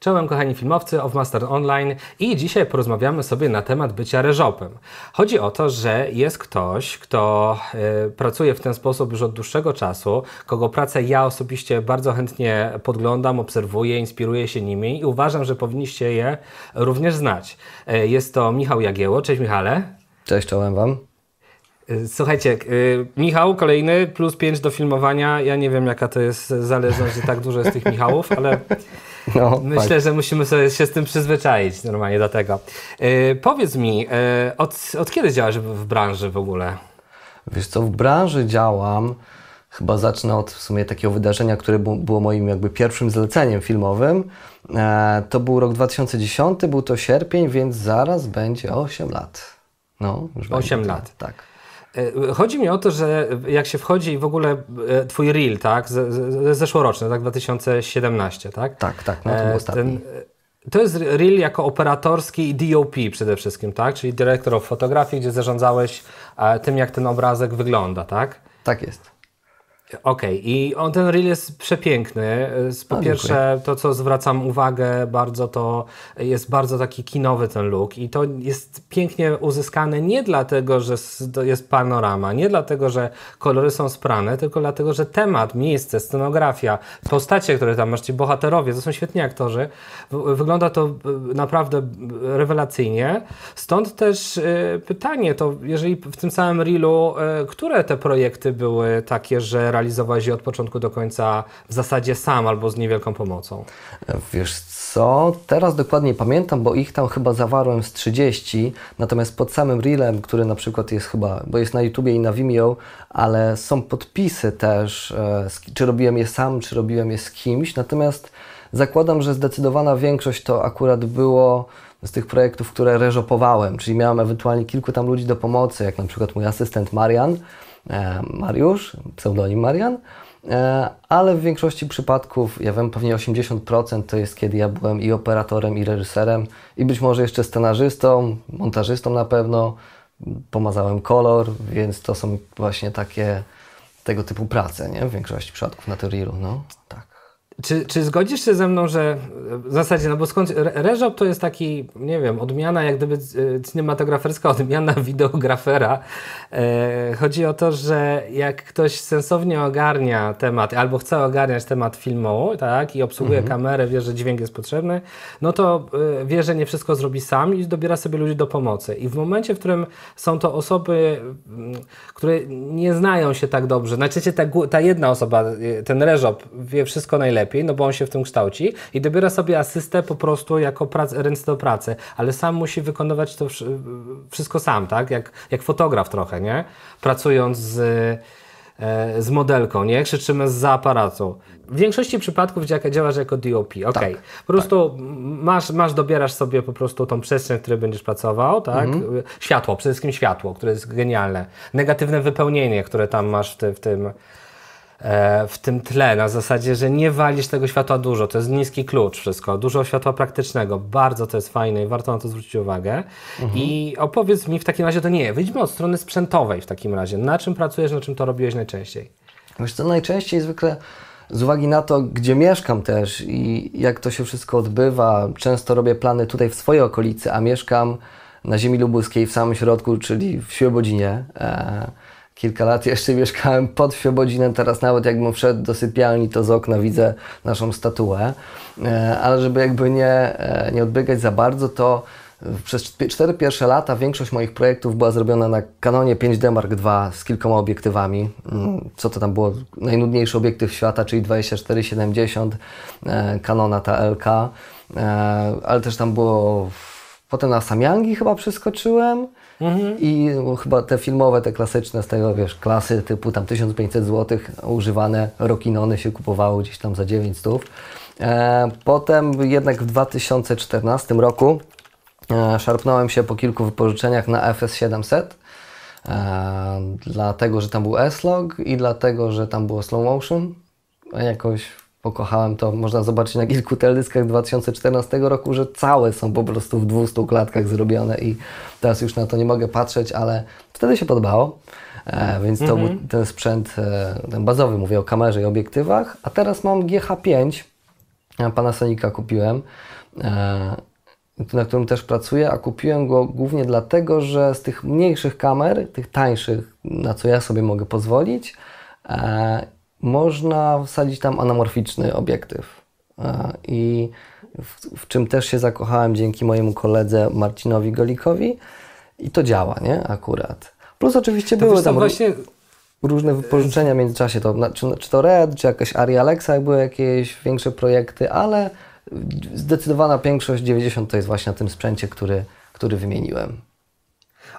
Czołem kochani filmowcy of Master Online i dzisiaj porozmawiamy sobie na temat bycia reżopem. Chodzi o to, że jest ktoś, kto y, pracuje w ten sposób już od dłuższego czasu, kogo pracę ja osobiście bardzo chętnie podglądam, obserwuję, inspiruję się nimi i uważam, że powinniście je również znać. Y, jest to Michał Jagieło. Cześć Michale. Cześć, czołem Wam. E, słuchajcie, Michał kolejny, plus 5 do filmowania. Ja nie wiem, jaka to jest zależność, że tak dużo jest tych Michałów, ale no, Myślę, tak. że musimy sobie się z tym przyzwyczaić normalnie do tego. Yy, powiedz mi, yy, od, od kiedy działasz w branży w ogóle? Wiesz co, w branży działam chyba zacznę od w sumie takiego wydarzenia, które było moim jakby pierwszym zleceniem filmowym. E, to był rok 2010, był to sierpień, więc zaraz będzie 8 lat. No, już 8 będzie. lat. Tak. E, chodzi mi o to, że jak się wchodzi w ogóle e, twój reel, tak, zeszłoroczny, tak, 2017, tak? Tak, tak, na no to e, ostatni. Ten, to jest reel jako operatorski DOP przede wszystkim, tak? Czyli dyrektor fotografii, gdzie zarządzałeś tym, jak ten obrazek wygląda, tak? Tak jest. Okej, okay. i on, ten reel jest przepiękny. Po A, pierwsze, dziękuję. to co zwracam uwagę bardzo, to jest bardzo taki kinowy ten look i to jest pięknie uzyskane nie dlatego, że jest panorama, nie dlatego, że kolory są sprane, tylko dlatego, że temat, miejsce, scenografia, postacie, które tam masz, ci bohaterowie, to są świetni aktorzy. Wygląda to naprawdę rewelacyjnie. Stąd też y, pytanie, to jeżeli w tym samym reelu, y, które te projekty były takie, że realizowałeś je od początku do końca w zasadzie sam albo z niewielką pomocą? Wiesz co, teraz dokładnie pamiętam, bo ich tam chyba zawarłem z 30, natomiast pod samym reelem, który na przykład jest chyba, bo jest na YouTubie i na Vimeo, ale są podpisy też, e, czy robiłem je sam, czy robiłem je z kimś, natomiast zakładam, że zdecydowana większość to akurat było z tych projektów, które reżopowałem, czyli miałem ewentualnie kilku tam ludzi do pomocy, jak na przykład mój asystent Marian, E, Mariusz, pseudonim Marian, e, ale w większości przypadków, ja wiem, pewnie 80% to jest kiedy ja byłem i operatorem, i reżyserem, i być może jeszcze scenarzystą, montażystą na pewno, pomazałem kolor, więc to są właśnie takie tego typu prace, nie? W większości przypadków na Tyrilu, no tak. Czy, czy zgodzisz się ze mną, że w zasadzie, no bo skąd, reżop to jest taki, nie wiem, odmiana jak gdyby e, cinematograferska, odmiana wideografera. E, chodzi o to, że jak ktoś sensownie ogarnia temat, albo chce ogarniać temat filmu, tak, i obsługuje mhm. kamerę, wie, że dźwięk jest potrzebny, no to e, wie, że nie wszystko zrobi sam i dobiera sobie ludzi do pomocy. I w momencie, w którym są to osoby, mm, które nie znają się tak dobrze, znaczy ta, ta jedna osoba, e, ten reżop wie wszystko najlepiej, najlepiej, no bo on się w tym kształci i dobiera sobie asystę po prostu jako prac, ręce do pracy, ale sam musi wykonywać to wszystko sam, tak? Jak, jak fotograf trochę, nie? Pracując z e, z modelką, nie? Krzyczymy za aparatu. W większości przypadków działasz jako DOP, ok. Tak, po prostu tak. masz, masz, dobierasz sobie po prostu tą przestrzeń, w której będziesz pracował, tak? Mhm. Światło, przede wszystkim światło, które jest genialne. Negatywne wypełnienie, które tam masz w, ty, w tym E, w tym tle, na zasadzie, że nie walisz tego światła dużo, to jest niski klucz wszystko, dużo światła praktycznego, bardzo to jest fajne i warto na to zwrócić uwagę. Mhm. I opowiedz mi w takim razie, to nie, wyjdźmy od strony sprzętowej w takim razie. Na czym pracujesz, na czym to robiłeś najczęściej? Wiesz co, najczęściej zwykle z uwagi na to, gdzie mieszkam też i jak to się wszystko odbywa, często robię plany tutaj w swojej okolicy, a mieszkam na ziemi lubuskiej w samym środku, czyli w Świebodzinie. E, kilka lat jeszcze mieszkałem pod Świebodzinem, teraz nawet jakbym wszedł do sypialni, to z okna widzę naszą statuę. E, ale żeby jakby nie, e, nie odbiegać za bardzo, to przez 4 pierwsze lata większość moich projektów była zrobiona na kanonie 5D Mark II z kilkoma obiektywami. Mm, co to tam było? Najnudniejszy obiektyw świata, czyli 24-70 Canona e, ta LK, ale też tam było... Potem na Samyangi chyba przeskoczyłem, Mhm. I no, chyba te filmowe, te klasyczne z tego, wiesz, klasy typu tam 1500 zł używane rokinony się kupowało gdzieś tam za 900. E, potem jednak w 2014 roku e, szarpnąłem się po kilku wypożyczeniach na FS700. E, dlatego, że tam był S-Log i dlatego, że tam było slow motion. Jakoś pokochałem, to można zobaczyć na kilku teledyskach 2014 roku, że całe są po prostu w 200 klatkach zrobione i teraz już na to nie mogę patrzeć, ale wtedy się podobało. E, więc to mhm. był ten sprzęt e, ten bazowy, mówię o kamerze i obiektywach, a teraz mam GH5, Sonika kupiłem, e, na którym też pracuję, a kupiłem go głównie dlatego, że z tych mniejszych kamer, tych tańszych, na co ja sobie mogę pozwolić, e, można wsadzić tam anamorficzny obiektyw. E, I w, w, czym też się zakochałem dzięki mojemu koledze Marcinowi Golikowi. I to działa, nie? Akurat. Plus oczywiście to były tam właśnie... różne wypożyczenia w międzyczasie. To, czy, czy to Red, czy jakaś Ari Alexa, jak były jakieś większe projekty, ale zdecydowana większość 90 to jest właśnie na tym sprzęcie, który, który wymieniłem.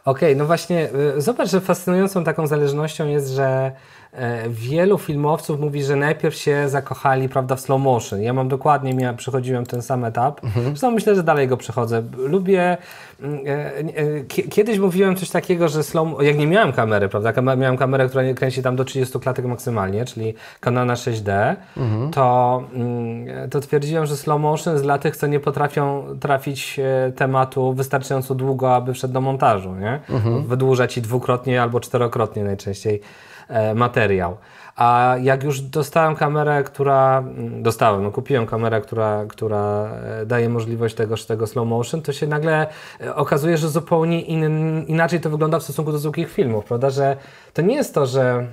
Okej, okay, no właśnie, y, zobacz, że fascynującą taką zależnością jest, że E, wielu filmowców mówi, że najpierw się zakochali prawda, w slow motion. Ja mam dokładnie, miałem, przechodziłem ten sam etap. Mhm. Zresztą myślę, że dalej go przechodzę. Lubię... Mm, e, e, kiedyś mówiłem coś takiego, że slow... Jak nie miałem kamery, prawda? Miałem kamerę, która kręci tam do 30 klatek maksymalnie, czyli Canon 6D, mhm. to, mm, to twierdziłem, że slow motion jest dla tych, co nie potrafią trafić tematu wystarczająco długo, aby wszedł do montażu, nie? Mhm. Wydłuża ci dwukrotnie albo czterokrotnie najczęściej E, materiał. A jak już dostałem kamerę, która. Mm, dostałem, no kupiłem kamerę, która, która e, daje możliwość tego, tego slow motion, to się nagle e, okazuje, że zupełnie in, inaczej to wygląda w stosunku do zwykłych filmów, prawda? Że to nie jest to, że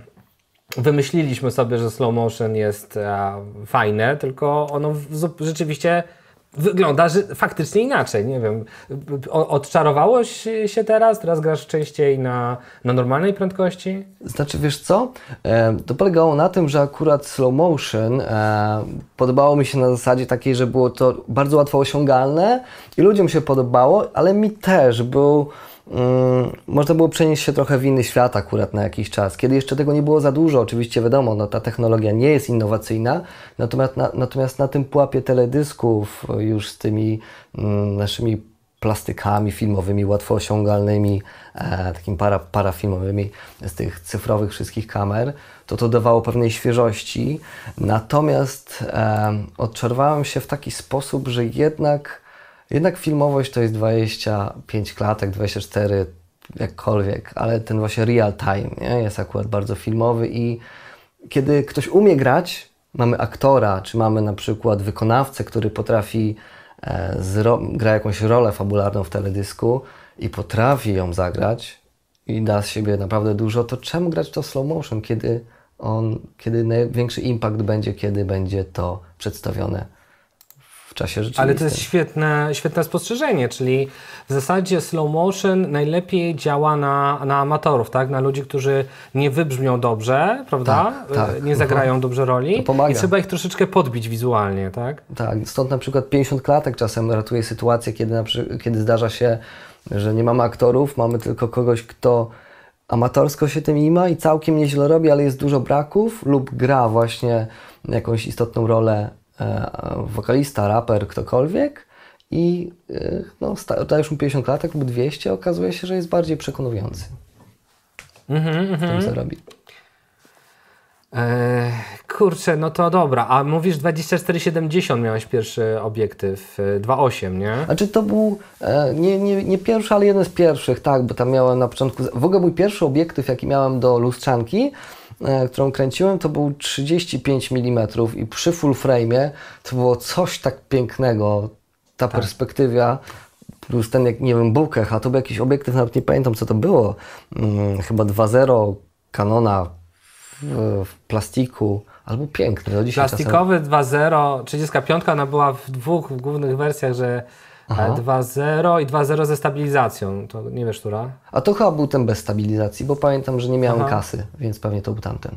wymyśliliśmy sobie, że slow motion jest a, fajne, tylko ono w, rzeczywiście wygląda że faktycznie inaczej. Nie wiem, odczarowałeś się teraz? Teraz grasz częściej na, na normalnej prędkości? Znaczy, wiesz co? E, to polegało na tym, że akurat slow motion e, podobało mi się na zasadzie takiej, że było to bardzo łatwo osiągalne i ludziom się podobało, ale mi też był. Mm, można było przenieść się trochę w inny świat akurat na jakiś czas, kiedy jeszcze tego nie było za dużo. Oczywiście wiadomo, no, ta technologia nie jest innowacyjna, natomiast na, natomiast na tym pułapie teledysków już z tymi mm, naszymi plastykami filmowymi, łatwo osiągalnymi, e, takimi para, parafilmowymi z tych cyfrowych wszystkich kamer, to to dawało pewnej świeżości. Natomiast e, odczerwałem się w taki sposób, że jednak jednak filmowość to jest 25 klatek, 24, jakkolwiek, ale ten właśnie real time nie? jest akurat bardzo filmowy i kiedy ktoś umie grać, mamy aktora, czy mamy na przykład wykonawcę, który potrafi, e, gra jakąś rolę fabularną w teledysku i potrafi ją zagrać i da z siebie naprawdę dużo, to czemu grać to slow motion, kiedy on, kiedy największy impact będzie, kiedy będzie to przedstawione czasie rzeczywistym. Ale to jest świetne, świetne spostrzeżenie, czyli w zasadzie slow motion najlepiej działa na, na amatorów, tak? na ludzi, którzy nie wybrzmią dobrze, prawda? Tak, tak. Nie zagrają Aha. Mhm. dobrze roli. To pomaga. I trzeba ich troszeczkę podbić wizualnie, tak? Tak, stąd na przykład 50 klatek czasem ratuje sytuację, kiedy, na, kiedy zdarza się, że nie mamy aktorów, mamy tylko kogoś, kto amatorsko się tym ima i całkiem nieźle robi, ale jest dużo braków lub gra właśnie jakąś istotną rolę E, wokalista, raper, ktokolwiek i e, no, dajesz mu 50 latek lub 200, okazuje się, że jest bardziej przekonujący mm-hmm, w mhm, tym, co mhm. robi. E, kurczę, no to dobra, a mówisz 2470 miałeś pierwszy obiektyw, 2.8, nie? Znaczy to był nie, nie, nie pierwszy, ale jeden z pierwszych, tak, bo tam miałem na początku, w ogóle mój pierwszy obiektyw, jaki miałem do lustrzanki, E, którą kręciłem, to był 35 mm i przy full frame'ie to było coś tak pięknego, ta tak. perspektywa plus ten, jak nie wiem, bokeh, a to był jakiś obiektyw, nawet nie pamiętam co to było, hmm, chyba 2.0 Canona w, w plastiku, albo piękny. Do dzisiaj Plastikowy czasem... 2.0, 35, ona była w dwóch głównych wersjach, że 2-0 e, i 2-0 ze stabilizacją, to nie wiesz która? A to chyba był ten bez stabilizacji, bo pamiętam, że nie miałem Aha. kasy, więc pewnie to był tamten.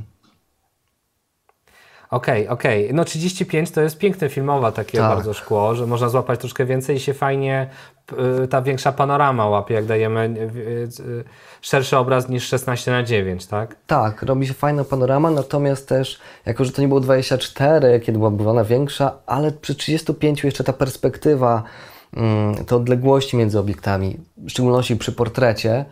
Okej, okay, okej. Okay. No 35 to jest piękne filmowa takie tak. bardzo szkło, że można złapać troszkę więcej i się fajnie y, ta większa panorama łapie, jak dajemy y, y, szerszy obraz niż 16 na 9, tak? Tak, robi się fajna panorama, natomiast też, jako że to nie było 24, kiedy była bywana większa, ale przy 35 jeszcze ta perspektywa Mm, te odległości między obiektami, w szczególności przy portrecie,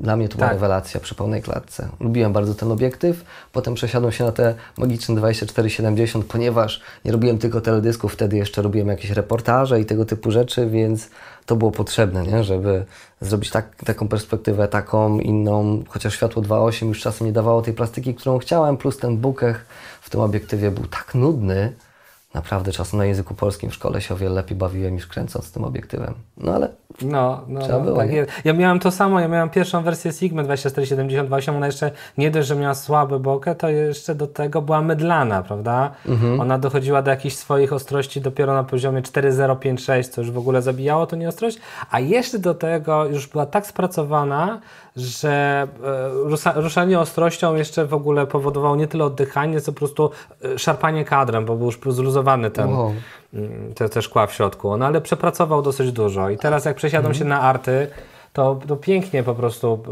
dla mnie to była tak. rewelacja przy pełnej klatce. Lubiłem bardzo ten obiektyw, potem przesiadłem się na te magiczne 2470, ponieważ nie robiłem tylko teledysków, wtedy jeszcze robiłem jakieś reportaże i tego typu rzeczy, więc to było potrzebne, nie? żeby zrobić tak, taką perspektywę, taką inną, chociaż światło 2.8 już czasem nie dawało tej plastyki, którą chciałem, plus ten bukech w tym obiektywie był tak nudny, naprawdę czasem na no, języku polskim w szkole się o wiele lepiej bawiłem niż kręcąc tym obiektywem. No ale no, no, trzeba no, było. Tak ja miałem to samo, ja miałem pierwszą wersję Sigma 2478, ona jeszcze nie dość, że miała słabe bokę, to jeszcze do tego była mydlana, prawda? Mhm. Ona dochodziła do jakichś swoich ostrości dopiero na poziomie 4056, co już w ogóle zabijało to nieostrość, a jeszcze do tego już była tak spracowana, że e, ruszanie ostrością jeszcze w ogóle powodowało nie tyle oddychanie, co po prostu e, szarpanie kadrem, bo był już zluzowany ten, wow. Mm, te, te szkła w środku. No ale przepracował dosyć dużo i teraz jak przesiadam mhm. się na arty, to, to pięknie po prostu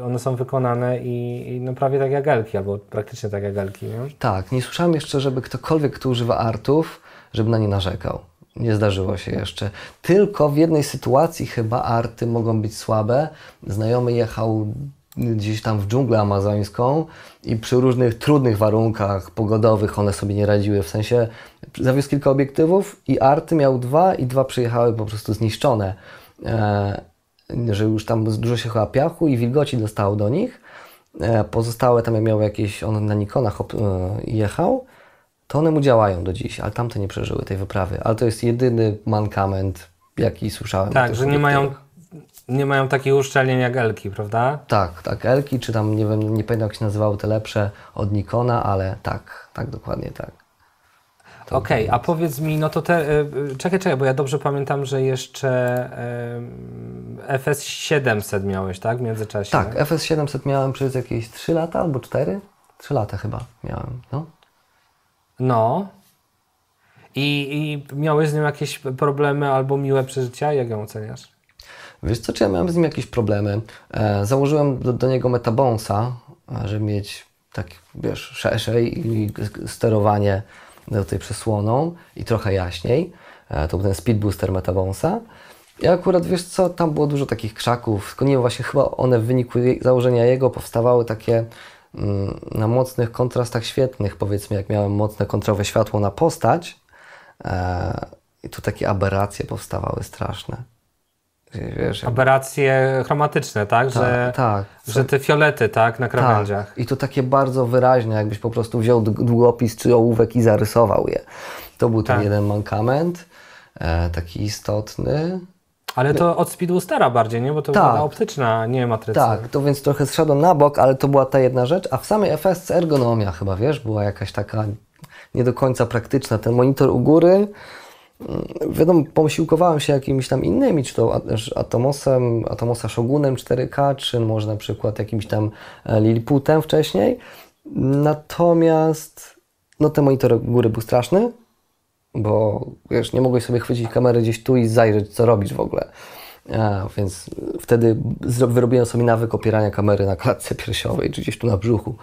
e, one są wykonane i, i no prawie tak jak elki, albo praktycznie tak jak elki. Nie? Tak, nie słyszałem jeszcze, żeby ktokolwiek, kto używa artów, żeby na nie narzekał nie zdarzyło się jeszcze. Tylko w jednej sytuacji chyba arty mogą być słabe. Znajomy jechał gdzieś tam w dżunglę amazońską i przy różnych trudnych warunkach pogodowych one sobie nie radziły. W sensie zawiózł kilka obiektywów i arty miał dwa i dwa przyjechały po prostu zniszczone. E, że już tam dużo się chyba piachu i wilgoci dostało do nich. E, pozostałe tam miał jakieś, on na Nikonach e, jechał to one mu działają do dziś, ale tamte nie przeżyły tej wyprawy. Ale to jest jedyny mankament, jaki słyszałem. Tak, że nie mają, nie mają takich uszczelnień jak Elki, prawda? Tak, tak. Elki, czy tam nie wiem, nie pamiętam jak się nazywały te lepsze od Nikona, ale tak, tak, dokładnie tak. Okej, okay, a powiedz mi, no to te. Y, y, czekaj, czekaj, bo ja dobrze pamiętam, że jeszcze y, FS 700 miałeś, tak? W międzyczasie. Tak, FS 700 miałem przez jakieś 3 lata albo 4? 3 lata chyba miałem, no. No. I, I z nią jakieś problemy albo miłe przeżycia? Jak ją oceniasz? Wiesz co, czy ja miałem z nim jakieś problemy? E, założyłem do, do niego metabonsa, e, żeby mieć tak, wiesz, szerszej i sterowanie do tej przesłoną i trochę jaśniej. E, to był ten speed booster metabonsa. I akurat, wiesz co, tam było dużo takich krzaków, tylko nie właśnie chyba one w wyniku założenia jego powstawały takie na mocnych kontrastach świetnych, powiedzmy, jak miałem mocne kontrowe światło na postać, e, i tu takie aberracje powstawały straszne. Wiesz, Aberracje chromatyczne, tak? Ta, że, tak. Że te fiolety, tak, na tak. krawędziach. I to takie bardzo wyraźne, jakbyś po prostu wziął długopis czy ołówek i zarysował je. To był ten tak. jeden mankament, e, taki istotny. Ale to od Speedboostera bardziej, nie? Bo to tak. była optyczna, nie matryca. Tak, to więc trochę zszedł na bok, ale to była ta jedna rzecz, a w samej FSC ergonomia chyba, wiesz, była jakaś taka nie do końca praktyczna. Ten monitor u góry, mm, wiadomo, pomsiłkowałem się jakimiś tam innymi, czy to Atomosem, Atomosa Shogunem 4K, czy może na przykład jakimś tam e, Lilliputem wcześniej. Natomiast no ten monitor u góry był straszny, bo wiesz, nie mogłeś sobie chwycić kamery gdzieś tu i zajrzeć, co robisz w ogóle. A, więc wtedy wyrobiłem sobie nawyk opierania kamery na klatce piersiowej, czy gdzieś tu na brzuchu,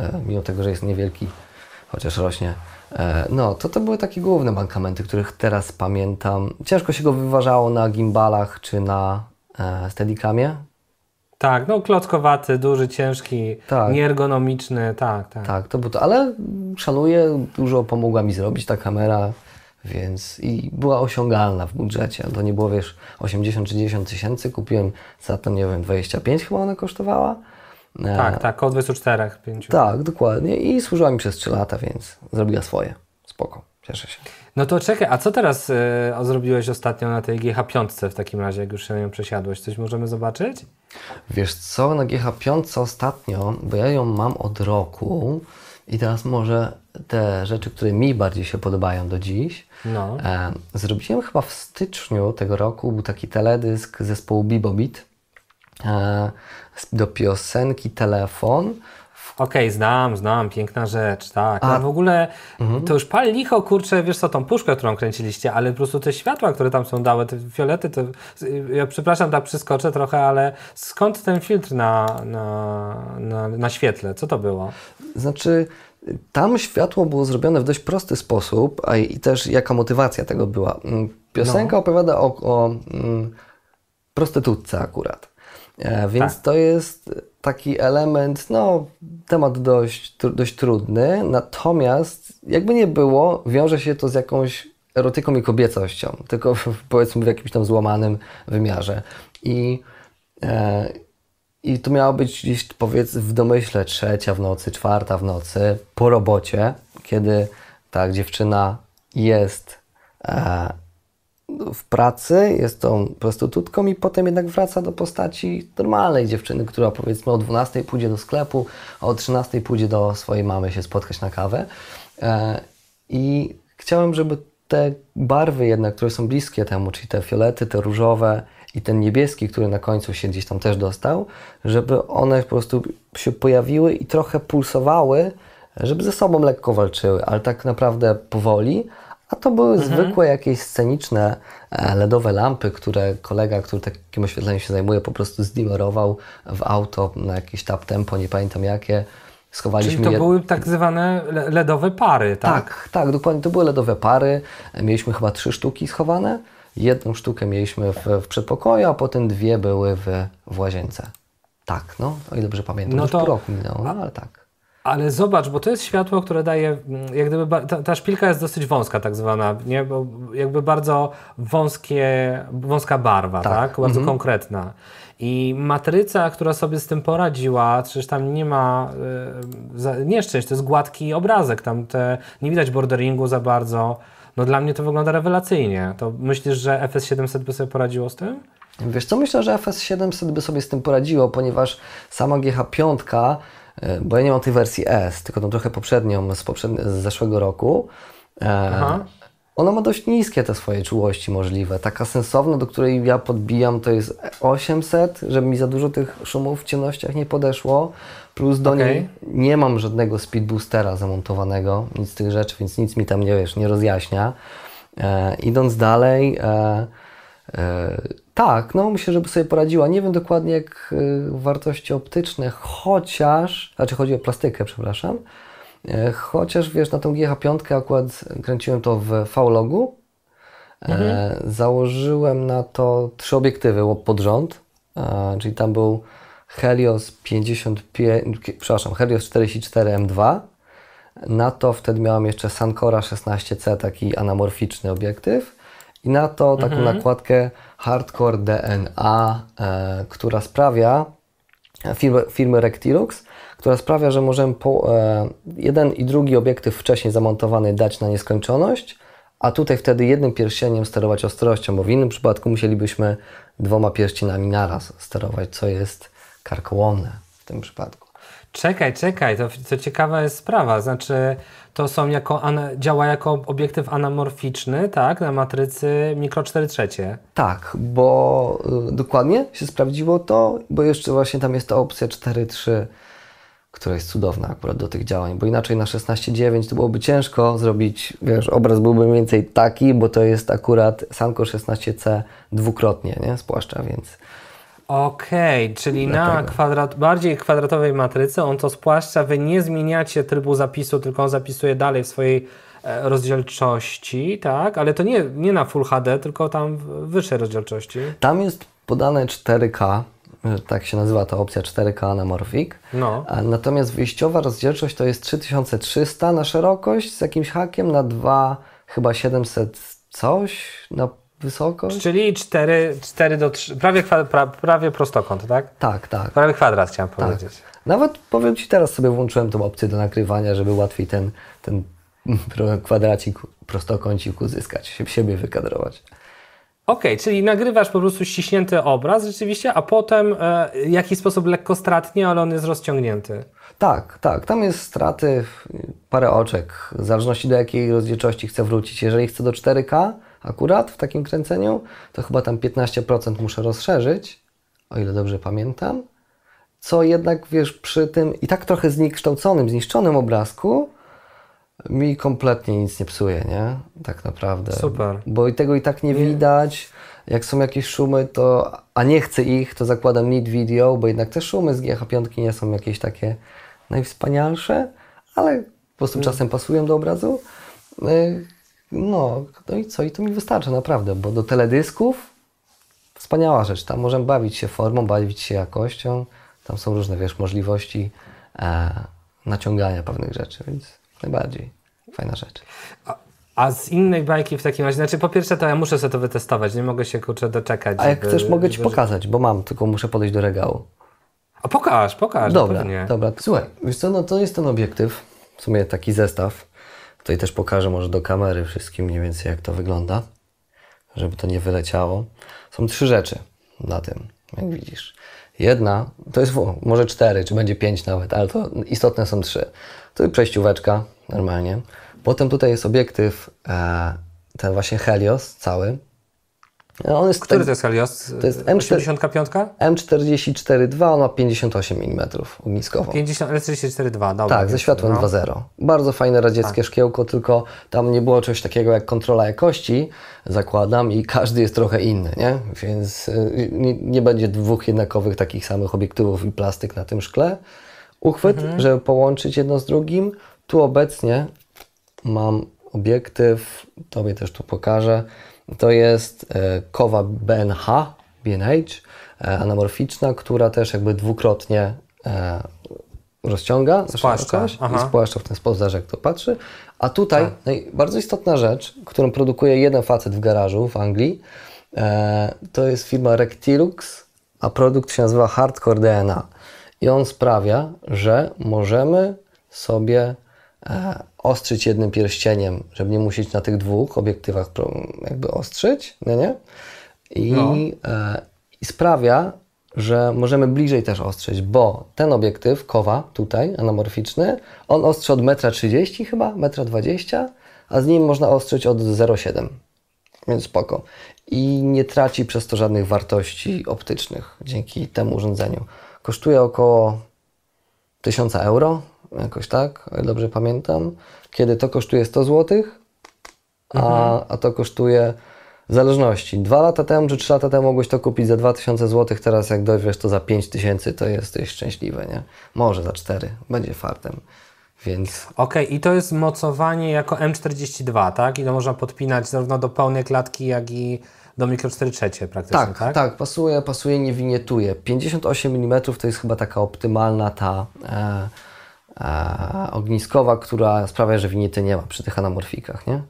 e, mimo tego, że jest niewielki, chociaż rośnie. E, no, to to były takie główne bankamenty, których teraz pamiętam. Ciężko się go wyważało na gimbalach czy na e, steadicamie. Tak, no klockowaty, duży, ciężki, tak. nieergonomiczny, tak, tak. Tak, to było to, ale szanuję, dużo pomogła mi zrobić ta kamera. Więc i była osiągalna w budżecie. To nie było, wiesz, 80 czy 90 tysięcy. Kupiłem za to, nie wiem, 25 chyba ona kosztowała. E, tak, tak, około 24, 5. Tak, dokładnie. I służyła mi przez 3 lata, więc zrobiła swoje. Spoko, cieszę się. No to czekaj, a co teraz y, zrobiłeś ostatnio na tej GH5 w takim razie, jak już się na nią przesiadłeś? Coś możemy zobaczyć? Wiesz co, na GH5 ostatnio, bo ja ją mam od roku i teraz może te rzeczy, które mi bardziej się podobają do dziś, no. E, zrobiłem chyba w styczniu tego roku, był taki teledysk zespołu Bibobit e, do piosenki Telefon, Okej, okay, znam, znam, piękna rzecz, tak. No, A no w ogóle mhm. to już pali licho, kurczę, wiesz co, tą puszkę, którą kręciliście, ale po prostu te światła, które tam są dałe, te fiolety, to, ja przepraszam, tak przyskoczę trochę, ale skąd ten filtr na, na, na, na świetle? Co to było? Znaczy, tam światło było zrobione w dość prosty sposób, a i też jaka motywacja tego była. Mm, piosenka no. opowiada o, o mm, prostytutce akurat. E, więc tak. to jest taki element, no, temat dość, tr dość trudny, natomiast jakby nie było, wiąże się to z jakąś erotyką i kobiecością, tylko w, powiedzmy w jakimś tam złamanym wymiarze. I e, i to miało być gdzieś, powiedz, w domyśle trzecia w nocy, czwarta w nocy, po robocie, kiedy ta dziewczyna jest e, w pracy, jest tą prostytutką i potem jednak wraca do postaci normalnej dziewczyny, która powiedzmy o 12 pójdzie do sklepu, a o 13 pójdzie do swojej mamy się spotkać na kawę. E, I chciałem, żeby te barwy jednak, które są bliskie temu, czyli te fiolety, te różowe, i ten niebieski, który na końcu się gdzieś tam też dostał, żeby one po prostu się pojawiły i trochę pulsowały, żeby ze sobą lekko walczyły, ale tak naprawdę powoli. A to były mhm. zwykłe jakieś sceniczne e, LEDowe lampy, które kolega, który takim oświetleniem się zajmuje, po prostu zdimmerował w auto na jakiś tap tempo, nie pamiętam jakie. Schowaliśmy Czyli to je... były tak zwane LEDowe pary, tak? Tak, tak, dokładnie. To były LEDowe pary. Mieliśmy chyba trzy sztuki schowane. Jedną sztukę mieliśmy w, w przedpokoju, a potem dwie były w, w łazience. Tak, no, o ile dobrze pamiętam. No to... Już rok minął, no, ale tak. Ale zobacz, bo to jest światło, które daje, mm, jak gdyby, ta, ta, szpilka jest dosyć wąska tak zwana, nie? Bo jakby bardzo wąskie, wąska barwa, tak? tak? Bardzo mhm. konkretna. I matryca, która sobie z tym poradziła, przecież tam nie ma y, nieszczęść, to jest gładki obrazek, tam te, nie widać borderingu za bardzo. No dla mnie to wygląda rewelacyjnie. To myślisz, że FS700 by sobie poradziło z tym? Wiesz co, myślę, że FS700 by sobie z tym poradziło, ponieważ sama GH5, e, bo ja nie mam tej wersji S, tylko tą trochę poprzednią z, poprzedni z zeszłego roku, e, ona ma dość niskie te swoje czułości możliwe. Taka sensowna, do której ja podbijam, to jest 800, żeby mi za dużo tych szumów w ciemnościach nie podeszło. Plus do okay. niej nie mam żadnego speed boostera zamontowanego, nic z tych rzeczy, więc nic mi tam nie wiesz, nie rozjaśnia. E, idąc dalej, e, e, tak, no myślę, żeby sobie poradziła. Nie wiem dokładnie jak e, wartości optyczne, chociaż, znaczy chodzi o plastykę, przepraszam. E, chociaż wiesz, na tą GH5 akurat kręciłem to w V-logu. E, mhm. założyłem na to trzy obiektywy pod rząd, czyli tam był Helios 55, przepraszam, Helios 44M2. Na to wtedy miałam jeszcze Sankora 16C, taki anamorficzny obiektyw. I na to taką mhm. nakładkę Hardcore DNA, e, która sprawia, firmy, firmy Rectilux, która sprawia, że możemy po, e, jeden i drugi obiektyw wcześniej zamontowany dać na nieskończoność, a tutaj wtedy jednym pierścieniem sterować ostrością, bo w innym przypadku musielibyśmy dwoma pierścinami naraz sterować, co jest karkołomne w tym przypadku. Czekaj, czekaj, to, to ciekawa jest sprawa. Znaczy, to są jako, działa jako obiektyw anamorficzny, tak, na matrycy mikro 4 trzecie. Tak, bo y, dokładnie się sprawdziło to, bo jeszcze właśnie tam jest ta opcja 4/3, która jest cudowna akurat do tych działań, bo inaczej na 16.9 to byłoby ciężko zrobić, wiesz, obraz byłby mniej więcej taki, bo to jest akurat Sanko 16C dwukrotnie, nie, spłaszcza, więc Okej, okay, czyli Dlatego. na kwadrat, bardziej kwadratowej matrycy on to spłaszcza, wy nie zmieniacie trybu zapisu, tylko on zapisuje dalej w swojej e, rozdzielczości, tak? Ale to nie, nie na Full HD, tylko tam w wyższej rozdzielczości. Tam jest podane 4K, e, tak się nazywa ta opcja 4K anamorfik. No. Natomiast wyjściowa rozdzielczość to jest 3300 na szerokość z jakimś hakiem na 2 chyba 700 coś na wysokość. Czyli 4, 4 do 3, prawie, pra, prawie prostokąt, tak? Tak, tak. Prawie kwadrat chciałem tak. powiedzieć. Tak. Nawet powiem Ci teraz sobie włączyłem tą opcję do nakrywania, żeby łatwiej ten, ten kwadracik, prostokącik uzyskać, się, siebie wykadrować. Okej, okay, czyli nagrywasz po prostu ściśnięty obraz rzeczywiście, a potem e, w jakiś sposób lekko stratnie, ale on jest rozciągnięty. Tak, tak. Tam jest straty, parę oczek, w zależności do jakiej rozdzielczości chcę wrócić. Jeżeli chcę do 4K, akurat w takim kręceniu, to chyba tam 15% muszę rozszerzyć, o ile dobrze pamiętam, co jednak, wiesz, przy tym i tak trochę zniekształconym, zniszczonym obrazku mi kompletnie nic nie psuje, nie? Tak naprawdę. Super. Bo i tego i tak nie, nie. widać. Jak są jakieś szumy, to a nie chcę ich, to zakładam nit video, bo jednak te szumy z GH5 nie są jakieś takie najwspanialsze, ale po prostu mm. czasem pasują do obrazu. Y, no, no i co? I to mi wystarcza naprawdę, bo do teledysków wspaniała rzecz. Tam możemy bawić się formą, bawić się jakością. Tam są różne, wiesz, możliwości e, naciągania pewnych rzeczy, więc najbardziej fajna rzecz. A z innej bajki w takim razie, znaczy po pierwsze to ja muszę sobie to wytestować, nie mogę się kurczę doczekać. A jak żeby, chcesz mogę Ci pokazać, bo mam, tylko muszę podejść do regału. A pokaż, pokaż. No dobra, pewnie. dobra. Słuchaj, wiesz co, no to jest ten obiektyw, w sumie taki zestaw. Tutaj też pokażę może do kamery wszystkim mniej więcej jak to wygląda, żeby to nie wyleciało. Są trzy rzeczy na tym, jak widzisz. Jedna, to jest może cztery, czy będzie pięć nawet, ale to istotne są trzy. Tu przejścióweczka, normalnie. Potem tutaj jest obiektyw, e, ten właśnie Helios cały, on jest Który tak- to jest Helios? To jest M4, 85? M44-2, on ma 58 mm ogniskowo. 50, 44 2 Tak, ze światłem no. 2.0. Bardzo fajne radzieckie tak. szkiełko, tylko tam nie było czegoś takiego jak kontrola jakości, zakładam, i każdy jest trochę inny, nie? Więc y, nie, nie będzie dwóch jednakowych takich samych obiektywów i plastyk na tym szkle. Uchwyt, mhm. żeby połączyć jedno z drugim. Tu obecnie mam obiektyw, Tobie też tu pokażę to jest e, kowa BNH, BNH, e, anamorficzna, która też jakby dwukrotnie e, rozciąga, spłaszcza i spłaszcza w ten sposób, że jak to patrzy. A tutaj tak. No bardzo istotna rzecz, którą produkuje jeden facet w garażu w Anglii, to jest firma Rectilux, a produkt się nazywa Hardcore DNA. I on sprawia, że możemy sobie E, ostrzyć jednym pierścieniem, żeby nie musieć na tych dwóch obiektywach jakby ostrzyć, nie, nie? I, no. e, I, sprawia, że możemy bliżej też ostrzyć, bo ten obiektyw, kowa tutaj, anamorficzny, on ostrzy od 1,30 m chyba, 1,20 m, a z nim można ostrzyć od 0,7 Więc spoko. I nie traci przez to żadnych wartości optycznych dzięki temu urządzeniu. Kosztuje około 1000 euro, jakoś tak, dobrze pamiętam, kiedy to kosztuje 100 zł, a, mhm. a to kosztuje w zależności. Dwa lata temu czy trzy lata temu mogłeś to kupić za 2000 zł, teraz jak dojdziesz to za 5000, to jesteś szczęśliwy, nie? Może za 4, będzie fartem. Więc... Okej, okay, i to jest mocowanie jako M42, tak? I to można podpinać zarówno do pełnej klatki, jak i do mikro 4 trzecie praktycznie, tak? Tak, tak, pasuje, pasuje, nie winietuje. 58 mm to jest chyba taka optymalna ta... E e, ogniskowa, która sprawia, że winiety nie ma przy tych anamorfikach, nie?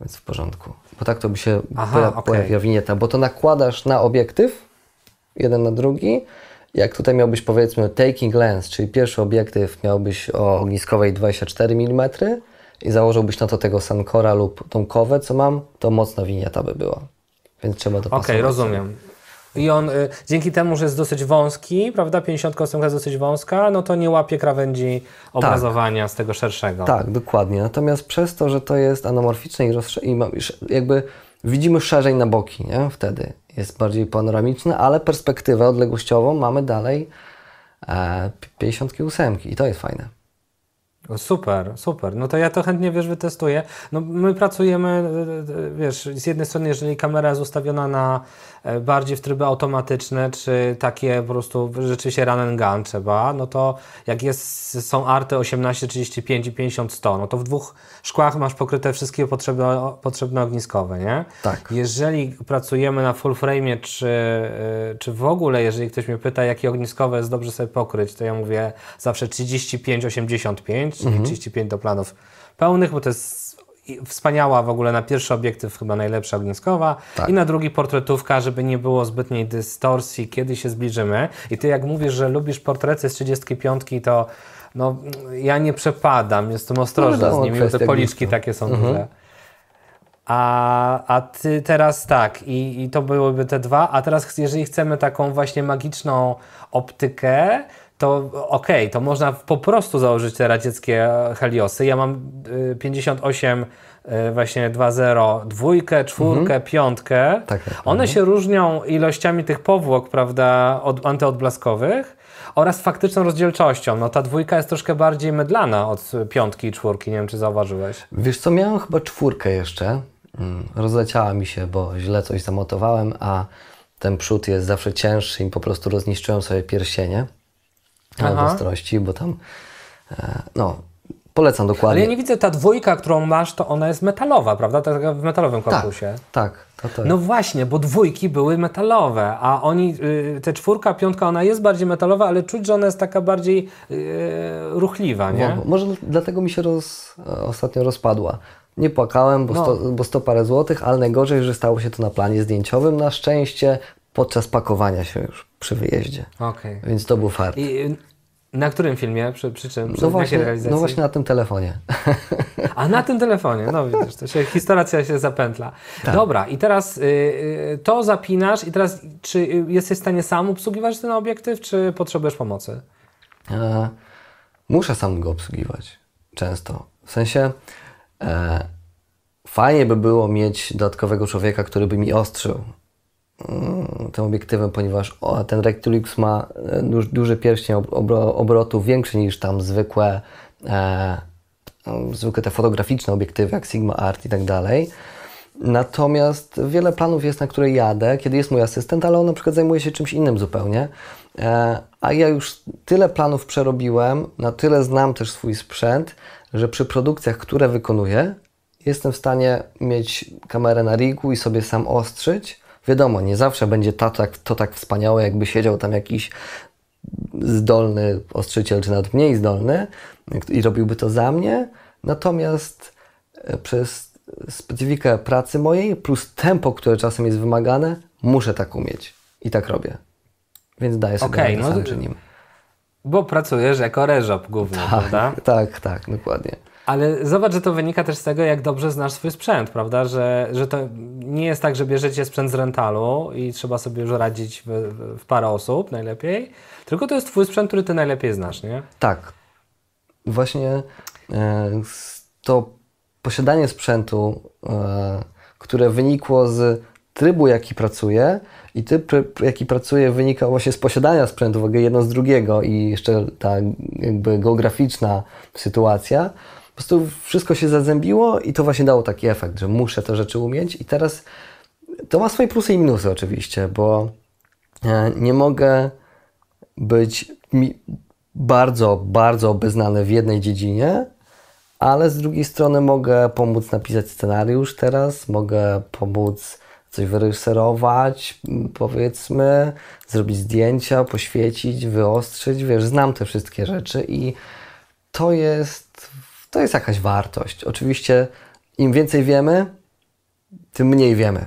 Więc w porządku. Bo tak to by się Aha, okay. winieta, bo to nakładasz na obiektyw, jeden na drugi. Jak tutaj miałbyś powiedzmy taking lens, czyli pierwszy obiektyw miałbyś o ogniskowej 24 mm i założyłbyś na to tego Sankora lub kowę, co mam, to mocna winieta by była. Więc trzeba dopasować. Okej, okay, rozumiem. I on y, dzięki temu, że jest dosyć wąski, prawda, 50 kostka jest dosyć wąska, no to nie łapie krawędzi tak. obrazowania tak. z tego szerszego. Tak, dokładnie. Natomiast przez to, że to jest anamorficzne i, i jakby widzimy szerzej na boki, nie? wtedy jest bardziej panoramiczne, ale perspektywę odległościową mamy dalej e, 58 i to jest fajne. Super, super. No to ja to chętnie, wiesz, wytestuję. No my pracujemy, y, y, y, wiesz, z jednej strony, jeżeli kamera jest ustawiona na E, bardziej w tryby automatyczne, czy takie po prostu rzeczywiście run and gun trzeba, no to jak jest, są arty 18, 35 i 50, 100, no to w dwóch szkłach masz pokryte wszystkie potrzebne, potrzebne ogniskowe, nie? Tak. Jeżeli pracujemy na full frame, czy, e, czy w ogóle, jeżeli ktoś mnie pyta, jakie ogniskowe jest dobrze sobie pokryć, to ja mówię zawsze 35, 85, czyli mhm. 35 do planów pełnych, bo to jest wspaniała w ogóle na pierwszy obiektyw chyba najlepsza ogniskowa tak. i na drugi portretówka, żeby nie było zbytniej dystorsji, kiedy się zbliżymy. I ty jak mówisz, że lubisz portrety z 35, to no, ja nie przepadam, jestem ostrożny no, z nimi, te policzki blisko. takie są mhm. duże. A, a ty teraz tak, i, i to byłyby te dwa. A teraz, jeżeli chcemy taką właśnie magiczną optykę, to okej, okay, to można po prostu założyć te radzieckie e, Heliosy. Ja mam 58 e, e, właśnie 2.0, dwójkę, czwórkę, mhm. piątkę. Tak, tak, One tak. się różnią ilościami tych powłok, prawda, od, antyodblaskowych oraz faktyczną rozdzielczością. No ta dwójka jest troszkę bardziej mydlana od piątki i czwórki, nie wiem czy zauważyłeś. Wiesz co, miałem chyba czwórkę jeszcze. Mm, rozleciała mi się, bo źle coś zamotowałem, a ten przód jest zawsze cięższy i po prostu rozniszczyłem sobie pierścienie. Aha. ostrości, bo tam e, no, polecam dokładnie. Ale ja nie widzę, ta dwójka, którą masz, to ona jest metalowa, prawda? w metalowym tak, korpusie. Tak, tak. No właśnie, bo dwójki były metalowe, a oni, y, te czwórka, piątka, ona jest bardziej metalowa, ale czuć, że ona jest taka bardziej y, ruchliwa, nie? No, może dlatego mi się roz, e, ostatnio rozpadła. Nie płakałem, bo, no. sto, bo sto parę złotych, ale najgorzej, że stało się to na planie zdjęciowym. Na szczęście podczas pakowania się już przy wyjeździe. Okay. Więc to był fart. I, na którym filmie? Przy, przy czym? No przy no, właśnie, realizacji? no właśnie na tym telefonie. A na tym telefonie, no widzisz, to się, historia się zapętla. Tak. Dobra, i teraz y, y, to zapinasz i teraz czy jesteś w stanie sam obsługiwać ten obiektyw, czy potrzebujesz pomocy? E, muszę sam go obsługiwać, często. W sensie e, fajnie by było mieć dodatkowego człowieka, który by mi ostrzył Mm, tym obiektywem, ponieważ o, ten Rectilux ma duży, e, duży pierścień obro, obrotu większy niż tam zwykłe, e, zwykłe te fotograficzne obiektywy jak Sigma Art i tak dalej. Natomiast wiele planów jest, na które jadę, kiedy jest mój asystent, ale on na przykład zajmuje się czymś innym zupełnie. E, a ja już tyle planów przerobiłem, na tyle znam też swój sprzęt, że przy produkcjach, które wykonuję, jestem w stanie mieć kamerę na rigu i sobie sam ostrzyć Wiadomo, nie zawsze będzie to tak, to tak wspaniałe, jakby siedział tam jakiś zdolny ostrzyciel, czy nawet mniej zdolny i robiłby to za mnie. Natomiast e, przez specyfikę pracy mojej, plus tempo, które czasem jest wymagane, muszę tak umieć. I tak robię. Więc daję sobie okay, no, sam przy nim. Bo pracujesz jako reżop głównie, tak, prawda? Tak, tak, dokładnie. Ale zobacz, że to wynika też z tego, jak dobrze znasz swój sprzęt, prawda? Że, że to nie jest tak, że bierzecie sprzęt z rentalu i trzeba sobie już radzić w, w parę osób najlepiej, tylko to jest twój sprzęt, który ty najlepiej znasz, nie? Tak. Właśnie e, to posiadanie sprzętu, e, które wynikło z trybu, jaki pracuje i tryb, jaki pracuje, wynika właśnie z posiadania sprzętu, w ogóle jedno z drugiego i jeszcze ta jakby geograficzna sytuacja, prostu wszystko się zazębiło i to właśnie dało taki efekt, że muszę te rzeczy umieć i teraz to ma swoje plusy i minusy oczywiście, bo e, nie mogę być bardzo, bardzo obeznany w jednej dziedzinie, ale z drugiej strony mogę pomóc napisać scenariusz teraz, mogę pomóc coś wyreżyserować, powiedzmy, zrobić zdjęcia, poświecić, wyostrzyć, wiesz, znam te wszystkie rzeczy i to jest to jest jakaś wartość. Oczywiście im więcej wiemy, tym mniej wiemy,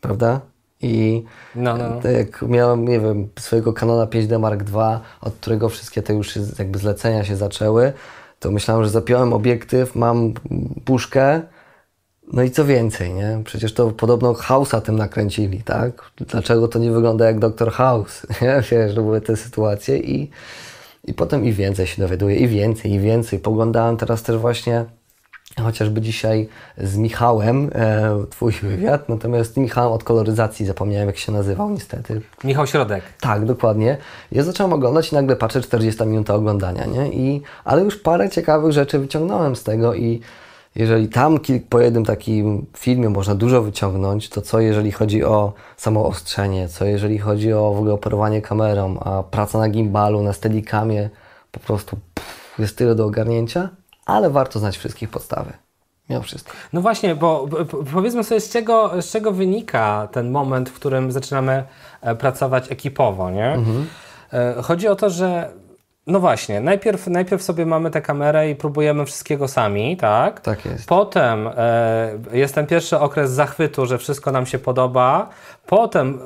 prawda? I no, no, no. Tak jak miałem, nie wiem, swojego Canona 5D Mark II, od którego wszystkie te już jakby zlecenia się zaczęły, to myślałem, że zapiąłem obiektyw, mam puszkę, no i co więcej, nie? Przecież to podobno House'a tym nakręcili, tak? Dlaczego to nie wygląda jak Dr. House? Nie? Wiesz, były te sytuacje i i potem i więcej się dowiaduję, i więcej, i więcej. Poglądałem teraz też właśnie chociażby dzisiaj z Michałem, e, twój wywiad, natomiast Michałem od koloryzacji, zapomniałem jak się nazywał niestety. Michał Środek. Tak, dokładnie. Ja zacząłem oglądać i nagle patrzę 40 minut oglądania, nie? I, ale już parę ciekawych rzeczy wyciągnąłem z tego i jeżeli tam po jednym takim filmie można dużo wyciągnąć, to co jeżeli chodzi o samo ostrzenie, co jeżeli chodzi o w ogóle operowanie kamerą, a praca na gimbalu, na steadikamie, po prostu pff, jest tyle do ogarnięcia, ale warto znać wszystkich podstawy. Miał wszystko. No właśnie, bo powiedzmy sobie, z czego, z czego wynika ten moment, w którym zaczynamy e, pracować ekipowo, nie? Mhm. E, chodzi o to, że no właśnie, najpierw, najpierw sobie mamy tę kamerę i próbujemy wszystkiego sami, tak? Tak jest. Potem e, jest ten pierwszy okres zachwytu, że wszystko nam się podoba. Potem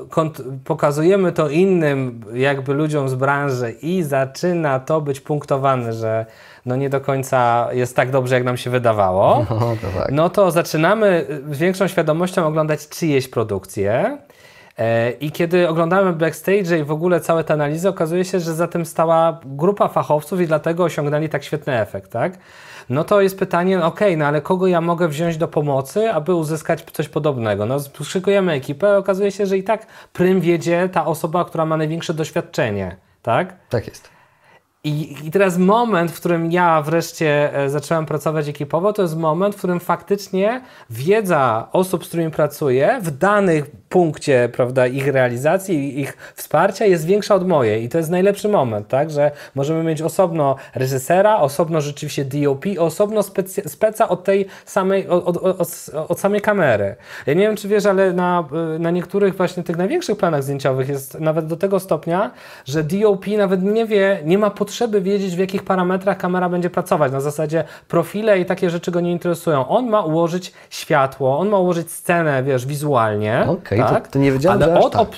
pokazujemy to innym, jakby ludziom z branży i zaczyna to być punktowane, że no nie do końca jest tak dobrze, jak nam się wydawało. No to, tak. no to zaczynamy z większą świadomością oglądać czyjeś produkcje. E, I kiedy oglądamy backstage i w ogóle całe te analizy, okazuje się, że za tym stała grupa fachowców i dlatego osiągnęli tak świetny efekt, tak? No to jest pytanie, ok, no ale kogo ja mogę wziąć do pomocy, aby uzyskać coś podobnego? No szykujemy ekipę, okazuje się, że i tak prym wiedzie ta osoba, która ma największe doświadczenie, tak? Tak jest. I, I, teraz moment, w którym ja wreszcie e, zacząłem pracować ekipowo, to jest moment, w którym faktycznie wiedza osób, z którymi pracuję, w danych punkcie prawda, ich realizacji, ich wsparcia jest większa od mojej i to jest najlepszy moment, tak, że możemy mieć osobno reżysera, osobno rzeczywiście DOP, osobno specy, speca od tej samej, od, od, od, samej kamery. Ja nie wiem, czy wiesz, ale na, na niektórych właśnie tych największych planach zdjęciowych jest nawet do tego stopnia, że DOP nawet nie wie, nie ma potrzeby wiedzieć, w jakich parametrach kamera będzie pracować. Na zasadzie profile i takie rzeczy go nie interesują. On ma ułożyć światło, on ma ułożyć scenę, wiesz, wizualnie. Okay tak? to, to nie wiedziałem, ale od, tak.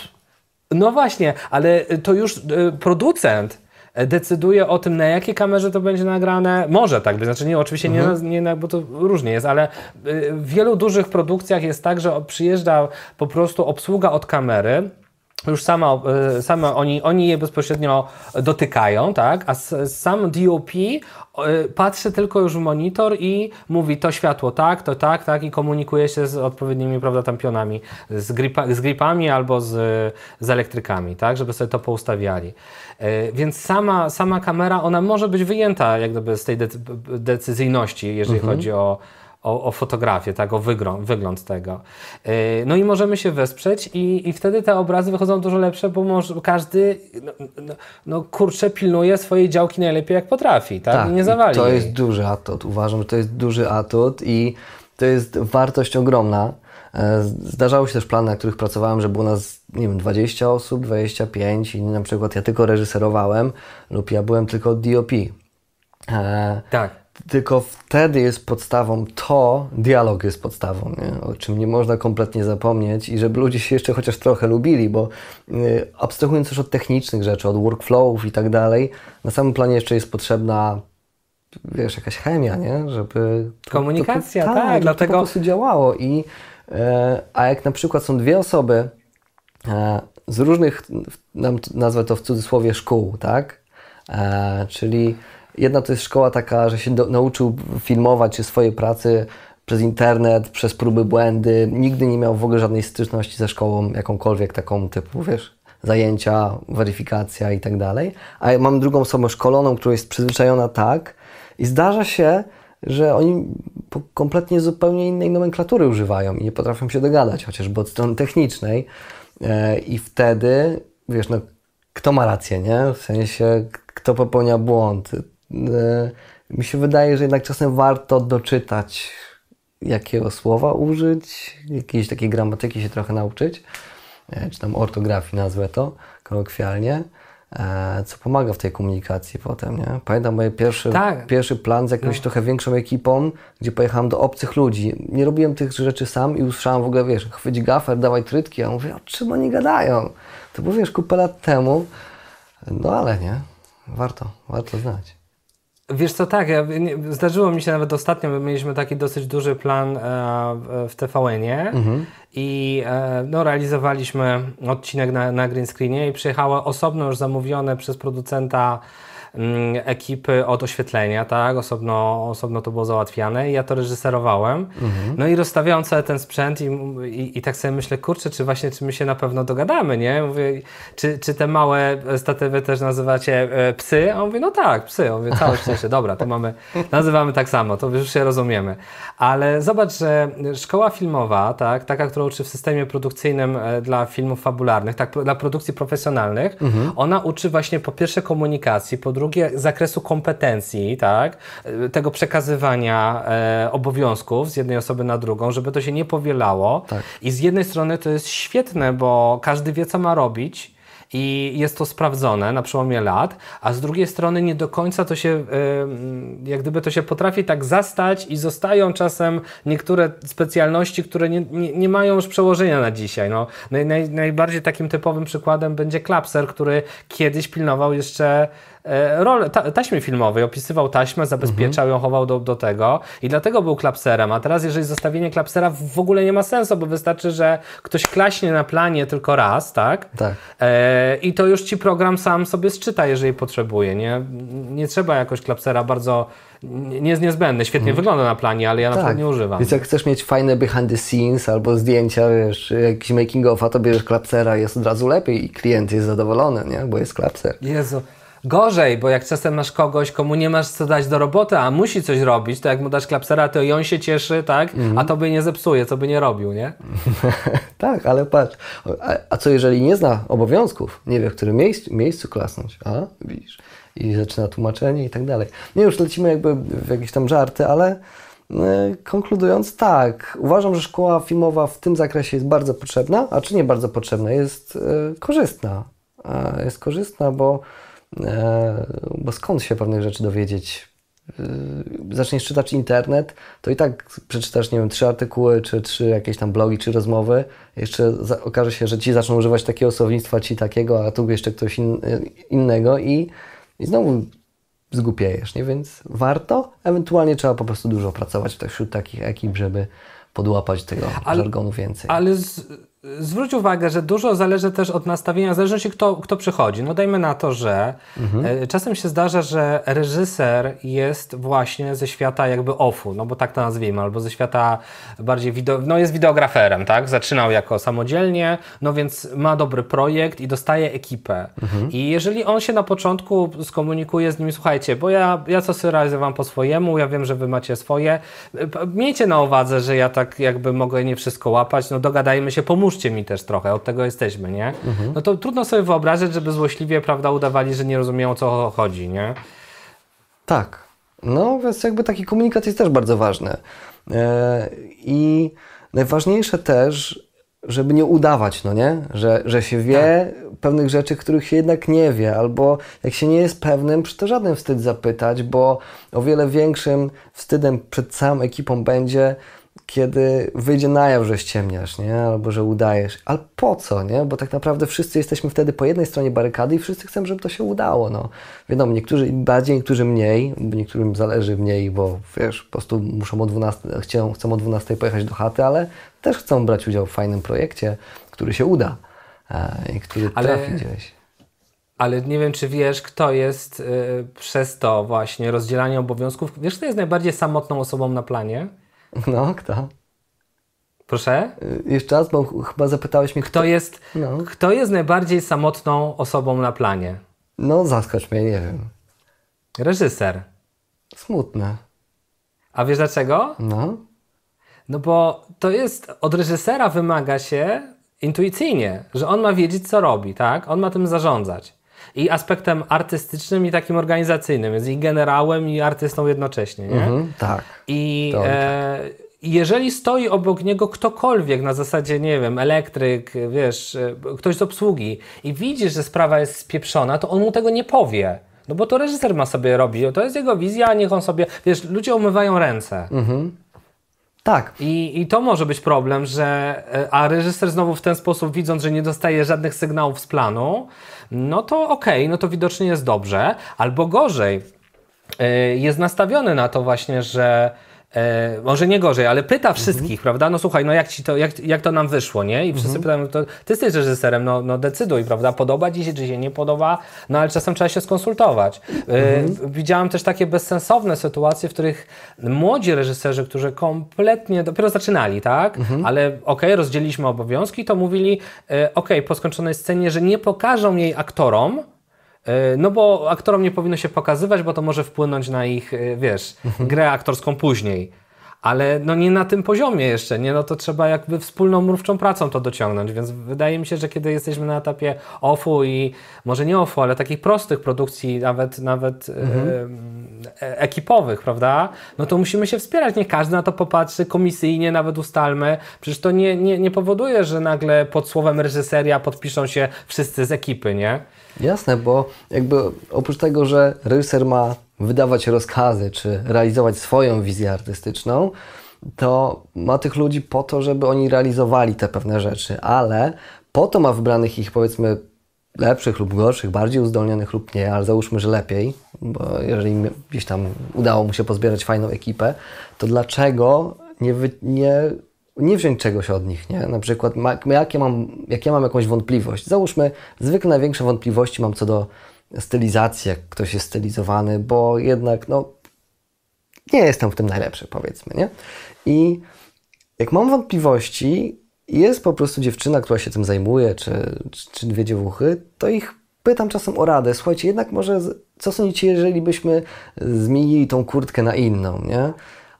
No właśnie, ale y, to już y, producent y, decyduje o tym, na jakiej kamerze to będzie nagrane. Może tak być, znaczy nie, oczywiście mhm. nie, nie, bo to różnie jest, ale y, w wielu dużych produkcjach jest tak, że przyjeżdża po prostu obsługa od kamery, już sama, e, sama oni, oni je bezpośrednio dotykają, tak? A sam DOP e, patrzy tylko już w monitor i mówi to światło tak, to tak, tak i komunikuje się z odpowiednimi, prawda, tam pionami, z, gripa, z gripami albo z, z elektrykami, tak? Żeby sobie to poustawiali. E, więc sama, sama kamera, ona może być wyjęta jak gdyby z tej decyzyjności, jeżeli mhm. chodzi o o, o fotografię, tak, o wygląd, wygląd tego. Y, no i możemy się wesprzeć i, i wtedy te obrazy wychodzą dużo lepsze, bo może, każdy, no, no, no kurczę, pilnuje swojej działki najlepiej jak potrafi, tak, tak I nie zawali. To jest duży atut, uważam, że to jest duży atut i to jest wartość ogromna. E, zdarzały się też plany, na których pracowałem, że było nas, nie wiem, 20 osób, 25 i na przykład ja tylko reżyserowałem lub ja byłem tylko DOP. E, tak tylko wtedy jest podstawą to, dialog jest podstawą, nie? o czym nie można kompletnie zapomnieć i żeby ludzie się jeszcze chociaż trochę lubili, bo y, abstrahując już od technicznych rzeczy, od workflowów i tak dalej, na samym planie jeszcze jest potrzebna wiesz, jakaś chemia, nie? Żeby to, Komunikacja, to, to, tak, tak, dlatego... to po prostu działało i e, a jak na przykład są dwie osoby e, z różnych, nam nazwę to w cudzysłowie szkół, tak? E, czyli Jedna to jest szkoła taka, że się do, nauczył filmować czy swojej pracy przez internet, przez próby, błędy. Nigdy nie miał w ogóle żadnej styczności ze szkołą jakąkolwiek taką typu, wiesz, zajęcia, weryfikacja i tak dalej. A ja mam drugą osobę szkoloną, która jest przyzwyczajona tak i zdarza się, że oni kompletnie zupełnie innej nomenklatury używają i nie potrafią się dogadać, chociażby od strony technicznej. E, I wtedy, wiesz, no, kto ma rację, nie? W sensie, kto popełnia błąd, E, mi się wydaje, że jednak czasem warto doczytać, jakiego słowa użyć, jakiejś takiej gramatyki się trochę nauczyć, e, czy tam ortografii nazwę to kolokwialnie, e, co pomaga w tej komunikacji potem, nie? Pamiętam mój pierwszy, tak. pierwszy plan z jakąś no. trochę większą ekipą, gdzie pojechałem do obcych ludzi. Nie robiłem tych rzeczy sam i usłyszałem w ogóle, wiesz, chwyć gafer, dawaj trytki, a ja mówię, o czym oni gadają? To było, wiesz, kupę lat temu, no ale nie, warto, warto znać. Wiesz co, tak, ja, nie, zdarzyło mi się nawet ostatnio, my mieliśmy taki dosyć duży plan e, w TVN-ie mhm. i e, no, realizowaliśmy odcinek na, na green screenie i przyjechało osobno już zamówione przez producenta Mm, ekipy od oświetlenia, tak? Osobno, osobno to było załatwiane i ja to reżyserowałem. Mhm. No i rozstawiałem cały ten sprzęt i, i, i, tak sobie myślę, kurczę, czy właśnie, czy my się na pewno dogadamy, nie? Mówię, czy, czy te małe statywy też nazywacie e, psy? A on mówi, no tak, psy. On mówi, całe szczęście, dobra, to mamy, nazywamy tak samo, to już się rozumiemy. Ale zobacz, że szkoła filmowa, tak, taka, która uczy w systemie produkcyjnym e, dla filmów fabularnych, tak, dla produkcji profesjonalnych, mhm. ona uczy właśnie po pierwsze komunikacji, po drugie drugie zakresu kompetencji, tak, tego przekazywania e, obowiązków z jednej osoby na drugą, żeby to się nie powielało. Tak. I z jednej strony to jest świetne, bo każdy wie, co ma robić, i jest to sprawdzone na przełomie lat, a z drugiej strony nie do końca to się, e, mm, jak gdyby to się potrafi tak zastać i zostają czasem niektóre specjalności, które nie, nie, nie mają już przełożenia na dzisiaj. No, naj, naj, najbardziej takim typowym przykładem będzie klapser, który kiedyś pilnował jeszcze E, rolę ta, taśmy filmowej, opisywał taśmę, zabezpieczał mhm. ją, chował do, do tego i dlatego był klapserem, a teraz jeżeli zostawienie klapsera w ogóle nie ma sensu, bo wystarczy, że ktoś klaśnie na planie tylko raz, tak? Tak. E, I to już ci program sam sobie zczyta, jeżeli potrzebuje, nie? Nie trzeba jakoś klapsera bardzo nie jest niezbędny. Świetnie mhm. wygląda na planie, ale ja na przykład tak. nie używam. Więc jak chcesz mieć fajne behind the scenes albo zdjęcia, wiesz, jakiś making of, a to bierzesz klapsera, jest od razu lepiej i klient jest zadowolony, nie? Bo jest klapser. Jezu. Gorzej, bo jak czasem masz kogoś, komu nie masz co dać do roboty, a musi coś robić, to jak mu dasz klapsera, to i on się cieszy, tak? Mm -hmm. A nie zepsuje, co by nie robił, nie? tak, ale patrz, a, a, co jeżeli nie zna obowiązków, nie wie, w którym miejscu, miejscu klasnąć, a? Widzisz? I zaczyna tłumaczenie i tak dalej. Nie, już lecimy jakby w jakieś tam żarty, ale e, konkludując, tak, uważam, że szkoła filmowa w tym zakresie jest bardzo potrzebna, a czy nie bardzo potrzebna, jest e, korzystna. E, jest korzystna, bo E, bo skąd się pewnych rzeczy dowiedzieć? E, zaczniesz czytać internet, to i tak przeczytasz, nie wiem, trzy artykuły, czy trzy jakieś tam blogi, czy rozmowy. Jeszcze okaże się, że ci zaczną używać takiego słownictwa, ci takiego, a tu jeszcze ktoś in, e, innego i, i znowu zgłupiejesz, nie? Więc warto, ewentualnie trzeba po prostu dużo pracować wśród takich ekip, żeby podłapać tego ale, żargonu więcej. Ale z zwróć uwagę, że dużo zależy też od nastawienia, w zależności kto, kto przychodzi. No dajmy na to, że mhm. E, czasem się zdarza, że reżyser jest właśnie ze świata jakby ofu, no bo tak to nazwijmy, albo ze świata bardziej, wideo, no jest wideograferem, tak? Zaczynał jako samodzielnie, no więc ma dobry projekt i dostaje ekipę. Mhm. I jeżeli on się na początku skomunikuje z nimi, słuchajcie, bo ja, ja co syrazy wam po swojemu, ja wiem, że wy macie swoje, e, miejcie na uwadze, że ja tak jakby mogę nie wszystko łapać, no dogadajmy się, pomóżmy pomóżcie mi też trochę, od tego jesteśmy, nie? Mhm. No to trudno sobie wyobrazić, żeby złośliwie, prawda, udawali, że nie rozumieją, o co chodzi, nie? Tak. No, więc jakby taki komunikat jest też bardzo ważny. E, I najważniejsze też, żeby nie udawać, no nie? Że, że się wie tak. pewnych rzeczy, których się jednak nie wie, albo jak się nie jest pewnym, to żaden wstyd zapytać, bo o wiele większym wstydem przed całą ekipą będzie kiedy wyjdzie na jaw, że ściemniasz, nie? Albo że udajesz. Ale po co, nie? Bo tak naprawdę wszyscy jesteśmy wtedy po jednej stronie barykady i wszyscy chcemy, żeby to się udało, no. Wiadomo, niektórzy bardziej, niektórzy mniej, niektórym zależy mniej, bo wiesz, po prostu muszą o 12, chcą, chcą o 12 pojechać do chaty, ale też chcą brać udział w fajnym projekcie, który się uda e, i który ale... trafi gdzieś ale nie wiem, czy wiesz, kto jest y, przez to właśnie rozdzielanie obowiązków. Wiesz, kto jest najbardziej samotną osobą na planie? No, kto? Proszę? Y, jeszcze raz, bo chyba zapytałeś mnie, kto, kto jest. No. Kto jest najbardziej samotną osobą na planie? No, zaskocz mnie, nie wiem. Reżyser. Smutne. A wiesz dlaczego? No. No bo to jest, od reżysera wymaga się intuicyjnie, że on ma wiedzieć, co robi, tak? On ma tym zarządzać i aspektem artystycznym, i takim organizacyjnym. Jest i generałem, i artystą jednocześnie. Nie? Mhm, tak. I e, tak. jeżeli stoi obok niego ktokolwiek na zasadzie, nie wiem, elektryk, wiesz, e, ktoś z obsługi i widzi, że sprawa jest spieprzona, to on mu tego nie powie. No bo to reżyser ma sobie robić, to jest jego wizja, a niech on sobie. Wiesz, ludzie umywają ręce. Mhm. Tak. I, I to może być problem, że. E, a reżyser znowu w ten sposób, widząc, że nie dostaje żadnych sygnałów z planu, no to okej, okay, no to widocznie jest dobrze, albo gorzej, y, jest nastawiony na to właśnie, że E, może nie gorzej, ale pyta mhm. wszystkich, prawda? No słuchaj, no jak, ci to, jak, jak to nam wyszło, nie? I wszyscy mhm. pytają, to ty jesteś reżyserem, no, no decyduj, prawda? Podoba ci się, czy się nie podoba? No ale czasem trzeba się skonsultować. E, mhm. Widziałam też takie bezsensowne sytuacje, w których młodzi reżyserzy, którzy kompletnie dopiero zaczynali, tak? Ale okej, okay, rozdzieliliśmy obowiązki, to mówili, e, okej, okay, po skończonej scenie, że nie pokażą jej aktorom, E, no bo aktorom nie powinno się pokazywać, bo to może wpłynąć na ich, e, wiesz, mhm. grę aktorską później. Ale no nie na tym poziomie jeszcze, nie? No to trzeba jakby wspólną mrówczą pracą to dociągnąć, więc wydaje mi się, że kiedy jesteśmy na etapie OFU i może nie OFU, ale takich prostych produkcji, nawet, nawet mhm. e, ekipowych, prawda? No to musimy się wspierać, nie każdy na to popatrzy komisyjnie, nawet ustalmy. Przecież to nie, nie, nie powoduje, że nagle pod słowem reżyseria podpiszą się wszyscy z ekipy, nie? Jasne, bo jakby oprócz tego, że reżyser ma wydawać rozkazy czy realizować swoją wizję artystyczną, to ma tych ludzi po to, żeby oni realizowali te pewne rzeczy, ale po to ma wybranych ich powiedzmy lepszych lub gorszych, bardziej uzdolnionych lub nie, ale załóżmy, że lepiej, bo jeżeli gdzieś tam udało mu się pozbierać fajną ekipę, to dlaczego nie, wy, nie nie wziąć czegoś od nich, nie? Na przykład, jak ja, mam, jak ja mam jakąś wątpliwość, załóżmy, zwykle największe wątpliwości mam co do stylizacji, jak ktoś jest stylizowany, bo jednak, no, nie jestem w tym najlepszy, powiedzmy, nie? I jak mam wątpliwości, jest po prostu dziewczyna, która się tym zajmuje, czy, czy, czy dwie dziewuchy, to ich pytam czasem o radę. Słuchajcie, jednak może, co sądzicie, jeżeli byśmy zmienili tą kurtkę na inną, nie?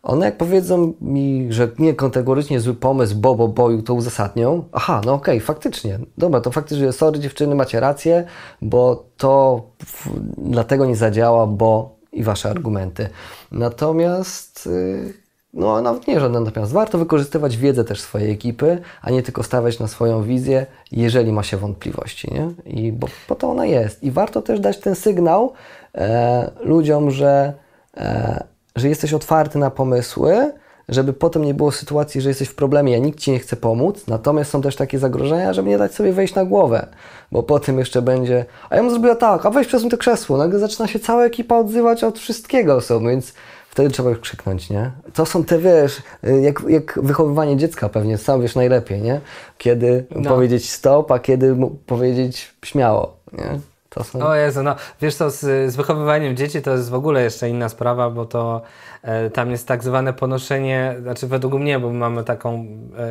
One jak powiedzą mi, że nie kategorycznie zły pomysł, bo, bo boju to uzasadnią, aha, no okej, okay, faktycznie, dobra, to faktycznie, sorry dziewczyny, macie rację, bo to w, dlatego nie zadziała, bo i wasze argumenty. Natomiast... Yy, no, nawet nie żadne. Natomiast warto wykorzystywać wiedzę też swojej ekipy, a nie tylko stawiać na swoją wizję, jeżeli ma się wątpliwości, nie? I bo bo to ona jest. I warto też dać ten sygnał e, ludziom, że e, że jesteś otwarty na pomysły, żeby potem nie było sytuacji, że jesteś w problemie, a nikt ci nie chce pomóc. Natomiast są też takie zagrożenia, żeby nie dać sobie wejść na głowę, bo potem jeszcze będzie, a ja bym zrobiła tak, a weź przesuń to krzesło. Nagle zaczyna się cała ekipa odzywać od wszystkiego są, więc wtedy trzeba już krzyknąć, nie? To są te, wiesz, jak, jak wychowywanie dziecka pewnie, sam wiesz najlepiej, nie? Kiedy no. powiedzieć stop, a kiedy powiedzieć śmiało, nie? To są... O Jezu, no wiesz co, z, z, wychowywaniem dzieci to jest w ogóle jeszcze inna sprawa, bo to e, tam jest tak zwane ponoszenie, znaczy według mnie, bo mamy taką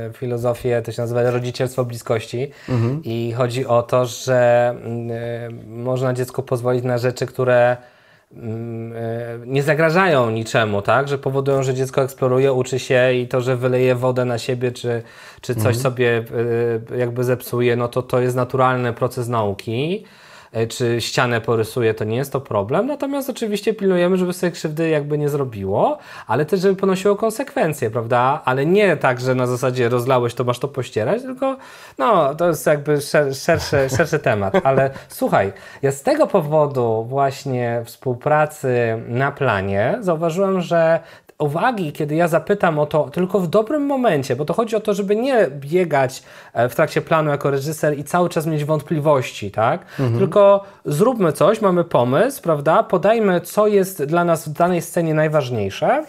e, filozofię, to się nazywa rodzicielstwo bliskości mhm. i chodzi o to, że mm, e, można dziecku pozwolić na rzeczy, które mm, e, nie zagrażają niczemu, tak? Że powodują, że dziecko eksploruje, uczy się i to, że wyleje wodę na siebie, czy, czy coś mhm. sobie e, jakby zepsuje, no to to jest naturalny proces nauki. E, czy ścianę porysuje, to nie jest to problem. Natomiast oczywiście pilnujemy, żeby sobie krzywdy jakby nie zrobiło, ale też, żeby ponosiło konsekwencje, prawda? Ale nie tak, że na zasadzie rozlałeś, to masz to pościerać, tylko no, to jest jakby szer szerszy, szerszy temat. Ale słuchaj, ja z tego powodu właśnie współpracy na planie zauważyłem, że uwagi, kiedy ja zapytam o to tylko w dobrym momencie, bo to chodzi o to, żeby nie biegać e, w trakcie planu jako reżyser i cały czas mieć wątpliwości, tak? Mhm. Tylko zróbmy coś, mamy pomysł, prawda? Podajmy, co jest dla nas w danej scenie najważniejsze.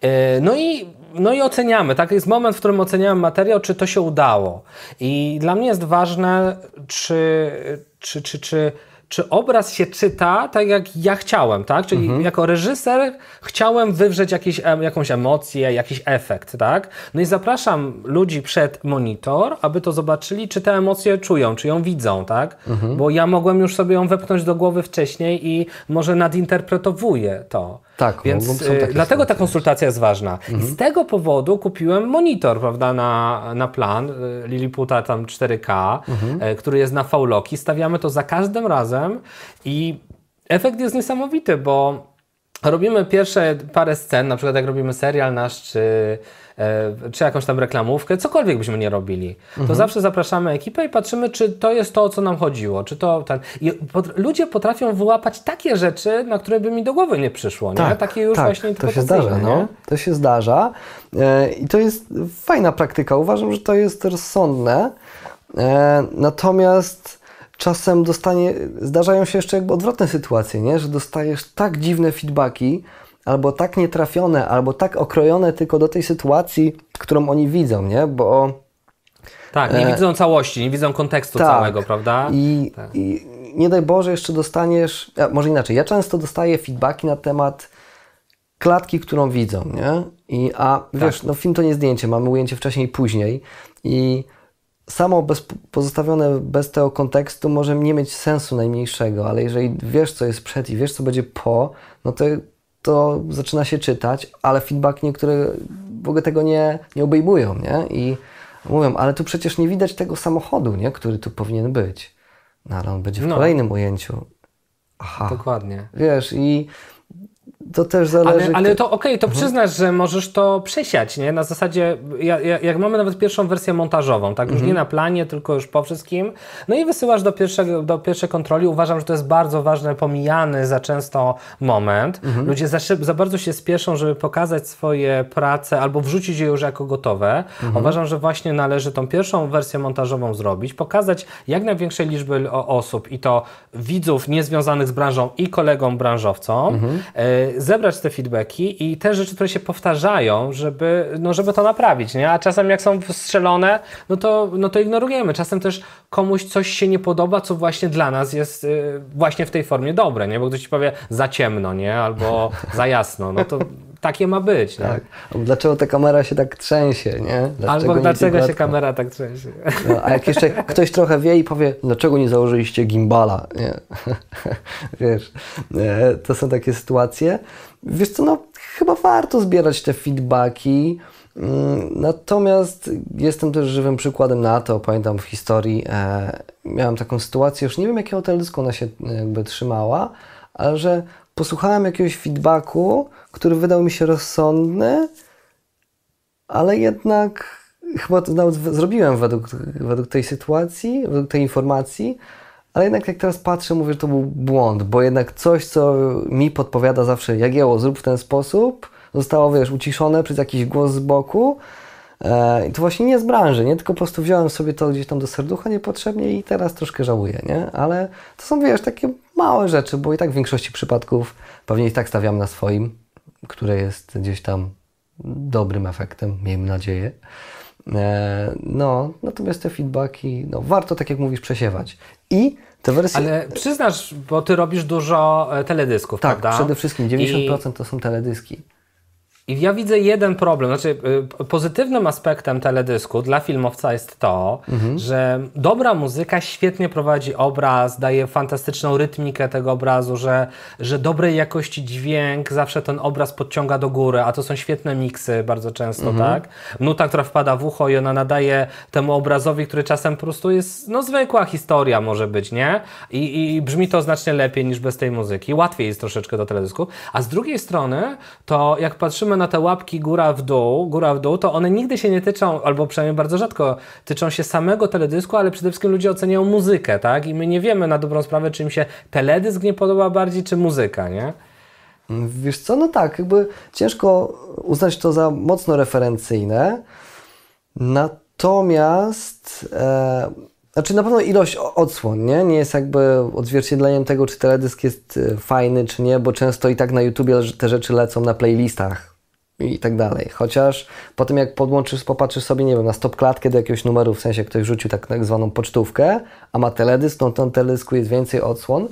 E, no i, no i oceniamy, tak? Jest moment, w którym oceniamy materiał, czy to się udało. I dla mnie jest ważne, czy, czy, czy, czy czy obraz się czyta tak, jak ja chciałem, tak? Czyli mhm. jako reżyser chciałem wywrzeć jakieś, jakąś emocję, jakiś efekt, tak? No i zapraszam ludzi przed monitor, aby to zobaczyli, czy te emocje czują, czy ją widzą, tak? Mhm. Bo ja mogłem już sobie ją wepchnąć do głowy wcześniej i może nadinterpretowuję to. Tak, no, więc no, y, dlatego ta konsultacja jest ważna. Mhm. I z tego powodu kupiłem monitor, prawda, na, na plan y, Lilliputa tam 4K, mhm. Y, który jest na Fauloki. Stawiamy to za każdym razem i efekt jest niesamowity, bo robimy pierwsze parę scen, na przykład jak robimy serial nasz czy E, czy jakąś tam reklamówkę, cokolwiek byśmy nie robili, to mhm. zawsze zapraszamy ekipę i patrzymy, czy to jest to, o co nam chodziło, czy to ten... ludzie potrafią wyłapać takie rzeczy, na które by mi do głowy nie przyszło, tak, nie? Takie już tak, właśnie to się zdarza, no. nie? no. To się zdarza e, i to jest fajna praktyka. Uważam, że to jest rozsądne, e, natomiast czasem dostanie, zdarzają się jeszcze jakby odwrotne sytuacje, nie? że dostajesz tak dziwne feedbacki, albo tak nietrafione, albo tak okrojone tylko do tej sytuacji, którą oni widzą, nie? Bo. Tak, nie e, widzą całości, nie widzą kontekstu tak, całego, prawda? I, tak. I nie daj Boże, jeszcze dostaniesz. A, może inaczej, ja często dostaję feedbacki na temat klatki, którą widzą, nie? I, a tak. wiesz, no film to nie zdjęcie, mamy ujęcie wcześniej i później. I samo bez, pozostawione bez tego kontekstu może nie mieć sensu najmniejszego, ale jeżeli wiesz, co jest przed i wiesz, co będzie po, no to to zaczyna się czytać, ale feedback niektóre w ogóle tego nie, nie obejmują, nie? I mówią, ale tu przecież nie widać tego samochodu, nie? Który tu powinien być. No ale on będzie w no. kolejnym ujęciu. Aha. Dokładnie. Wiesz, i to też zależy. Ale, ale to okej, okay, to mhm. przyznasz, że możesz to przesiać, nie? Na zasadzie, ja, ja, jak mamy nawet pierwszą wersję montażową, tak? Już mhm. nie na planie, tylko już po wszystkim. No i wysyłasz do, pierwszego, do pierwszej kontroli. Uważam, że to jest bardzo ważny, pomijany za często moment. Mhm. Ludzie za, za bardzo się spieszą, żeby pokazać swoje prace albo wrzucić je już jako gotowe. Mhm. Uważam, że właśnie należy tą pierwszą wersję montażową zrobić, pokazać jak największej liczby osób i to widzów niezwiązanych z branżą i kolegom branżowcom. Y zebrać te feedbacki i te rzeczy, które się powtarzają, żeby, no, żeby to naprawić. Nie? A czasem jak są wstrzelone, no to, no to ignorujemy. Czasem też komuś coś się nie podoba, co właśnie dla nas jest y, właśnie w tej formie dobre, nie? bo ktoś ci powie za ciemno, nie? albo za jasno, no to takie ma być. No. Tak. tak. Dlaczego ta kamera się tak trzęsie, nie? Dlaczego Albo dlaczego się kamera tak trzęsie? No, a jak jeszcze ktoś trochę wie i powie, dlaczego nie założyliście gimbala, nie? Wiesz, to są takie sytuacje. Wiesz co, no chyba warto zbierać te feedbacki, mm, Natomiast jestem też żywym przykładem na to. Pamiętam w historii e, miałem taką sytuację, już nie wiem jakiego teledysku ona się e, jakby trzymała, ale że posłuchałem jakiegoś feedbacku, który wydał mi się rozsądny, ale jednak chyba to nawet zrobiłem według, według tej sytuacji, według tej informacji, ale jednak jak teraz patrzę, mówię, że to był błąd, bo jednak coś, co mi podpowiada zawsze, Jagieło, zrób w ten sposób, zostało, wiesz, uciszone przez jakiś głos z boku, E, I to właśnie nie z branży, nie? Tylko po prostu wziąłem sobie to gdzieś tam do serducha niepotrzebnie i teraz troszkę żałuję, nie? Ale to są, wiesz, takie małe rzeczy, bo i tak w większości przypadków pewnie i tak stawiam na swoim, które jest gdzieś tam dobrym efektem, miejmy nadzieję. E, no, natomiast te feedbacki, no warto, tak jak mówisz, przesiewać. I te wersje... Ale przyznasz, bo ty robisz dużo e, teledysków, tak, prawda? przede wszystkim 90% I... to są teledyski. I ja widzę jeden problem. Znaczy, y, pozytywnym aspektem teledysku dla filmowca jest to, mhm. że dobra muzyka świetnie prowadzi obraz, daje fantastyczną rytmikę tego obrazu, że, że dobrej jakości dźwięk zawsze ten obraz podciąga do góry, a to są świetne miksy bardzo często, mhm. tak? Nuta, która wpada w ucho i ona nadaje temu obrazowi, który czasem po prostu jest, no zwykła historia może być, nie? I, i brzmi to znacznie lepiej niż bez tej muzyki. Łatwiej jest troszeczkę do teledysku. A z drugiej strony, to jak patrzymy patrzymy na te łapki góra w dół, góra w dół, to one nigdy się nie tyczą, albo przynajmniej bardzo rzadko tyczą się samego teledysku, ale przede wszystkim ludzie oceniają muzykę, tak? I my nie wiemy na dobrą sprawę, czy im się teledysk nie podoba bardziej, czy muzyka, nie? Wiesz co, no tak, jakby ciężko uznać to za mocno referencyjne. Natomiast, e, znaczy na pewno ilość odsłon, nie? Nie jest jakby odzwierciedleniem tego, czy teledysk jest e, fajny, czy nie, bo często i tak na YouTubie te rzeczy lecą na playlistach i tak dalej. Chociaż po tym jak podłączysz, popatrzysz sobie, nie wiem, na stop klatkę do jakiegoś numeru, w sensie ktoś rzucił tak, tak zwaną pocztówkę, a ma teledysk, no to na teledysku jest więcej odsłon,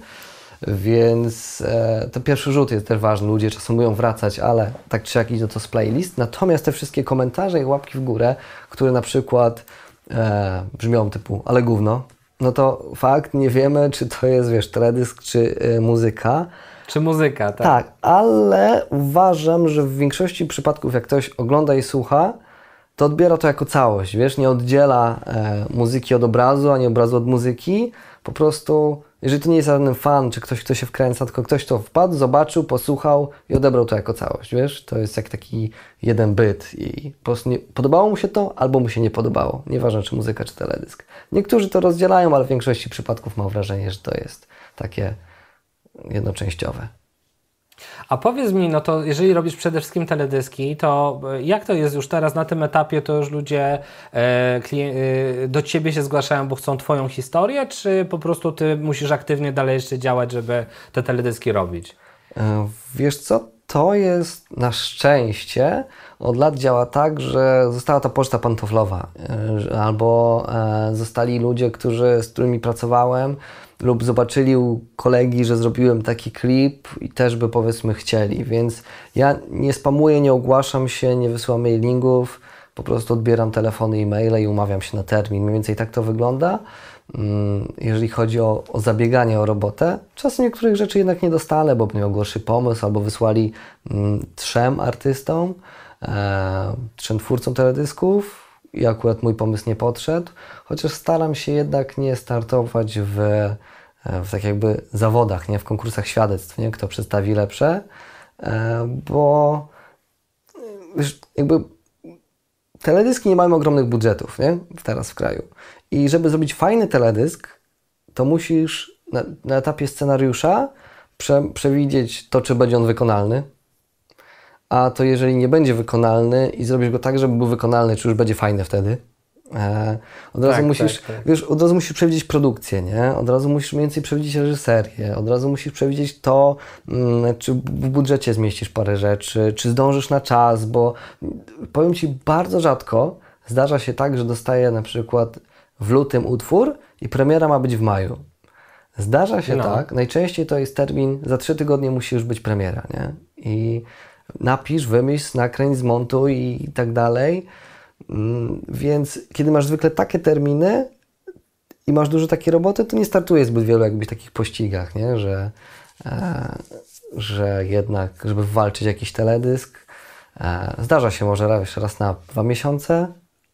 więc e, to pierwszy rzut jest też ważny. Ludzie czasem mówią wracać, ale tak czy jak idzie to z playlist. Natomiast te wszystkie komentarze i łapki w górę, które na przykład e, brzmią typu ale gówno, no to fakt, nie wiemy, czy to jest, wiesz, teledysk, czy y, muzyka, czy muzyka, tak? Tak, ale uważam, że w większości przypadków, jak ktoś ogląda i słucha, to odbiera to jako całość, wiesz, nie oddziela e, muzyki od obrazu, ani obrazu od muzyki, po prostu, jeżeli to nie jest żaden fan, czy ktoś, kto się wkręca, tylko ktoś, to wpadł, zobaczył, posłuchał i odebrał to jako całość, wiesz, to jest jak taki jeden byt i po prostu nie, podobało mu się to, albo mu się nie podobało, nieważne czy muzyka, czy teledysk. Niektórzy to rozdzielają, ale w większości przypadków mam wrażenie, że to jest takie jednoczęściowe. A powiedz mi, no to jeżeli robisz przede wszystkim teledyski, to e, jak to jest już teraz na tym etapie, to już ludzie e, e, do ciebie się zgłaszają, bo chcą twoją historię, czy po prostu ty musisz aktywnie dalej jeszcze działać, żeby te teledyski robić? E, wiesz co, to jest na szczęście od lat działa tak, że została ta poczta pantoflowa, albo zostali ludzie, którzy, z którymi pracowałem, lub zobaczyli u kolegi, że zrobiłem taki klip i też by powiedzmy chcieli, więc ja nie spamuję, nie ogłaszam się, nie wysyłam mailingów, po prostu odbieram telefony i maile i umawiam się na termin. Mniej więcej tak to wygląda, mm, jeżeli chodzi o, o zabieganie o robotę. Czasem niektórych rzeczy jednak nie dostanę, bo miał gorszy pomysł albo wysłali mm, trzem artystom, e, trzem twórcom teledysków, i akurat mój pomysł nie podszedł, chociaż staram się jednak nie startować w, w tak jakby zawodach, nie w konkursach świadectw, nie? kto przedstawi lepsze, e, bo jakby teledyski nie mają ogromnych budżetów nie? teraz w kraju. I żeby zrobić fajny teledysk, to musisz na, na etapie scenariusza prze, przewidzieć to, czy będzie on wykonalny, a to jeżeli nie będzie wykonalny i zrobisz go tak, żeby był wykonalny, czy już będzie fajny wtedy, e, od razu tak, musisz, tak, tak. wiesz, od razu musisz przewidzieć produkcję, nie? Od razu musisz mniej więcej przewidzieć reżyserię, od razu musisz przewidzieć to, mm, czy w budżecie zmieścisz parę rzeczy, czy zdążysz na czas, bo powiem Ci, bardzo rzadko zdarza się tak, że dostaję na przykład w lutym utwór i premiera ma być w maju. Zdarza się no. tak, najczęściej to jest termin, za trzy tygodnie musi już być premiera, nie? I napisz, wymyśl, nakręć, zmontuj i tak dalej. Mm, więc kiedy masz zwykle takie terminy i masz dużo takiej roboty, to nie startuje zbyt wielu jakby takich pościgach, nie? Że, e, że jednak, żeby walczyć jakiś teledysk, e, zdarza się może raz, raz na dwa miesiące,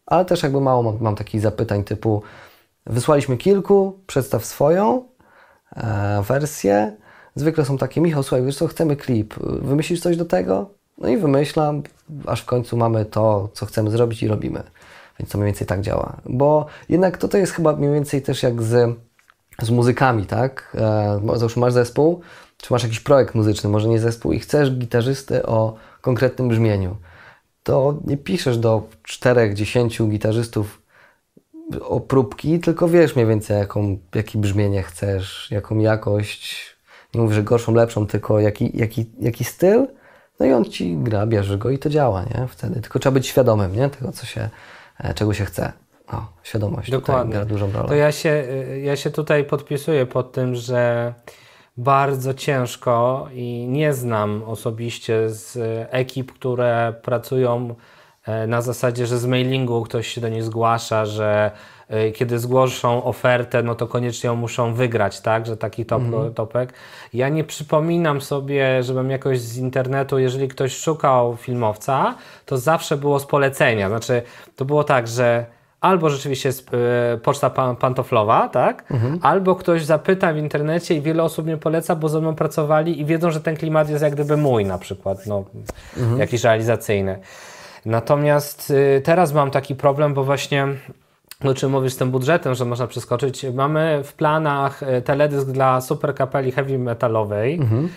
ale też jakby mało mam, mam takich zapytań typu wysłaliśmy kilku, przedstaw swoją e, wersję, zwykle są takie, Michał, słuchaj, wiesz co, chcemy klip, wymyślisz coś do tego? No i wymyślam, aż w końcu mamy to, co chcemy zrobić i robimy. Więc to mniej więcej tak działa. Bo jednak to, to jest chyba mniej więcej też jak z, z muzykami, tak? E, załóżmy masz zespół, czy masz jakiś projekt muzyczny, może nie zespół i chcesz gitarzysty o konkretnym brzmieniu. To nie piszesz do czterech, dziesięciu gitarzystów o próbki, tylko wiesz mniej więcej, jaką, jakie brzmienie chcesz, jaką jakość, nie mówię, że gorszą, lepszą, tylko jaki, jaki, jaki styl, no i on ci gra, bierzesz go i to działa, nie? Wtedy. Tylko trzeba być świadomym, nie? Tego, co się, e, czego się chce. O, świadomość Dokładnie. gra dużą rolę. To ja się, e, ja się tutaj podpisuję pod tym, że bardzo ciężko i nie znam osobiście z e, ekip, które pracują na zasadzie, że z mailingu ktoś się do nich zgłasza, że E, kiedy zgłoszą ofertę, no to koniecznie ją muszą wygrać, tak, że taki top, mhm. topek. Ja nie przypominam sobie, żebym jakoś z internetu, jeżeli ktoś szukał filmowca, to zawsze było z polecenia, znaczy to było tak, że albo rzeczywiście e, poczta pantoflowa, tak? Mhm. Albo ktoś zapyta w internecie i wiele osób mnie poleca, bo ze mną pracowali i wiedzą, że ten klimat jest jak gdyby mój na przykład, no, mhm. jakiś realizacyjny. Natomiast y, teraz mam taki problem, bo właśnie o czym mówisz z tym budżetem, że można przeskoczyć. Mamy w planach e, teledysk dla super kapeli heavy metalowej. Mhm,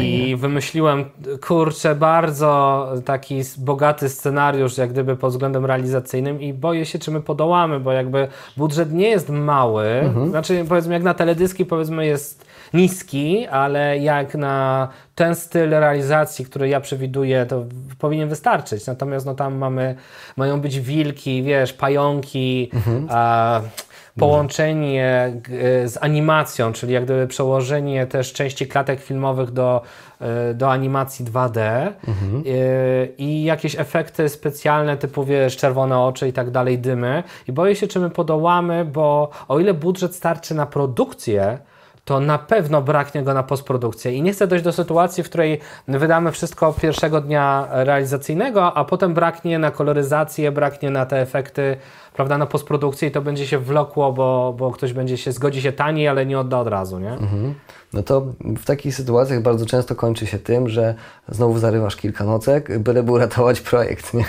I wymyśliłem, kurczę, bardzo taki bogaty scenariusz, jak gdyby pod względem realizacyjnym i boję się, czy my podołamy, bo jakby budżet nie jest mały. Mhm. Znaczy, powiedzmy, jak na teledyski, powiedzmy, jest niski, ale jak na ten styl realizacji, który ja przewiduję, to powinien wystarczyć. Natomiast no, tam mamy, mają być wilki, wiesz, pająki, mhm. a, połączenie e, z animacją, czyli jak gdyby przełożenie też części klatek filmowych do, e, do animacji 2D mhm. E, i jakieś efekty specjalne typu wiesz, czerwone oczy i tak dalej, dymy. I boję się, czy my podołamy, bo o ile budżet starczy na produkcję, to na pewno braknie go na postprodukcję. I nie chcę dojść do sytuacji, w której wydamy wszystko pierwszego dnia realizacyjnego, a potem braknie na koloryzację, braknie na te efekty, prawda, na postprodukcję i to będzie się wlokło, bo, bo ktoś będzie się, zgodzi się taniej, ale nie odda od razu, nie? Mhm. No to w takich sytuacjach bardzo często kończy się tym, że znowu zarywasz kilka nocek, byle uratować projekt, nie?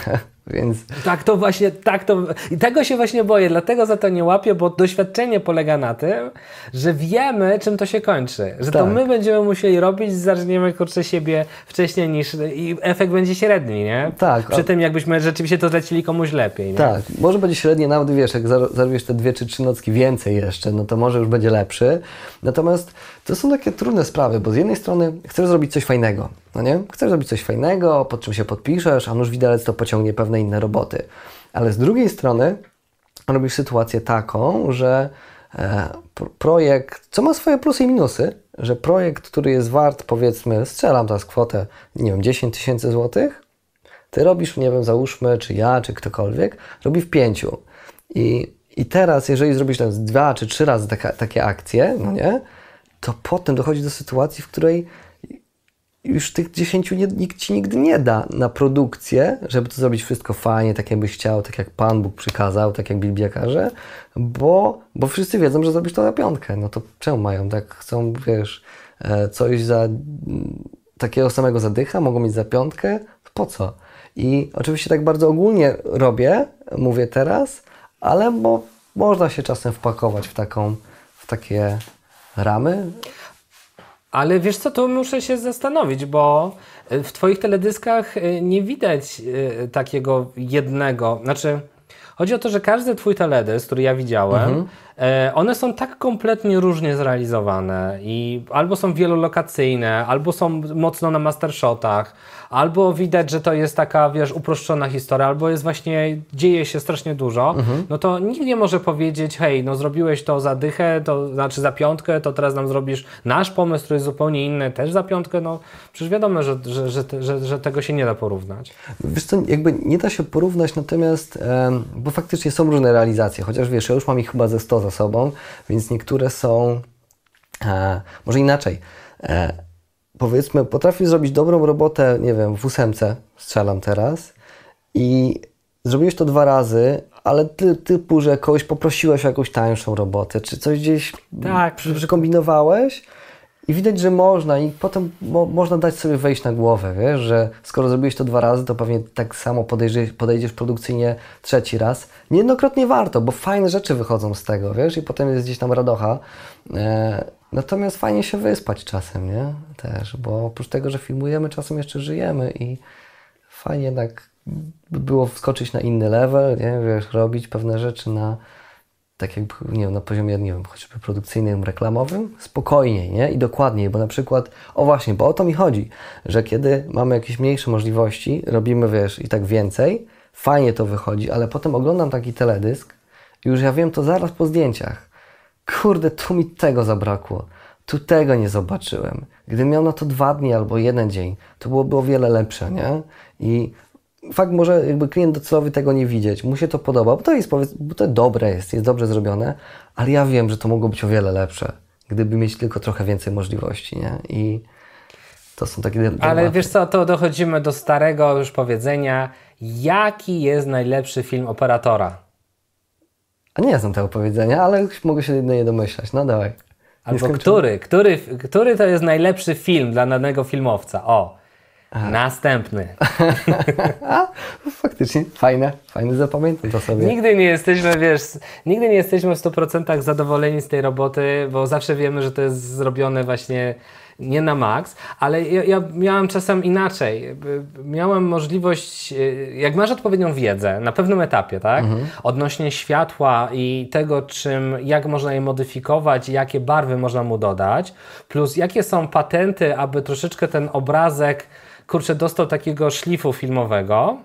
Więc... Tak to właśnie, tak to. I tego się właśnie boję, dlatego za to nie łapię, bo doświadczenie polega na tym, że wiemy, czym to się kończy. Że tak. to my będziemy musieli robić, zaczniemy kurczę siebie wcześniej niż. i efekt będzie średni, nie? Tak. Przy a... tym, jakbyśmy rzeczywiście to zlecili komuś lepiej. Nie? Tak, może będzie średnie nawet wiesz, jak zarwiesz te dwie czy trzy nocki więcej jeszcze, no to może już będzie lepszy. Natomiast to są takie trudne sprawy, bo z jednej strony chcesz zrobić coś fajnego, no nie? Chcesz zrobić coś fajnego, pod czym się podpiszesz, a nóż widelec to pociągnie pewne inne roboty. Ale z drugiej strony robisz sytuację taką, że e, projekt, co ma swoje plusy i minusy, że projekt, który jest wart, powiedzmy, strzelam teraz kwotę, nie wiem, 10 tysięcy złotych, ty robisz, nie wiem, załóżmy, czy ja, czy ktokolwiek, robi w pięciu. I, i teraz, jeżeli zrobisz tam dwa czy trzy razy taka, takie akcje, no nie, to potem dochodzi do sytuacji, w której już tych dziesięciu nikt ci nigdy nie da na produkcję, żeby to zrobić wszystko fajnie, tak jakbyś chciał, tak jak Pan Bóg przykazał, tak jak Biblia każe, bo, bo wszyscy wiedzą, że zrobisz to na piątkę. No to czemu mają tak? Chcą, wiesz, e, coś za takiego samego zadycha, mogą mieć za piątkę, po co? I oczywiście tak bardzo ogólnie robię, mówię teraz, ale bo można się czasem wpakować w taką, w takie ramy. Ale wiesz co, tu muszę się zastanowić, bo e, w Twoich teledyskach e, nie widać e, takiego jednego. Znaczy, chodzi o to, że każdy Twój teledysk, który ja widziałem, mhm. one są tak kompletnie różnie zrealizowane i albo są wielolokacyjne, albo są mocno na mastershotach, albo widać, że to jest taka, wiesz, uproszczona historia, albo jest właśnie, dzieje się strasznie dużo, mhm. no to nikt nie może powiedzieć, hej, no zrobiłeś to za dychę, to znaczy za piątkę, to teraz nam zrobisz nasz pomysł, który jest zupełnie inny, też za piątkę, no przecież wiadomo, że, że, że, że, że tego się nie da porównać. Wiesz co, jakby nie da się porównać, natomiast, bo faktycznie są różne realizacje, chociaż wiesz, ja już mam ich chyba ze 100 za sobą, więc niektóre są, e, może inaczej, e, powiedzmy, potrafisz zrobić dobrą robotę, nie wiem, w ósemce, strzelam teraz, i zrobiłeś to dwa razy, ale ty, typu, że kogoś poprosiłeś o jakąś tańszą robotę, czy coś gdzieś tak. przykombinowałeś i widać, że można i potem mo można dać sobie wejść na głowę, wiesz, że skoro zrobiłeś to dwa razy, to pewnie tak samo podejdziesz, podejdziesz produkcyjnie trzeci raz. Niejednokrotnie warto, bo fajne rzeczy wychodzą z tego, wiesz, i potem jest gdzieś tam radocha. E Natomiast fajnie się wyspać czasem, nie? Też, bo oprócz tego, że filmujemy, czasem jeszcze żyjemy i fajnie jednak by było wskoczyć na inny level, nie? Wiesz, robić pewne rzeczy na tak jak nie wiem, na poziomie, nie wiem, choćby produkcyjnym, reklamowym, spokojniej, nie? I dokładniej, bo na przykład, o właśnie, bo o to mi chodzi, że kiedy mamy jakieś mniejsze możliwości, robimy, wiesz, i tak więcej, fajnie to wychodzi, ale potem oglądam taki teledysk i już ja wiem to zaraz po zdjęciach kurde, tu mi tego zabrakło, tu tego nie zobaczyłem. Gdybym miał na to dwa dni albo jeden dzień, to byłoby o wiele lepsze, nie? I fakt może jakby klient docelowy tego nie widzieć, mu się to podoba, bo to jest, powiedz, bo to dobre jest, jest dobrze zrobione, ale ja wiem, że to mogło być o wiele lepsze, gdyby mieć tylko trochę więcej możliwości, nie? I to są takie dylematy. Ale wiesz co, to dochodzimy do starego już powiedzenia, jaki jest najlepszy film operatora? A nie znam tego powiedzenia, ale mogę się jedynie domyślać. No dawaj. Albo który, który, który to jest najlepszy film dla danego filmowca? O, Aha. następny. No faktycznie, fajne, fajne, zapamiętam to sobie. Nigdy nie jesteśmy, wiesz, nigdy nie jesteśmy w 100% zadowoleni z tej roboty, bo zawsze wiemy, że to jest zrobione właśnie nie na maks, ale ja, ja, miałem czasem inaczej. Miałem możliwość, e, jak masz odpowiednią wiedzę na pewnym etapie, tak? Mhm. Odnośnie światła i tego, czym, jak można je modyfikować, jakie barwy można mu dodać, plus jakie są patenty, aby troszeczkę ten obrazek, kurczę, dostał takiego szlifu filmowego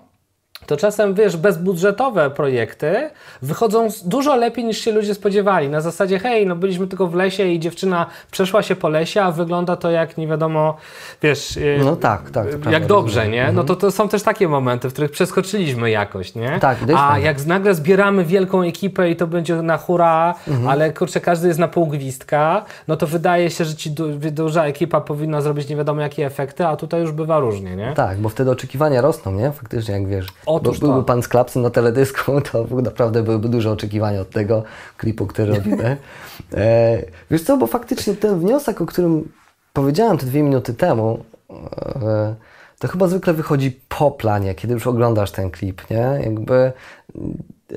to czasem, wiesz, bezbudżetowe projekty wychodzą dużo lepiej niż się ludzie spodziewali. Na zasadzie, hej, no byliśmy tylko w lesie i dziewczyna przeszła się po lesie, a wygląda to jak nie wiadomo, wiesz, y, no tak, tak, jak prawda, dobrze, rozumiem. nie? No to, mhm. to są też takie momenty, w których przeskoczyliśmy jakoś, nie? Tak, a jak nagle zbieramy wielką ekipę i to będzie na hura, mhm. ale kurczę, każdy jest na pół gwizdka, no to wydaje się, że ci du duża ekipa powinna zrobić nie wiadomo jakie efekty, a tutaj już bywa różnie, nie? Tak, bo wtedy oczekiwania rosną, nie? Faktycznie, jak wiesz. Otóż Bo byłby to. Tak. pan z klapsem na teledysku, to naprawdę byłyby duże oczekiwania od tego klipu, który robimy. E, wiesz co, bo faktycznie ten wniosek, o którym powiedziałem te dwie minuty temu, e, to chyba zwykle wychodzi po planie, kiedy już oglądasz ten klip, nie? Jakby e,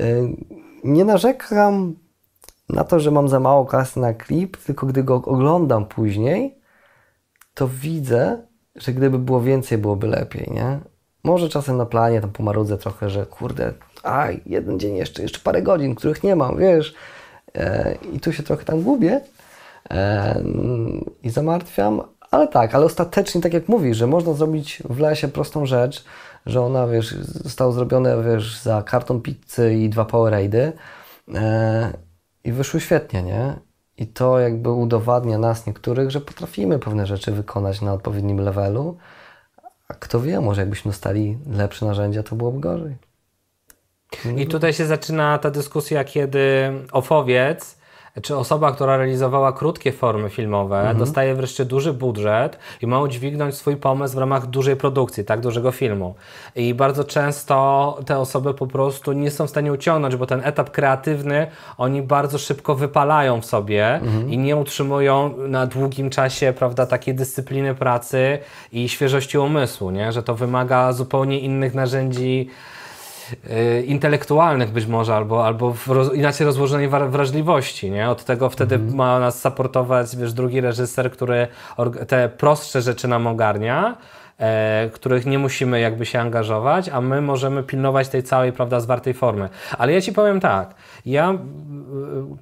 nie narzekam na to, że mam za mało kasy na klip, tylko gdy go oglądam później, to widzę, że gdyby było więcej, byłoby lepiej, nie? Może czasem na planie tam pomarudzę trochę, że kurde, a jeden dzień jeszcze, jeszcze parę godzin, których nie mam, wiesz. E, I tu się trochę tam gubię e, i zamartwiam, ale tak, ale ostatecznie, tak jak mówisz, że można zrobić w lesie prostą rzecz, że ona, wiesz, zostało zrobione, wiesz, za karton pizzy i dwa Powerade e, i wyszły świetnie, nie? I to jakby udowadnia nas niektórych, że potrafimy pewne rzeczy wykonać na odpowiednim levelu, kto wie, może jakbyśmy dostali lepsze narzędzia, to byłoby gorzej. I tutaj się zaczyna ta dyskusja, kiedy ofowiec czy osoba, która realizowała krótkie formy filmowe, mhm. dostaje wreszcie duży budżet i ma udźwignąć swój pomysł w ramach dużej produkcji, tak dużego filmu. I bardzo często te osoby po prostu nie są w stanie uciągnąć, bo ten etap kreatywny oni bardzo szybko wypalają w sobie mhm. i nie utrzymują na długim czasie, prawda, takiej dyscypliny pracy i świeżości umysłu, nie? że to wymaga zupełnie innych narzędzi Y, intelektualnych być może, albo, albo roz, inaczej rozłożonej wrażliwości. Nie? Od tego wtedy mm -hmm. ma nas supportować wiesz, drugi reżyser, który te prostsze rzeczy nam ogarnia, E, których nie musimy jakby się angażować, a my możemy pilnować tej całej, prawda, zwartej formy. Ale ja Ci powiem tak, ja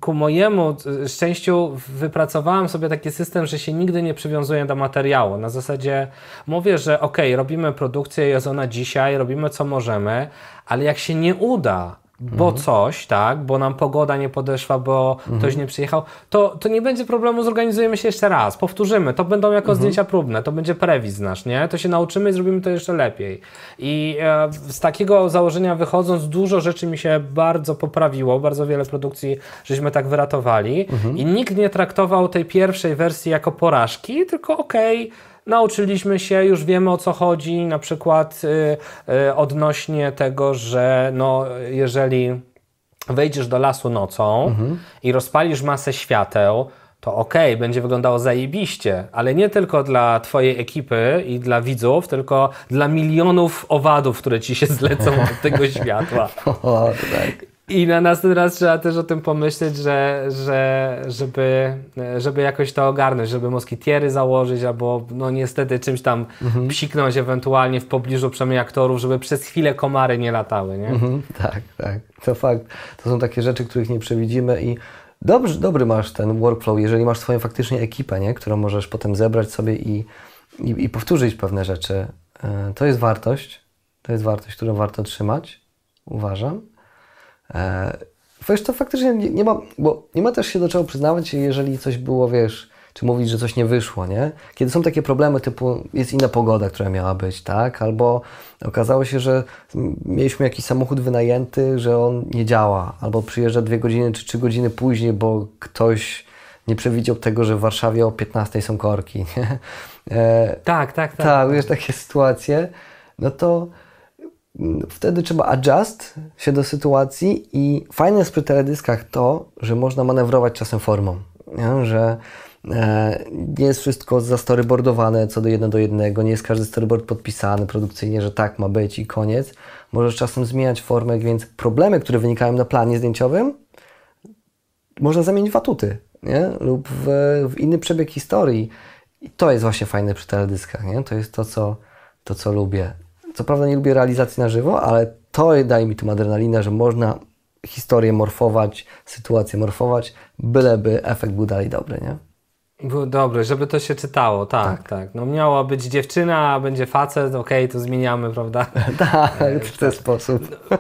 ku mojemu e, szczęściu wypracowałem sobie taki system, że się nigdy nie przywiązuję do materiału. Na zasadzie mówię, że ok, robimy produkcję, jest ona dzisiaj, robimy co możemy, ale jak się nie uda, bo mhm. coś, tak, bo nam pogoda nie podeszła, bo mhm. ktoś nie przyjechał, to, to nie będzie problemu, zorganizujemy się jeszcze raz, powtórzymy, to będą jako mhm. zdjęcia próbne, to będzie prewiz nasz, nie? To się nauczymy i zrobimy to jeszcze lepiej. I e, z takiego założenia wychodząc, dużo rzeczy mi się bardzo poprawiło, bardzo wiele produkcji żeśmy tak wyratowali mhm. i nikt nie traktował tej pierwszej wersji jako porażki, tylko okej, okay, nauczyliśmy się, już wiemy o co chodzi, na przykład y, y, odnośnie tego, że no, jeżeli wejdziesz do lasu nocą mhm. i rozpalisz masę świateł, to ok, będzie wyglądało zajebiście, ale nie tylko dla Twojej ekipy i dla widzów, tylko dla milionów owadów, które Ci się zlecą od tego światła. o, tak. I na następny raz trzeba też o tym pomyśleć, że, że, żeby, żeby jakoś to ogarnąć, żeby moskitiery założyć, albo no niestety czymś tam mhm. psiknąć ewentualnie w pobliżu przynajmniej aktorów, żeby przez chwilę komary nie latały, nie? Mhm. Tak, tak. To fakt. To są takie rzeczy, których nie przewidzimy i dobrze, dobry masz ten workflow, jeżeli masz swoją faktycznie ekipę, nie? którą możesz potem zebrać sobie i, i, i powtórzyć pewne rzeczy. E, to jest wartość. To jest wartość, którą warto trzymać, uważam. E, wiesz, to faktycznie nie, nie, ma, bo nie ma też się do czego przyznawać, jeżeli coś było, wiesz, czy mówić, że coś nie wyszło, nie? Kiedy są takie problemy typu jest inna pogoda, która miała być, tak? Albo okazało się, że mieliśmy jakiś samochód wynajęty, że on nie działa, albo przyjeżdża dwie godziny czy trzy godziny później, bo ktoś nie przewidział tego, że w Warszawie o 15 są korki, nie? E, tak, tak, tak. Tak, wiesz, takie sytuacje, no to Wtedy trzeba adjust się do sytuacji i fajne jest przy teledyskach to, że można manewrować czasem formą, nie? że e, nie jest wszystko zastoryboardowane co do jedno do jednego, nie jest każdy storyboard podpisany produkcyjnie, że tak ma być i koniec. Możesz czasem zmieniać formę, więc problemy, które wynikają na planie zdjęciowym, można zamienić w atuty nie? lub w, w inny przebieg historii. I to jest właśnie fajne przy teledyskach. Nie? To jest to, co, to, co lubię. Co prawda nie lubię realizacji na żywo, ale to daje mi tu adrenalinę, że można historię morfować, sytuację morfować, byleby efekt był dalej dobry, nie? Był dobry, żeby to się czytało, tak, tak. tak. No miała być dziewczyna, a będzie facet, okej, okay, to zmieniamy, prawda? tak, e, w ten tak. sposób. No,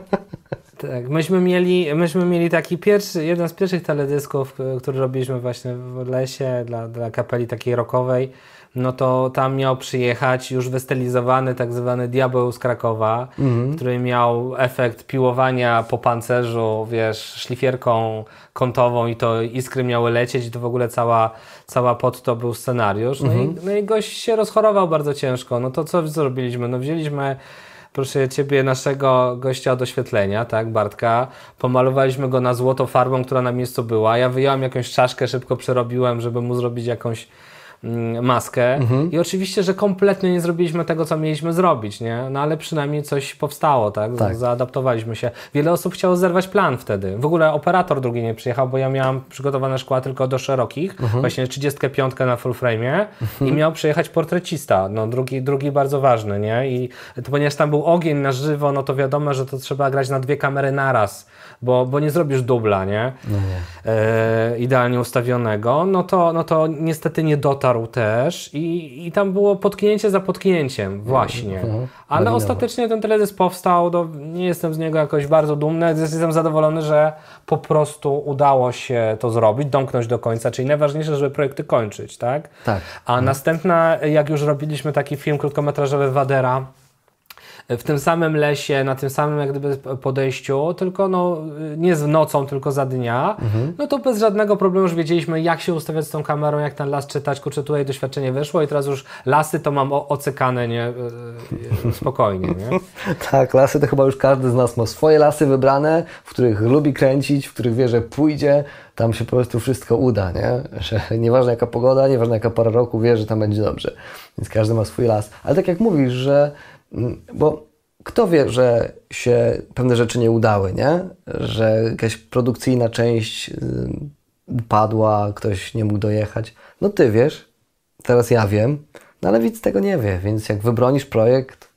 tak, myśmy mieli, myśmy mieli taki pierwszy, jeden z pierwszych teledysków, e, który robiliśmy właśnie w lesie dla, dla kapeli takiej rockowej no to tam miał przyjechać już wystylizowany tak zwany diabeł z Krakowa, mhm. który miał efekt piłowania po pancerzu, wiesz, szlifierką kątową i to iskry miały lecieć i to w ogóle cała, cała pod to był scenariusz. No, i, mhm. no i gość się rozchorował bardzo ciężko. No to co zrobiliśmy? No wzięliśmy proszę Ciebie, naszego gościa od oświetlenia, tak, Bartka. Pomalowaliśmy go na złoto farbą, która na miejscu była. Ja wyjąłem jakąś czaszkę, szybko przerobiłem, żeby mu zrobić jakąś Mm, maskę. Mhm. I oczywiście, że kompletnie nie zrobiliśmy tego, co mieliśmy zrobić, nie? No ale przynajmniej coś powstało, tak? tak. Zaadaptowaliśmy się. Wiele osób chciało zerwać plan wtedy. W ogóle operator drugi nie przyjechał, bo ja miałam przygotowane szkła tylko do szerokich, mhm. właśnie 35 na full frame'ie mhm. i miał przyjechać portrecista, no drugi, drugi bardzo ważny, nie? I to, ponieważ tam był ogień na żywo, no to wiadomo, że to trzeba grać na dwie kamery naraz, bo, bo nie zrobisz dubla, nie? No nie. E, idealnie ustawionego, no to, no to niestety nie dotarł dotarł też i, i tam było potknięcie za potknięciem właśnie. Mhm. mhm. Ale ostatecznie ten teledysk powstał, do, nie jestem z niego jakoś bardzo dumny, jestem zadowolony, że po prostu udało się to zrobić, domknąć do końca, czyli najważniejsze, żeby projekty kończyć, tak? Tak. A mhm. następna, jak już robiliśmy taki film krótkometrażowy Wadera, w tym samym lesie, na tym samym jak gdyby podejściu, tylko no, nie z nocą, tylko za dnia, mhm. no to bez żadnego problemu już wiedzieliśmy, jak się ustawiać z tą kamerą, jak ten las czytać, kurczę, tutaj doświadczenie wyszło i teraz już lasy to mam ocykane, nie, e, e, spokojnie. Nie? tak, lasy to chyba już każdy z nas ma swoje lasy wybrane, w których lubi kręcić, w których wie, że pójdzie, tam się po prostu wszystko uda, nie? Że nieważne jaka pogoda, nieważne jaka para roku, wie, że tam będzie dobrze. Więc każdy ma swój las. Ale tak jak mówisz, że bo kto wie, że się pewne rzeczy nie udały, nie? Że jakaś produkcyjna część y, upadła, ktoś nie mógł dojechać. No ty wiesz, teraz ja wiem, no ale widz tego nie wie, więc jak wybronisz projekt,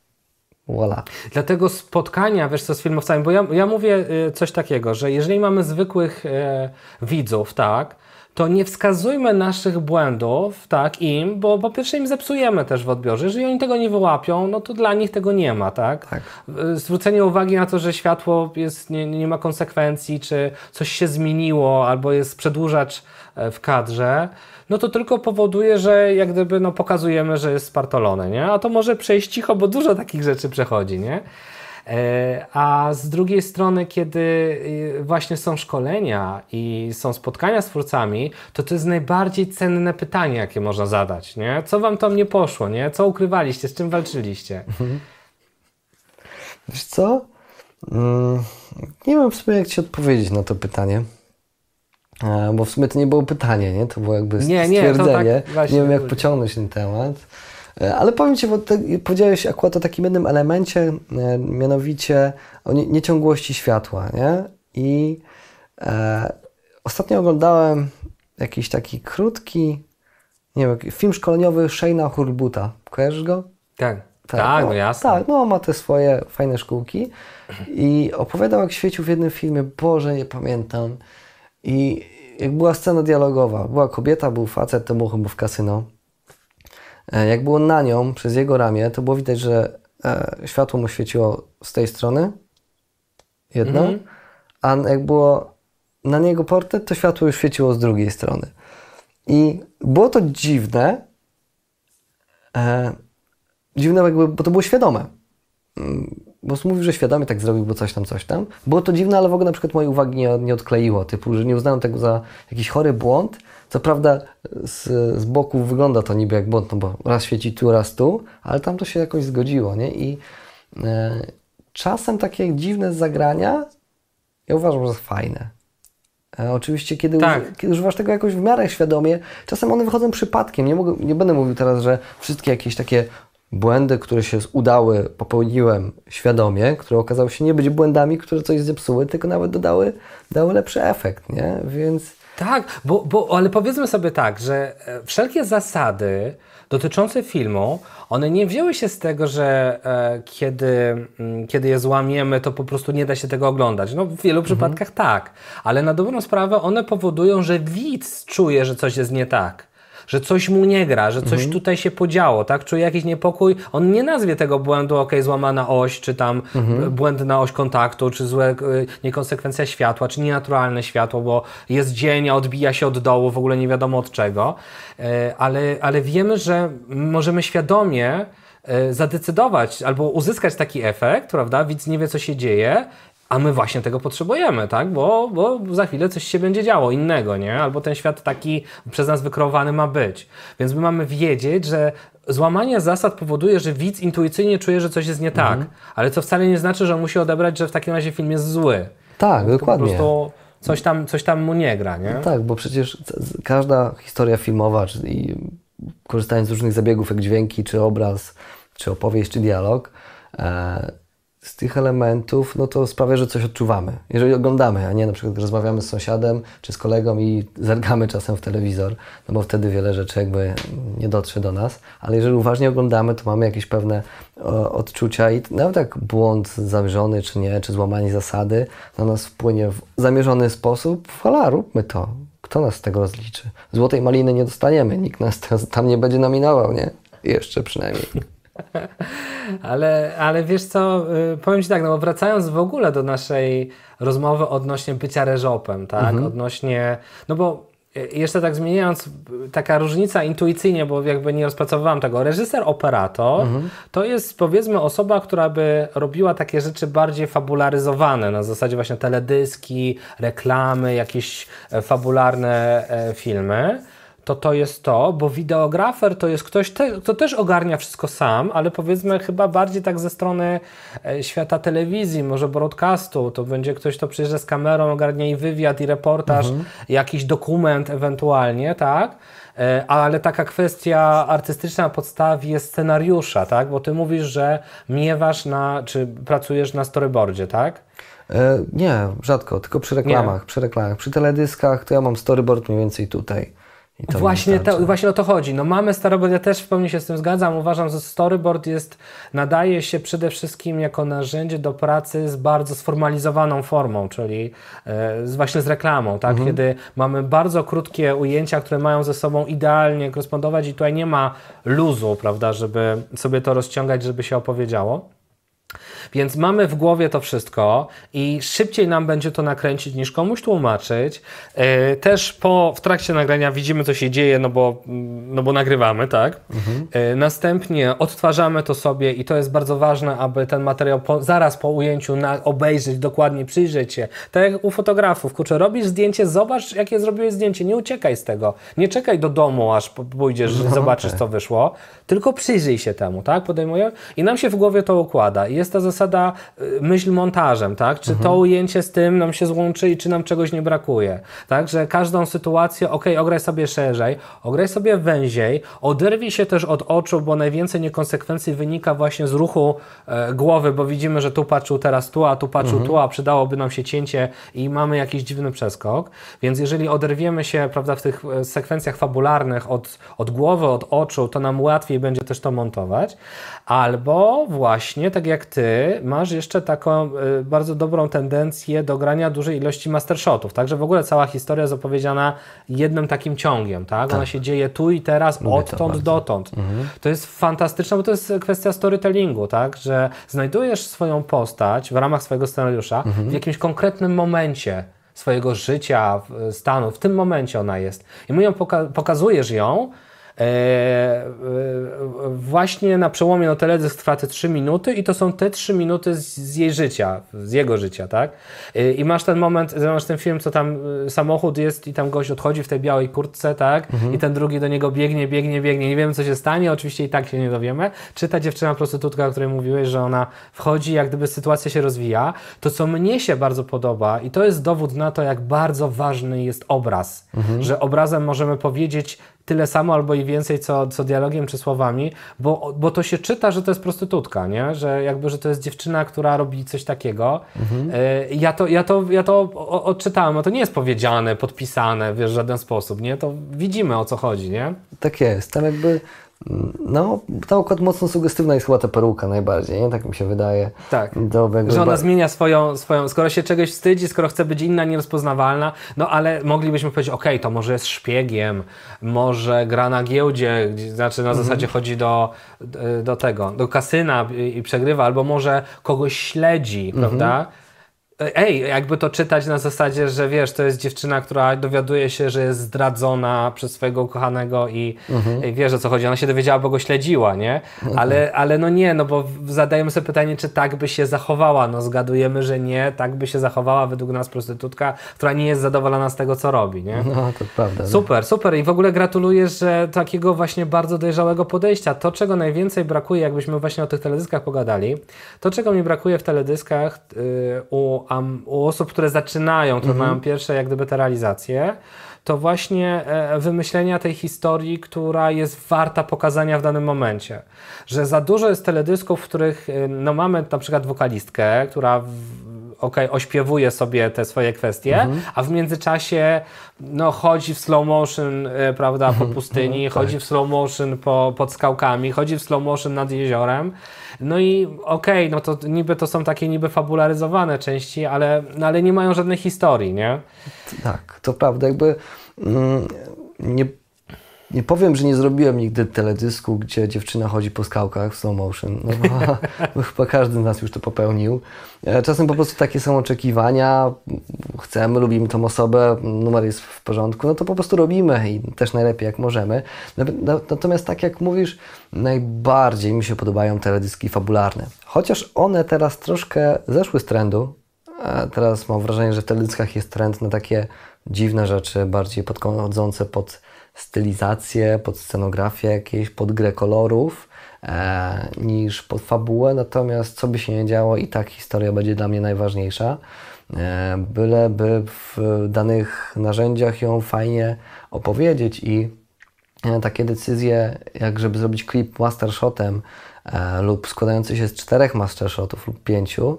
Voilà. Dlatego spotkania, wiesz co, z filmowcami, bo ja, ja mówię y, coś takiego, że jeżeli mamy zwykłych e, widzów, tak, to nie wskazujmy naszych błędów tak im, bo po pierwsze im zepsujemy też w odbiorze. Jeżeli oni tego nie wyłapią, no to dla nich tego nie ma, tak? tak. Y, zwrócenie uwagi na to, że światło jest, nie, nie ma konsekwencji, czy coś się zmieniło, albo jest przedłużacz e, w kadrze, no to tylko powoduje, że jak gdyby no, pokazujemy, że jest spartolone, nie? A to może przejść cicho, bo dużo takich rzeczy przechodzi, nie? E, a z drugiej strony, kiedy y, właśnie są szkolenia i są spotkania z twórcami, to to jest najbardziej cenne pytanie, jakie można zadać. Nie? Co wam tam nie poszło? Nie? Co ukrywaliście? Z czym walczyliście? Mhm. Wiesz co? Mm, nie wiem w sumie, jak ci odpowiedzieć na to pytanie. E, bo w sumie to nie było pytanie, nie? To było jakby tak stwierdzenie. Nie, nie, tak nie wiem, jak pociągnąć ten temat. E, ale powiem Ci, bo ty powiedziałeś akurat o takim jednym elemencie, e, mianowicie o nieciągłości światła, nie? I e, ostatnio oglądałem jakiś taki krótki, nie wiem, film szkoleniowy Shayna Hurlbuta. Kojarzysz go? Tak. Tak, tak no, no jasne. Tak, no ma te swoje fajne szkółki i opowiadał jak świecił w jednym filmie, Boże, nie pamiętam. I jak była scena dialogowa, była kobieta, był facet, to był chyba w kasyno E, jak było na nią, przez jego ramię, to było widać, że e, światło mu świeciło z tej strony, jedno, mhm. a jak było na niego portret, to światło już świeciło z drugiej strony. I było to dziwne, e, dziwne jakby, bo to było świadome. Mm, bo mówił, że świadomie tak zrobił, bo coś tam, coś tam. Było to dziwne, ale w ogóle na przykład mojej uwagi nie, nie odkleiło, typu, że nie uznałem tego za jakiś chory błąd, co prawda z, z boku wygląda to niby jak błąd, no bo raz świeci tu, raz tu, ale tam to się jakoś zgodziło, nie? I e, czasem takie dziwne zagrania ja uważam, że fajne. E, oczywiście, kiedy, tak. uży, kiedy, używasz tego jakoś w miarę świadomie, czasem one wychodzą przypadkiem. Nie, mogę, nie będę mówił teraz, że wszystkie jakieś takie błędy, które się udały, popełniłem świadomie, które okazały się nie być błędami, które coś zepsuły, tylko nawet dodały dały lepszy efekt, nie? Więc tak, bo, bo, ale powiedzmy sobie tak, że e, wszelkie zasady dotyczące filmu, one nie wzięły się z tego, że e, kiedy, m, mm, kiedy je złamiemy, to po prostu nie da się tego oglądać. No w wielu mhm. przypadkach tak, ale na dobrą sprawę one powodują, że widz czuje, że coś jest nie tak że coś mu nie gra, że coś mhm. tutaj się podziało, tak? Czuje jakiś niepokój. On nie nazwie tego błędu, ok, złamana oś, czy tam mhm. błędna oś kontaktu, czy złe, y, niekonsekwencja światła, czy nienaturalne światło, bo jest dzień, a odbija się od dołu, w ogóle nie wiadomo od czego. E, ale, ale wiemy, że możemy świadomie e, zadecydować albo uzyskać taki efekt, prawda? Widz nie wie, co się dzieje a my właśnie tego potrzebujemy, tak? Bo, bo za chwilę coś się będzie działo innego, nie? Albo ten świat taki przez nas wykreowany ma być. Więc my mamy wiedzieć, że złamanie zasad powoduje, że widz intuicyjnie czuje, że coś jest nie tak, mhm. ale co wcale nie znaczy, że on musi odebrać, że w takim razie film jest zły. Tak, dokładnie. Po prostu coś tam, coś tam mu nie gra, nie? No tak, bo przecież każda historia filmowa, czyli korzystając z różnych zabiegów jak dźwięki, czy obraz, czy opowieść, czy dialog, e, z tych elementów, no to sprawia, że coś odczuwamy. Jeżeli oglądamy, a nie na przykład rozmawiamy z sąsiadem czy z kolegą i zergamy czasem w telewizor, no bo wtedy wiele rzeczy jakby nie dotrze do nas, ale jeżeli uważnie oglądamy, to mamy jakieś pewne odczucia i nawet jak błąd zamierzony czy nie, czy złamanie zasady na nas wpłynie w zamierzony sposób, fala, róbmy to. Kto nas z tego rozliczy? Złotej maliny nie dostaniemy, nikt nas tam nie będzie nominował, nie? Jeszcze przynajmniej. ale, ale wiesz co, y, powiem Ci tak, no wracając w ogóle do naszej rozmowy odnośnie bycia reżopem, tak, mhm. odnośnie, no bo y, jeszcze tak zmieniając, y, taka różnica intuicyjnie, bo jakby nie rozpracowywałam tego. Reżyser, operator mhm. to jest powiedzmy osoba, która by robiła takie rzeczy bardziej fabularyzowane, na zasadzie właśnie teledyski, reklamy, jakieś e, fabularne e, filmy to to jest to, bo wideografer to jest ktoś, te, kto też ogarnia wszystko sam, ale powiedzmy chyba bardziej tak ze strony e, świata telewizji, może broadcastu, to będzie ktoś, kto przyjeżdża z kamerą, ogarnia i wywiad, i reportaż, mhm. jakiś dokument ewentualnie, tak? E, ale taka kwestia artystyczna na podstawie scenariusza, tak? Bo ty mówisz, że miewasz na, czy pracujesz na storyboardzie, tak? E, nie, rzadko, tylko przy reklamach, nie. przy reklamach. Przy teledyskach to ja mam storyboard mniej więcej tutaj. Właśnie, to, właśnie o to chodzi. No mamy storyboard, ja też w pełni się z tym zgadzam. Uważam, że storyboard jest, nadaje się przede wszystkim jako narzędzie do pracy z bardzo sformalizowaną formą, czyli e, właśnie z reklamą, tak? Mhm. Kiedy mamy bardzo krótkie ujęcia, które mają ze sobą idealnie korespondować i tutaj nie ma luzu, prawda, żeby sobie to rozciągać, żeby się opowiedziało. Więc mamy w głowie to wszystko i szybciej nam będzie to nakręcić niż komuś tłumaczyć. E, też po, w trakcie nagrania widzimy, co się dzieje, no bo, no bo nagrywamy, tak? Mhm. E, następnie odtwarzamy to sobie i to jest bardzo ważne, aby ten materiał po, zaraz po ujęciu na, obejrzeć, dokładnie przyjrzeć się. Tak jak u fotografów, kurczę, robisz zdjęcie, zobacz, jakie zrobiłeś zdjęcie, nie uciekaj z tego. Nie czekaj do domu, aż pójdziesz, no, zobaczysz, okay. co wyszło, tylko przyjrzyj się temu, tak? Podejmuję. I nam się w głowie to układa. I jest ta zasada y, myśl montażem, tak? Czy mhm. to ujęcie z tym nam się złączy i czy nam czegoś nie brakuje, tak? Że każdą sytuację, ok, ograj sobie szerzej, ograj sobie węziej, oderwij się też od oczu, bo najwięcej niekonsekwencji wynika właśnie z ruchu e, głowy, bo widzimy, że tu patrzył teraz tu, a tu patrzył mhm. tu, a przydałoby nam się cięcie i mamy jakiś dziwny przeskok, więc jeżeli oderwiemy się, prawda, w tych e, sekwencjach fabularnych od, od głowy, od oczu, to nam łatwiej będzie też to montować, albo właśnie, tak jak ty, masz jeszcze taką e, bardzo dobrą tendencję do grania dużej ilości mastershotów, także w ogóle cała historia jest opowiedziana jednym takim ciągiem, tak? tak. Ona się dzieje tu i teraz, Lubię odtąd to dotąd. Mhm. To jest fantastyczne, bo to jest kwestia storytellingu, tak? Że znajdujesz swoją postać w ramach swojego scenariusza mhm. w jakimś konkretnym momencie swojego życia, stanu, w tym momencie ona jest. I mu ją poka pokazujesz ją, E, właśnie na przełomie, no teledysk trwa te 3 minuty i to są te 3 minuty z, z jej życia, z jego życia, tak? E, I masz ten moment, masz ten film, co tam e, samochód jest i tam gość odchodzi w tej białej kurtce, tak? Mhm. I ten drugi do niego biegnie, biegnie, biegnie. Nie wiemy, co się stanie, oczywiście i tak się nie dowiemy. Czy ta dziewczyna prostytutka, o której mówiłeś, że ona wchodzi, jak gdyby sytuacja się rozwija. To, co mnie się bardzo podoba i to jest dowód na to, jak bardzo ważny jest obraz, mhm. że obrazem możemy powiedzieć tyle samo albo i więcej, co, co dialogiem czy słowami, bo, bo to się czyta, że to jest prostytutka, nie? Że jakby, że to jest dziewczyna, która robi coś takiego. Mhm. E, ja to, ja to, ja to odczytałem, a to nie jest powiedziane, podpisane, wiesz, w żaden sposób, nie? To widzimy, o co chodzi, nie? Tak jest. Tam jakby no, ta akurat mocno sugestywna jest chyba ta peruka najbardziej, nie? tak mi się wydaje. Tak, Dobrego że ona zmienia swoją, swoją, skoro się czegoś wstydzi, skoro chce być inna, nierozpoznawalna, no ale moglibyśmy powiedzieć, ok, to może jest szpiegiem, może gra na giełdzie, znaczy na mhm. zasadzie chodzi do, do tego, do kasyna i przegrywa, albo może kogoś śledzi, mhm. prawda? Ej, jakby to czytać na zasadzie, że wiesz, to jest dziewczyna, która dowiaduje się, że jest zdradzona przez swojego ukochanego i mhm. wiesz o co chodzi. Ona się dowiedziała, bo go śledziła, nie? Mhm. Ale, ale no nie, no bo zadajemy sobie pytanie, czy tak by się zachowała. No zgadujemy, że nie, tak by się zachowała według nas prostytutka, która nie jest zadowolona z tego, co robi, nie? No, to prawda. No. Super, nie? super. I w ogóle gratuluję, że takiego właśnie bardzo dojrzałego podejścia. To, czego najwięcej brakuje, jakbyśmy właśnie o tych teledyskach pogadali, to, czego mi brakuje w teledyskach yy, u u osób, które zaczynają, które mhm. mają pierwsze jak gdyby te realizacje, to właśnie e, wymyślenia tej historii, która jest warta pokazania w danym momencie. Że za dużo jest teledysków, w których e, no, mamy na przykład wokalistkę, która okej, okay, ośpiewuje sobie te swoje kwestie, mhm. a w międzyczasie no, chodzi w slow motion, e, prawda, po mhm. pustyni, mhm, chodzi tak. w slow motion po, pod skałkami, chodzi w slow motion nad jeziorem no i okej, okay, no to niby to są takie niby fabularyzowane części, ale, no ale nie mają żadnej historii, nie? Tak, to prawda. Jakby mm, nie nie powiem, że nie zrobiłem nigdy teledysku, gdzie dziewczyna chodzi po skałkach w slow motion, no bo, bo chyba każdy z nas już to popełnił. E, czasem po prostu takie są oczekiwania, chcemy, lubimy tą osobę, numer jest w porządku, no to po prostu robimy i też najlepiej jak możemy. Natomiast tak jak mówisz, najbardziej mi się podobają teledyski fabularne. Chociaż one teraz troszkę zeszły z trendu, teraz mam wrażenie, że w teledyskach jest trend na takie dziwne rzeczy, bardziej podchodzące pod stylizację, pod scenografię jakieś, pod grę kolorów e, niż pod fabułę, natomiast co by się nie działo i tak historia będzie dla mnie najważniejsza, e, byleby w danych narzędziach ją fajnie opowiedzieć i e, takie decyzje, jak żeby zrobić klip mastershotem e, lub składający się z czterech mastershotów lub pięciu,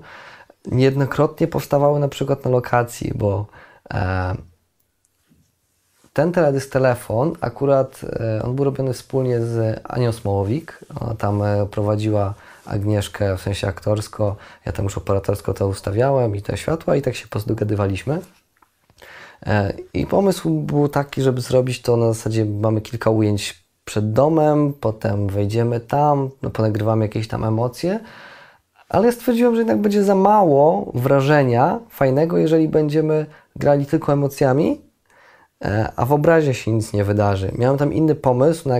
niejednokrotnie powstawały na przykład na lokacji, bo e, ten teledysk Telefon akurat, e, on był robiony wspólnie z Anią Smołowik. Ona tam e, prowadziła Agnieszkę w sensie aktorsko, ja tam już operatorsko to ustawiałem i te światła i tak się po dogadywaliśmy. E, I pomysł był taki, żeby zrobić to na zasadzie mamy kilka ujęć przed domem, potem wejdziemy tam, no, ponagrywamy jakieś tam emocje, ale ja stwierdziłem, że jednak będzie za mało wrażenia fajnego, jeżeli będziemy grali tylko emocjami, E, a w obrazie się nic nie wydarzy. Miałem tam inny pomysł, na,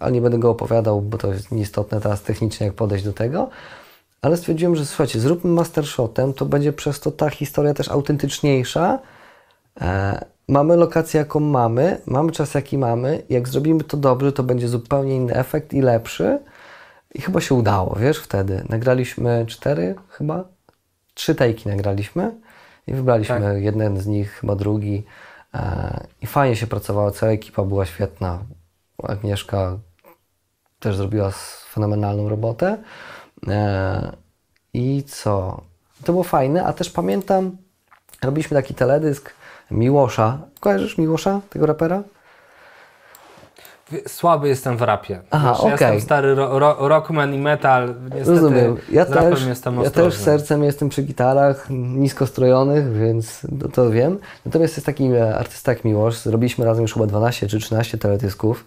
ale nie będę go opowiadał, bo to jest nieistotne teraz technicznie, jak podejść do tego. Ale stwierdziłem, że słuchajcie, zróbmy mastershotem, to będzie przez to ta historia też autentyczniejsza. E, mamy lokację, jaką mamy, mamy czas, jaki mamy. Jak zrobimy to dobrze, to będzie zupełnie inny efekt i lepszy. I chyba się udało, wiesz, wtedy. Nagraliśmy cztery, chyba? Trzy tajki nagraliśmy i wybraliśmy tak. jeden z nich, chyba drugi. E, I fajnie się pracowało, cała ekipa była świetna. Agnieszka też zrobiła fenomenalną robotę. E, I co? To było fajne, a też pamiętam, robiliśmy taki teledysk Miłosza. Kojarzysz Miłosza, tego rapera? słaby jestem w rapie. Aha, znaczy, okay. Ja jestem stary ro, ro, rockman i metal. Niestety Rozumiem. Ja też, jestem Ja też sercem jestem przy gitarach niskostrojonych, więc to, to wiem. Natomiast jest taki e, artysta jak Miłosz. Zrobiliśmy razem już chyba 12 czy 13 teledysków.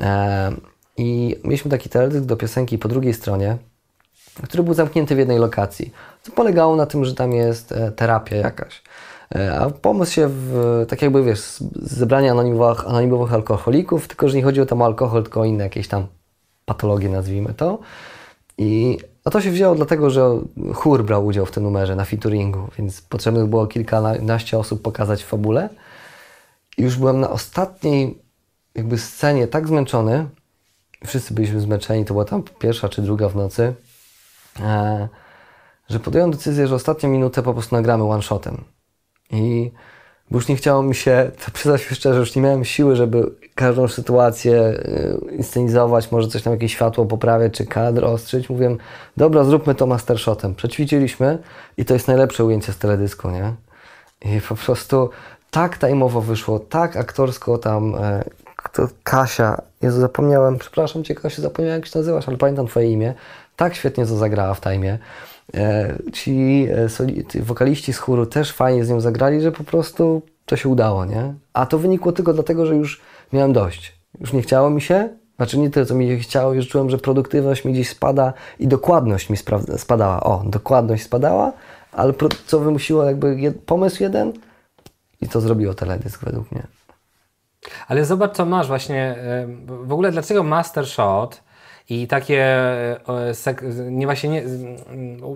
E, I mieliśmy taki teledysk do piosenki po drugiej stronie, który był zamknięty w jednej lokacji. Co polegało na tym, że tam jest e, terapia jakaś. E, a pomysł się, w, tak jakby wiesz, zebrania anonimowych, anonimowych alkoholików, tylko że nie chodzi o tam alkohol, tylko o inne jakieś tam patologie, nazwijmy to. I, a to się wzięło dlatego, że chór brał udział w tym numerze na featuringu, więc potrzebnych było kilkanaście osób pokazać fabule. I już byłem na ostatniej jakby scenie tak zmęczony, wszyscy byliśmy zmęczeni, to była tam pierwsza czy druga w nocy, e, że podjąłem decyzję, że ostatnią minutę po prostu nagramy one-shotem. I bo już nie chciało mi się, to przyznać się szczerze, już nie miałem siły, żeby każdą sytuację y, inscenizować, może coś tam jakieś światło poprawiać, czy kadr ostrzyć. Mówiłem, dobra, zróbmy to mastershotem. Przećwiczyliśmy i to jest najlepsze ujęcie z teledysku, nie? I po prostu tak tajmowo wyszło, tak aktorsko tam e, Kasia, Jezu, zapomniałem, przepraszam Cię Kasia, zapomniałem jak się nazywasz, ale pamiętam Twoje imię, tak świetnie to zagrała w tajmie. E, e, ci wokaliści z chóru też fajnie z nią zagrali, że po prostu to się udało, nie? A to wynikło tylko dlatego, że już miałem dość. Już nie chciało mi się, znaczy nie tyle, co mi się chciało, już czułem, że produktywność mi gdzieś spada i dokładność mi spadała. O, dokładność spadała, ale co wymusiło jakby jed pomysł jeden i to zrobiło teledysk według mnie. Ale zobacz, co masz właśnie, e, w ogóle dlaczego Master Shot i takie e, nie właśnie nie,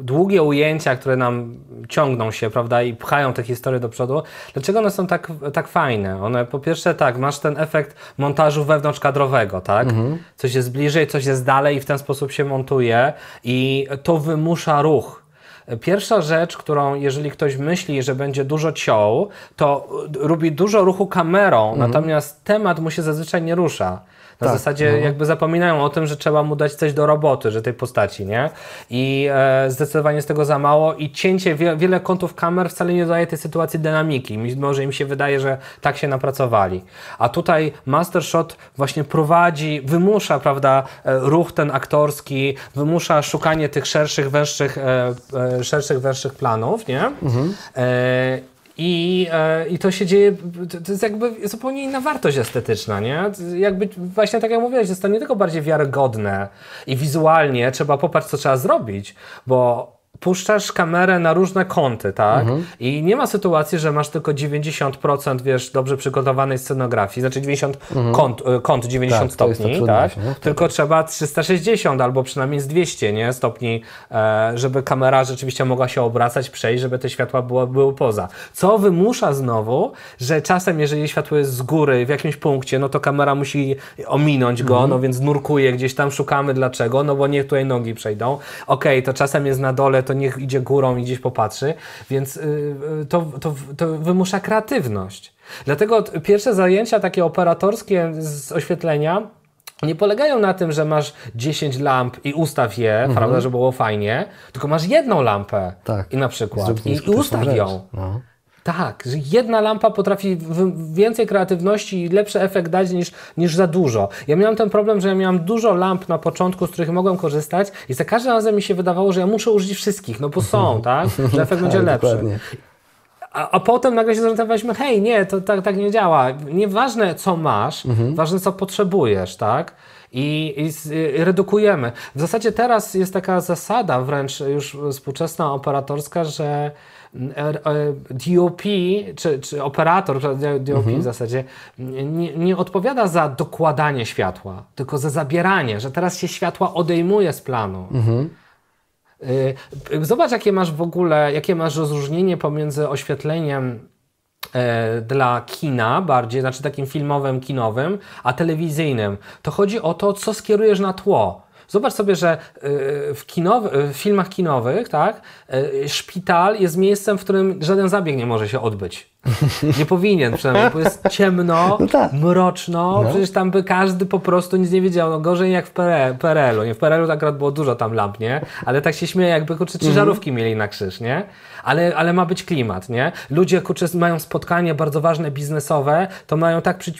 długie ujęcia, które nam ciągną się, prawda, i pchają te historie do przodu, dlaczego one są tak, tak fajne? One po pierwsze tak, masz ten efekt montażu wewnątrzkadrowego, tak? Mhm. Coś jest bliżej, coś jest dalej i w ten sposób się montuje i to wymusza ruch. Pierwsza rzecz, którą jeżeli ktoś myśli, że będzie dużo ciął, to e, robi dużo ruchu kamerą, mhm. natomiast temat mu się zazwyczaj nie rusza. Na tak, zasadzie no. jakby zapominają o tym, że trzeba mu dać coś do roboty, że tej postaci, nie? I e, zdecydowanie jest tego za mało i cięcie, wie, wiele kątów kamer wcale nie daje tej sytuacji dynamiki. Może im się wydaje, że tak się napracowali. A tutaj Master Shot właśnie prowadzi, wymusza, prawda, e, ruch ten aktorski, wymusza szukanie tych szerszych, węższych, e, e, szerszych, węższych planów, nie? Mhm. E, i, e, I to się dzieje, to jest jakby zupełnie inna wartość estetyczna, nie? Jakby właśnie tak jak mówiłeś, jest to nie tylko bardziej wiarygodne i wizualnie trzeba popatrzeć, co trzeba zrobić, bo puszczasz kamerę na różne kąty, tak? Mhm. I nie ma sytuacji, że masz tylko 90%, wiesz, dobrze przygotowanej scenografii, znaczy 90 mhm. kąt, kąt 90 tak, stopni, tak? No, tak? tylko trzeba 360 albo przynajmniej z 200 nie? stopni, e, żeby kamera rzeczywiście mogła się obracać, przejść, żeby te światła były, były poza. Co wymusza znowu, że czasem, jeżeli światło jest z góry w jakimś punkcie, no to kamera musi ominąć go, mhm. no więc nurkuje gdzieś tam, szukamy dlaczego, no bo niech tutaj nogi przejdą. Okej, okay, to czasem jest na dole, to to niech idzie górą i gdzieś popatrzy, więc y, y, to, to, to wymusza kreatywność. Dlatego pierwsze zajęcia takie operatorskie z oświetlenia nie polegają na tym, że masz 10 lamp i ustaw je, mhm. prawda, żeby było fajnie, tylko masz jedną lampę tak. i na przykład i, i ustaw ją. No. Tak, jedna lampa potrafi więcej kreatywności i lepszy efekt dać niż, niż za dużo. Ja miałem ten problem, że ja miałam dużo lamp na początku, z których mogłem korzystać i za każdym razem mi się wydawało, że ja muszę użyć wszystkich, no bo są, tak? Że efekt będzie tak, lepszy. Dokładnie. A, a, potem nagle się zorientowaliśmy, hej, nie, to tak, tak nie działa. Nieważne, co masz, mhm. ważne, co potrzebujesz, tak? I, i, y, i, redukujemy. W zasadzie teraz jest taka zasada wręcz już współczesna, operatorska, że E, e, DOP, czy, czy operator, DOP mhm. w zasadzie, nie, nie odpowiada za dokładanie światła, tylko za zabieranie, że teraz się światła odejmuje z planu. Mhm. E, zobacz, jakie masz w ogóle, jakie masz rozróżnienie pomiędzy oświetleniem dla kina bardziej, znaczy takim filmowym, kinowym, a telewizyjnym. To chodzi o to, co skierujesz na tło. Zobacz sobie, że y, w, kinowy, w filmach kinowych, tak, y, szpital jest miejscem, w którym żaden zabieg nie może się odbyć. Nie powinien przynajmniej, bo jest ciemno, no tak. mroczno, no. przecież tam by każdy po prostu nic nie wiedział. No gorzej jak w PRL-u. Nie, w PRL-u tak akurat było dużo tam lamp, nie? Ale tak się śmieje, jakby kurczę, trzy mhm. żarówki mieli na krzyż, nie? Ale, ale ma być klimat, nie? Ludzie, kurczę, mają spotkanie bardzo ważne, biznesowe, to mają tak przy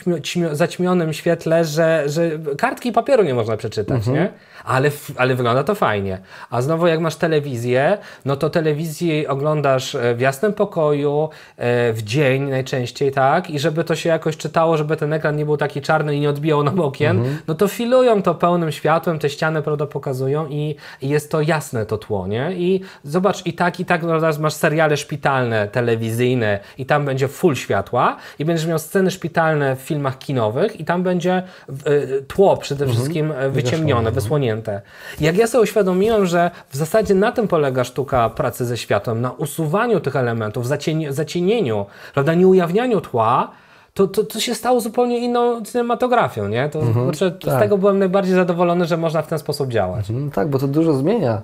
zaćmionym świetle, że, że kartki papieru nie można przeczytać, mhm. nie? Ale, ale wygląda to fajnie. A znowu jak masz telewizję, no to telewizję oglądasz e, w jasnym pokoju, e, w dzień najczęściej, tak? I żeby to się jakoś czytało, żeby ten ekran nie był taki czarny i nie odbijał nam okien, mhm. no to filują to pełnym światłem, te ściany, prawda, pokazują i, jest to jasne to tło, nie? I zobacz, i tak, i tak no, masz seriale szpitalne, telewizyjne i tam będzie full światła i będziesz miał sceny szpitalne w filmach kinowych i tam będzie y, tło przede mhm. wszystkim y, wyciemnione, mhm. wysłonięte. Jak ja sobie uświadomiłem, że w zasadzie na tym polega sztuka pracy ze światłem, na usuwaniu tych elementów, zacieni zacienieniu, prawda, nieujawnianiu tła, to, to, to się stało zupełnie inną cinematografią, nie? To, mhm, kurczę, tak. Z tego byłem najbardziej zadowolony, że można w ten sposób działać. Mhm, tak, bo to dużo zmienia.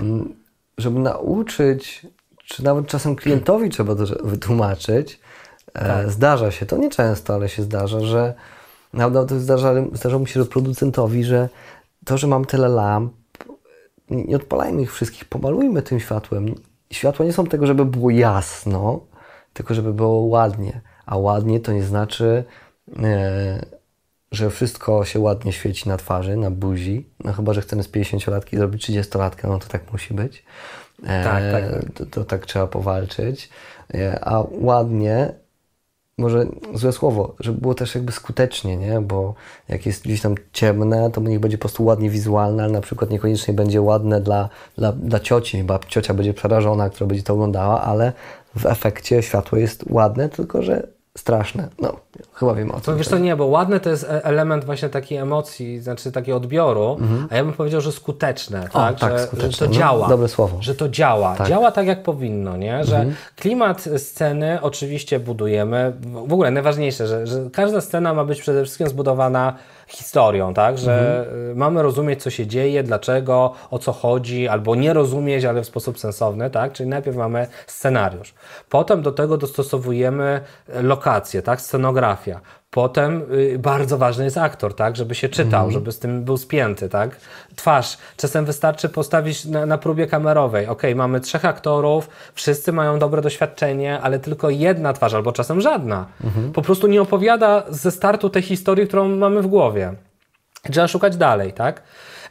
Mm, żeby nauczyć, czy nawet czasem klientowi trzeba to wytłumaczyć, e, tak. zdarza się, to nieczęsto, ale się zdarza, że naprawdę zdarza, mi się, że producentowi, że to, że mam tyle lamp, nie odpalajmy ich wszystkich, pomalujmy tym światłem. Światła nie są tego, żeby było jasno, tylko żeby było ładnie. A ładnie to nie znaczy, e, że wszystko się ładnie świeci na twarzy, na buzi. No chyba, że chcemy z 50-latki zrobić 30-latkę, no to tak musi być. E, tak, tak, tak. To, to, tak trzeba powalczyć. E, a ładnie może złe słowo, żeby było też jakby skutecznie, nie? Bo jak jest gdzieś tam ciemne, to niech będzie po prostu ładnie wizualne, ale na przykład niekoniecznie będzie ładne dla, dla, dla cioci, chyba ciocia będzie przerażona, która będzie to oglądała, ale w efekcie światło jest ładne, tylko że straszne. No, chyba wiem o co. Wiesz to nie, bo ładne to jest e, element właśnie takiej emocji, znaczy takiego odbioru, mhm. a ja bym powiedział, że skuteczne, o, tak? tak że, skuteczne. że, to no, działa. dobre słowo. Że to działa. Tak. Działa tak, jak powinno, nie? Że mhm. klimat sceny oczywiście budujemy. W ogóle najważniejsze, że, że każda scena ma być przede wszystkim zbudowana historią, tak? Że mhm. Y, mamy rozumieć, co się dzieje, dlaczego, o co chodzi, albo nie rozumieć, ale w sposób sensowny, tak? Czyli najpierw mamy scenariusz. Potem do tego dostosowujemy y, lokacje, tak? Scenografia. Potem y, bardzo ważny jest aktor, tak, żeby się czytał, mm. żeby z tym był spięty, tak. Twarz. Czasem wystarczy postawić na, na próbie kamerowej. Ok, mamy trzech aktorów, wszyscy mają dobre doświadczenie, ale tylko jedna twarz, albo czasem żadna. Mm -hmm. Po prostu nie opowiada ze startu tej historii, którą mamy w głowie. Trzeba szukać dalej, tak.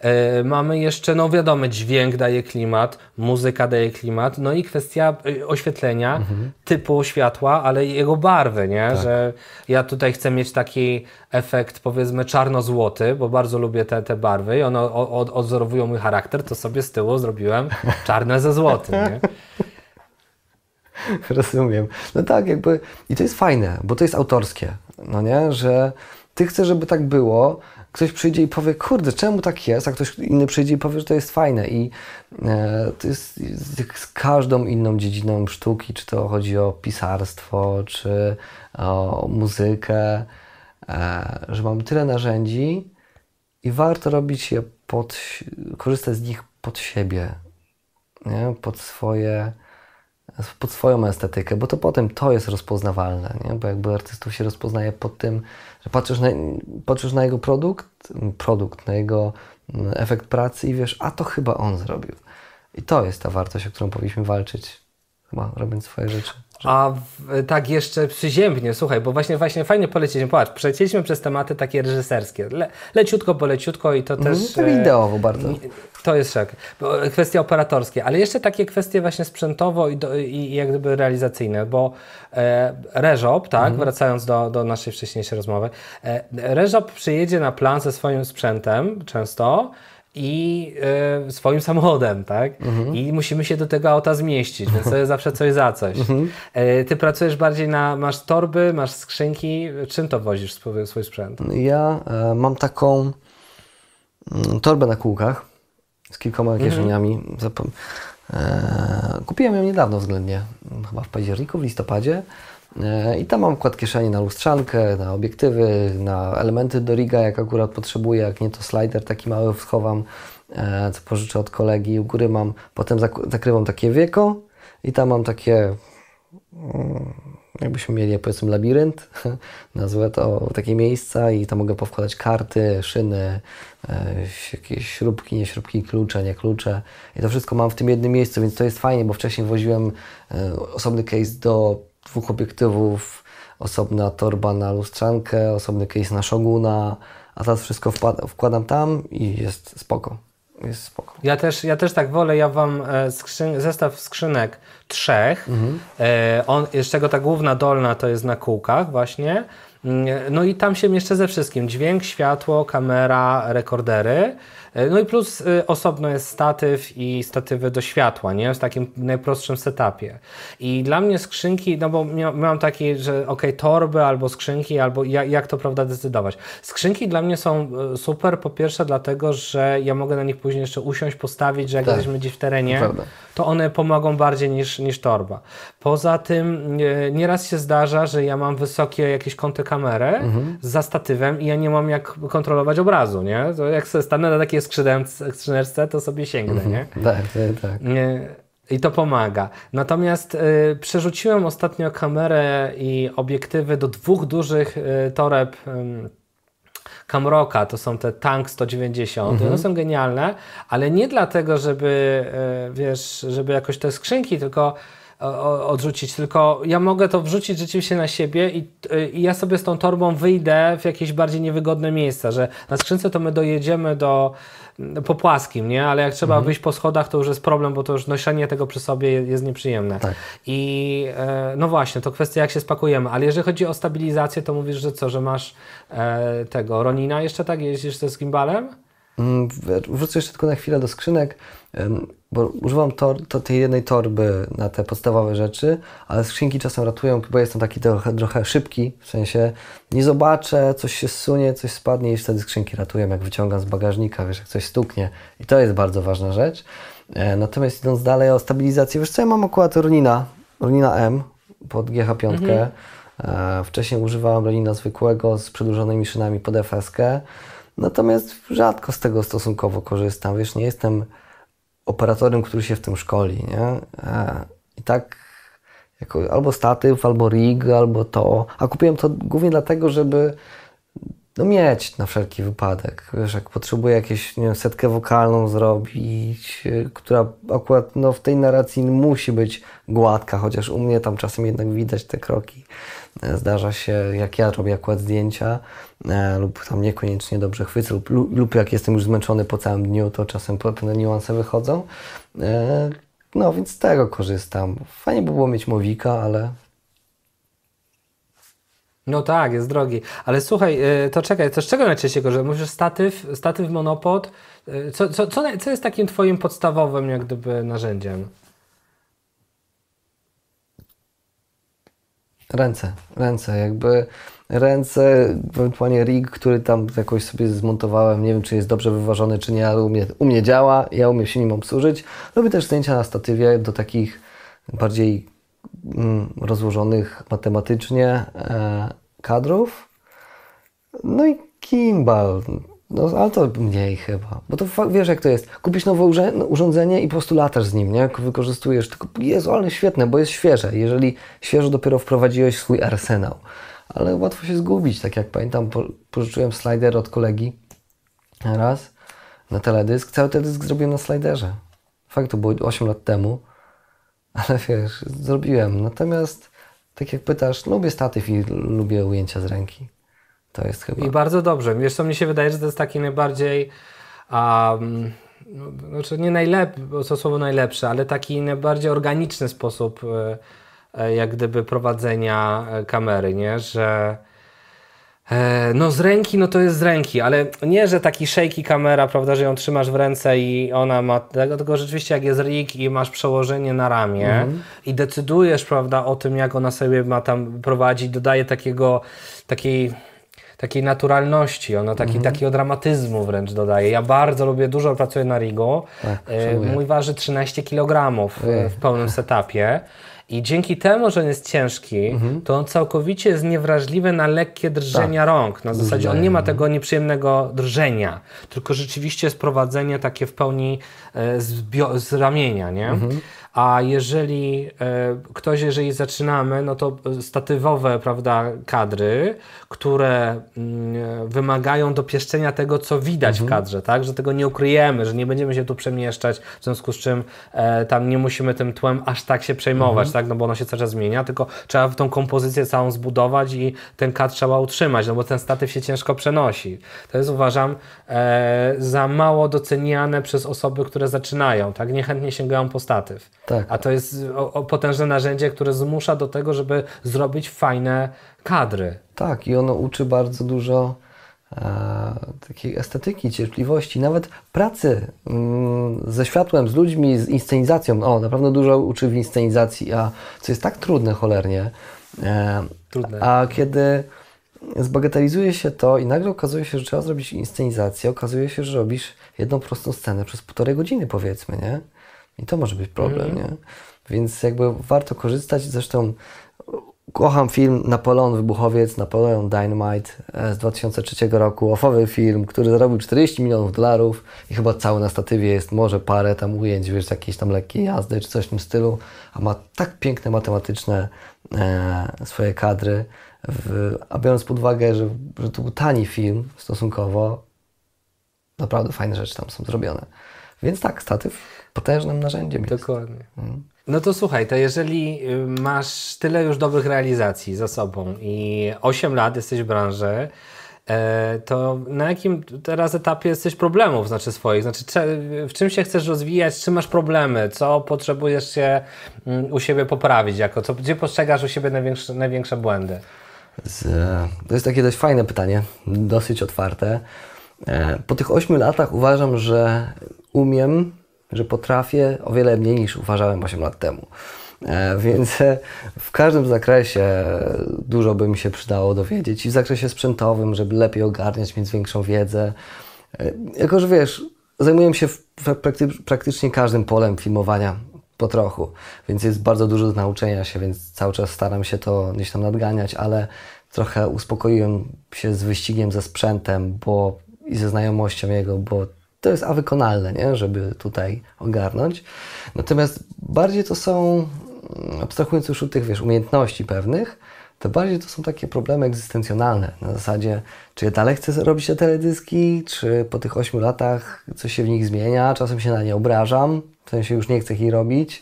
E, mamy jeszcze, no wiadomo, dźwięk daje klimat, muzyka daje klimat, no i kwestia e, oświetlenia, mhm. typu światła, ale jego barwy, nie? Tak. Że ja tutaj chcę mieć taki efekt, powiedzmy, czarno-złoty, bo bardzo lubię te, te barwy i one odzorowują mój charakter, to sobie z tyłu zrobiłem czarne ze złotym, nie? Rozumiem. No tak, jakby. I to jest fajne, bo to jest autorskie. No nie, że ty chcesz, żeby tak było, ktoś przyjdzie i powie, kurde, czemu tak jest, a ktoś inny przyjdzie i powie, że to jest fajne. I e, to jest z każdą inną dziedziną sztuki, czy to chodzi o pisarstwo, czy o muzykę, e, że mamy tyle narzędzi i warto robić je pod, korzystać z nich pod siebie, nie? pod swoje pod swoją estetykę, bo to potem to jest rozpoznawalne, nie? bo jakby artystów się rozpoznaje pod tym, że patrzysz na, patrzysz na jego produkt, produkt, na jego mm, efekt pracy i wiesz, a to chyba on zrobił. I to jest ta wartość, o którą powinniśmy walczyć, chyba robiąc swoje rzeczy. A w, tak jeszcze przyziemnie, słuchaj, bo właśnie, właśnie fajnie polecieliśmy, patrz, przecieliśmy przez tematy takie reżyserskie, Le, leciutko, bo leciutko i to też... Mhm, to e, ideowo bardzo. To jest szok. E, kwestie operatorskie, ale jeszcze takie kwestie właśnie sprzętowo i, do, i jak gdyby realizacyjne, bo e, Reżop, tak, mhm. wracając do, do naszej wcześniejszej rozmowy, e, Reżop przyjedzie na plan ze swoim sprzętem często, i y, swoim samochodem, tak? Mhm. I musimy się do tego auta zmieścić, więc to jest zawsze coś za coś. Mhm. Y, ty pracujesz bardziej na, masz torby, masz skrzynki, czym to wozisz swój, swój sprzęt? Ja y, mam taką mm, torbę na kółkach z kilkoma mhm. kieszeniami. Mhm. Kupiłem ją niedawno względnie, chyba w październiku, w listopadzie. E, I tam mam kład kieszeni na lustrzankę, na obiektywy, na elementy do riga, jak akurat potrzebuję, jak nie to slider taki mały schowam, e, co pożyczę od kolegi. U góry mam, potem zakrywam takie wieko i tam mam takie, mm, jakbyśmy mieli powiedzmy labirynt, nazwę to takie miejsca i tam mogę powkładać karty, szyny, e, jakieś śrubki, nie śrubki, klucze, nie klucze. I to wszystko mam w tym jednym miejscu, więc to jest fajnie, bo wcześniej woziłem osobny case do dwóch obiektywów, osobna torba na lustrzankę, osobny case na szoguna a teraz wszystko wkładam tam i jest spoko. Jest spoko. Ja też, ja też tak wolę, ja Wam e, skrzyn zestaw skrzynek trzech, mhm. e, on, z czego ta główna dolna to jest na kółkach właśnie, mm, no i tam się jeszcze ze wszystkim, dźwięk, światło, kamera, rekordery. E, no i plus e, osobno jest statyw i statywy do światła, nie? W takim najprostszym setupie. I dla mnie skrzynki, no bo miałam takie że ok, torby albo skrzynki, albo jak, jak to prawda decydować. Skrzynki dla mnie są e, super, po pierwsze dlatego, że ja mogę na nich później jeszcze usiąść, postawić, że jak tak. jesteśmy gdzieś w terenie, Prawda. to one pomogą bardziej niż, niż torba. Poza tym nieraz się zdarza, że ja mam wysokie jakieś kąty kamery mhm. za statywem i ja nie mam jak kontrolować obrazu, nie? To jak sobie stanę na takiej polskiej skrzydęce, skrzyneczce, to sobie sięgnę, nie? Mhm. tak, tak. tak. I to pomaga. Natomiast y, przerzuciłem ostatnio kamerę i obiektywy do dwóch dużych y, toreb. Y, Camroka, to są te Tank 190, mhm. one są genialne, ale nie dlatego, żeby, y, wiesz, żeby jakoś te skrzynki, tylko odrzucić, tylko ja mogę to wrzucić rzeczywiście na siebie i, y, i ja sobie z tą torbą wyjdę w jakieś bardziej niewygodne miejsca, że na skrzynce to my dojedziemy do mm, po płaskim, nie? Ale jak trzeba mhm. wyjść po schodach, to już jest problem, bo to już noszenie tego przy sobie jest nieprzyjemne. Tak. I e, no właśnie, to kwestia jak się spakujemy, ale jeżeli chodzi o stabilizację, to mówisz, że co, że masz e, tego Ronina jeszcze, tak? Jeździsz ze gimbalem mm, Wrócę jeszcze tylko na chwilę do skrzynek bo używam tor, to, tej jednej torby na te podstawowe rzeczy, ale skrzynki czasem ratują, bo jestem taki trochę, trochę szybki, w sensie nie zobaczę, coś się sunie, coś spadnie i wtedy skrzynki ratują, jak wyciągam z bagażnika, wiesz, jak coś stuknie i to jest bardzo ważna rzecz. E, natomiast idąc dalej o stabilizację, wiesz co, ja mam akurat Runina, Runina M pod GH5, mhm. e, wcześniej używałem Runina zwykłego z przedłużonymi szynami pod FSK, natomiast rzadko z tego stosunkowo korzystam, wiesz, nie jestem operatorem, który się w tym szkoli, nie? E, I tak jako albo statyw, albo rig, albo to. A kupiłem to głównie dlatego, żeby no mieć na wszelki wypadek. Wiesz, jak potrzebuję jakieś nie wiem, setkę wokalną zrobić, e, która akurat no, w tej narracji musi być gładka, chociaż u mnie tam czasem jednak widać te kroki. Zdarza się, jak ja robię akurat zdjęcia e, lub tam niekoniecznie dobrze chwycę lub, lub jak jestem już zmęczony po całym dniu, to czasem pewne niuanse wychodzą. E, no więc z tego korzystam. Fajnie by było mieć Mowika, ale no tak, jest drogi. Ale słuchaj, e, to czekaj, to z czego najczęściej korzystasz? Mówisz statyw, statyw monopod. Co, co, co, co jest takim twoim podstawowym jak gdyby narzędziem? Ręce, ręce, jakby ręce, ewentualnie rig, który tam jakoś sobie zmontowałem, nie wiem czy jest dobrze wyważony czy nie, ale u mnie, u mnie działa, ja umiem się nim obsłużyć. Robię też zdjęcia na statywie do takich bardziej mm, rozłożonych matematycznie e, kadrów. No i gimbal, no, ale to mniej chyba. Bo to wiesz, jak to jest. Kupisz nowe no, urządzenie i po prostu latasz z nim, nie? Wykorzystujesz. Tylko, jest ale świetne, bo jest świeże. Jeżeli świeżo dopiero wprowadziłeś swój arsenał. Ale łatwo się zgubić, tak jak pamiętam, pożyczyłem slider od kolegi raz na teledysk. Cały teledysk zrobiłem na sliderze. Fakt, to było 8 lat temu. Ale wiesz, zrobiłem. Natomiast, tak jak pytasz, lubię statyw i lubię ujęcia z ręki. To jest chyba. I bardzo dobrze. Wiesz, co mnie się wydaje, że to jest taki najbardziej. Um, znaczy nie najlepszy, to słowo najlepsze, ale taki najbardziej organiczny sposób, e, e, jak gdyby prowadzenia e, kamery, nie? Że. No z ręki, no to jest z ręki, ale nie, że taki shaky kamera, prawda, że ją trzymasz w ręce i ona ma, tylko rzeczywiście jak jest rig i masz przełożenie na ramię mhm. i decydujesz, prawda, o tym, jak ona sobie ma tam prowadzić, dodaje takiego, takiej takiej naturalności, ona taki, mhm. takiego dramatyzmu wręcz dodaje. Ja bardzo lubię, dużo pracuję na Rigo. Tak, e, mój waży 13 kg e, w pełnym setupie. I dzięki temu, że on jest ciężki, mhm. to on całkowicie jest niewrażliwy na lekkie drżenia tak. rąk. Na zasadzie on nie ma no. tego nieprzyjemnego drżenia, tylko rzeczywiście jest prowadzenie takie w pełni e, z, z ramienia, nie? Mhm. A jeżeli e, ktoś, jeżeli zaczynamy, no to statywowe, prawda, kadry, które mm, wymagają dopieszczenia tego, co widać mhm. w kadrze, tak? Że tego nie ukryjemy, że nie będziemy się tu przemieszczać, w związku z czym e, tam nie musimy tym tłem aż tak się przejmować, mhm. tak? No bo ono się cały czas zmienia, tylko trzeba tą kompozycję całą zbudować i ten kadr trzeba utrzymać, no bo ten statyw się ciężko przenosi. To jest uważam e, za mało doceniane przez osoby, które zaczynają, tak? Niechętnie sięgają po statyw. Tak. A to jest o, o potężne narzędzie, które zmusza do tego, żeby zrobić fajne kadry. Tak, i ono uczy bardzo dużo e, takiej estetyki, cierpliwości, nawet pracy mm, ze światłem, z ludźmi, z inscenizacją. O, naprawdę dużo uczy w inscenizacji, a co jest tak trudne cholernie. E, trudne. A kiedy zbagatelizuje się to i nagle okazuje się, że trzeba zrobić inscenizację, okazuje się, że robisz jedną prostą scenę przez półtorej godziny powiedzmy, nie? I to może być problem, mm. nie? Więc jakby warto korzystać, zresztą Kocham film Napoleon Wybuchowiec, Napoleon Dynamite e, z 2003 roku, ofowy film, który zarobił 40 milionów dolarów i chyba cały na statywie jest może parę tam ujęć, wiesz, jakiejś tam lekkiej jazdy czy coś w tym stylu, a ma tak piękne matematyczne e, swoje kadry, w, a biorąc pod uwagę, że, że to był tani film stosunkowo, naprawdę fajne rzeczy tam są zrobione. Więc tak, statyw potężnym narzędziem Dokładnie. jest. Dokładnie. Mm. No to słuchaj, to jeżeli y, masz tyle już dobrych realizacji za sobą i 8 lat jesteś w branży, e, to na jakim teraz etapie jesteś problemów, znaczy swoich? Znaczy, w czym się chcesz rozwijać, czy masz problemy, co potrzebujesz się mm, u siebie poprawić, jako co, gdzie postrzegasz u siebie największe, największe błędy? To jest takie dość fajne pytanie, dosyć otwarte. E, po tych 8 latach uważam, że umiem że potrafię o wiele mniej niż uważałem 8 lat temu. E, więc e, w każdym zakresie dużo by mi się przydało dowiedzieć i w zakresie sprzętowym, żeby lepiej ogarniać, mieć większą wiedzę. E, jako, że wiesz, zajmuję się prakty- praktycznie każdym polem filmowania po trochu, więc jest bardzo dużo do nauczenia się, więc cały czas staram się to gdzieś tam nadganiać, ale trochę uspokoiłem się z wyścigiem ze sprzętem bo i ze znajomością jego, bo to jest awykonalne, nie? żeby tutaj ogarnąć. Natomiast bardziej to są, mm, abstrahując już od tych wiesz, umiejętności pewnych, to bardziej to są takie problemy egzystencjonalne. Na zasadzie, czy ja dalej chcę robić te teledyski, czy po tych ośmiu latach coś się w nich zmienia, czasem się na nie obrażam, w sensie już nie chcę ich robić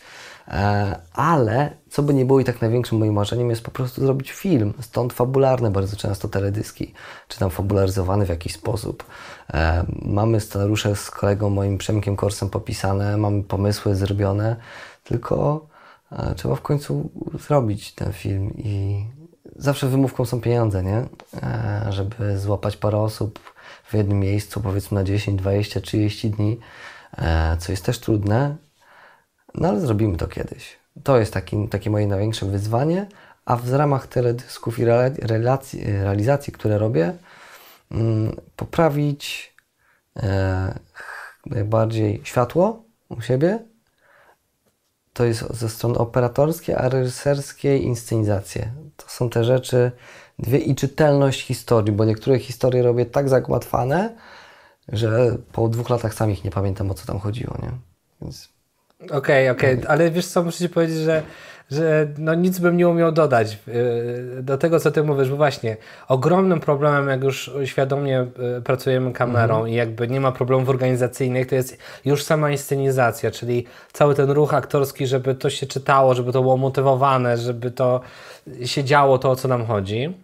E, ale co by nie było i tak największym moim marzeniem jest po prostu zrobić film, stąd fabularne bardzo często teledyski, czy tam fabularyzowane w jakiś sposób. E, mamy scenariusze z kolegą moim Przemkiem Korsem popisane, mamy pomysły zrobione, tylko e, trzeba w końcu zrobić ten film i zawsze wymówką są pieniądze, nie? Żeby złapać parę osób w jednym miejscu, powiedzmy na 10, 20, 30 dni, co jest też trudne, no ale zrobimy to kiedyś. To jest taki, takie moje największe wyzwanie, a w ramach teledysków i relacji, realizacji, które robię, mm, poprawić najbardziej e, światło u siebie. To jest ze strony operatorskiej, a reżyserskiej inscenizację. To są te rzeczy, dwie i czytelność historii, bo niektóre historie robię tak zagłatwane, że po dwóch latach sam ich nie pamiętam, o co tam chodziło, nie? Więc Okej, okay, okej, okay. ale wiesz co, muszę ci powiedzieć, że, że no nic bym nie umiał dodać y, do tego, co ty mówisz, bo właśnie ogromnym problemem, jak już świadomie y, pracujemy kamerą mm -hmm. i jakby nie ma problemów organizacyjnych, to jest już sama inscenizacja, czyli cały ten ruch aktorski, żeby to się czytało, żeby to było motywowane, żeby to się działo to, o co nam chodzi.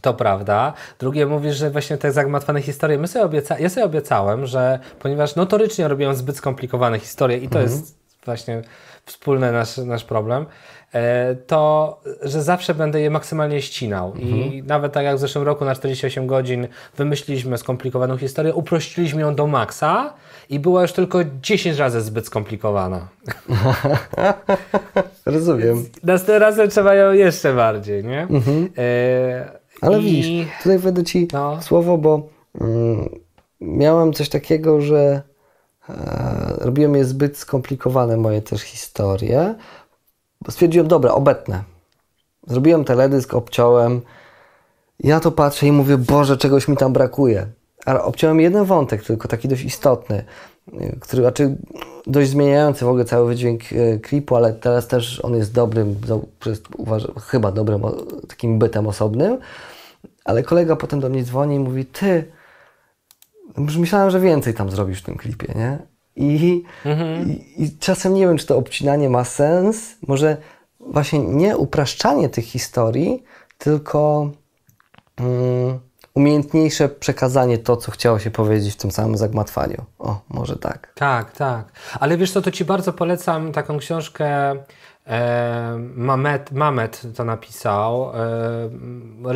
To prawda. Drugie mówisz, że właśnie te zagmatwane historie. My sobie obieca... Ja sobie obiecałem, że ponieważ notorycznie robiłem zbyt skomplikowane historie i to mhm. jest właśnie wspólny nasz, nasz problem, e, to że zawsze będę je maksymalnie ścinał. Mhm. I nawet tak jak w zeszłym roku na 48 godzin wymyśliliśmy skomplikowaną historię, uprościliśmy ją do maksa i była już tylko 10 razy zbyt skomplikowana. Rozumiem. Następnym razem trzeba ją jeszcze bardziej, nie? Mhm. Y ale I... widzisz, tutaj wejdę ci no. słowo, bo mm, miałem coś takiego, że e, robiłem je zbyt skomplikowane moje też historie. Stwierdziłem, dobra, obetnę. Zrobiłem teledysk, obciąłem. Ja to patrzę i mówię, Boże, czegoś mi tam brakuje. Ale obciąłem jeden wątek, tylko taki dość istotny, który znaczy dość zmieniający w ogóle cały wydźwięk e, klipu, ale teraz też on jest dobrym, uważam, chyba dobrym takim bytem osobnym. Ale kolega potem do mnie dzwoni i mówi, ty, no już myślałem, że więcej tam zrobisz w tym klipie, nie? I, mhm. i, i czasem nie wiem, czy to obcinanie ma sens. Może właśnie nie upraszczanie tych historii, tylko um, umiejętniejsze przekazanie to, co chciało się powiedzieć w tym samym zagmatwaniu. O, może tak. Tak, tak. Ale wiesz co, to Ci bardzo polecam taką książkę E, Mamet, Mamet to napisał, e,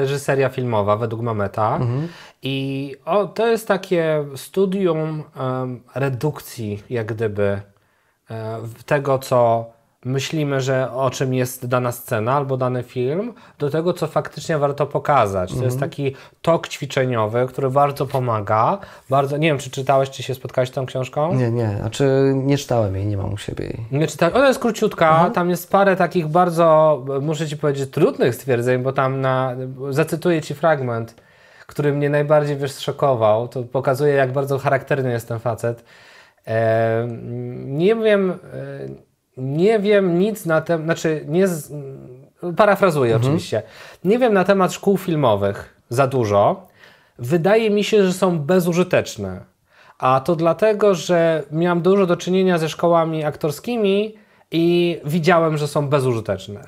reżyseria filmowa według Mameta. Mhm. I o, to jest takie studium redukcji, jak gdyby, e, tego, co myślimy, że o czym jest dana scena albo dany film, do tego, co faktycznie warto pokazać. Mhm. To jest mhm. taki tok ćwiczeniowy, który bardzo pomaga. Bardzo, nie wiem, czy czytałeś, czy się spotkałeś z tą książką? Nie, nie. A czy nie czytałem jej, nie mam u siebie jej. Nie czytałem. Ona jest króciutka, mhm. tam jest parę takich bardzo, muszę Ci powiedzieć, trudnych stwierdzeń, bo tam na, zacytuję Ci fragment, który mnie najbardziej, wiesz, szokował. To pokazuje, jak bardzo charakterny jest ten facet. E, nie wiem... E, nie wiem nic na temat, znaczy nie, z... parafrazuję mhm. oczywiście, nie wiem na temat szkół filmowych za dużo. Wydaje mi się, że są bezużyteczne. A to dlatego, że miałem dużo do czynienia ze szkołami aktorskimi i widziałem, że są bezużyteczne.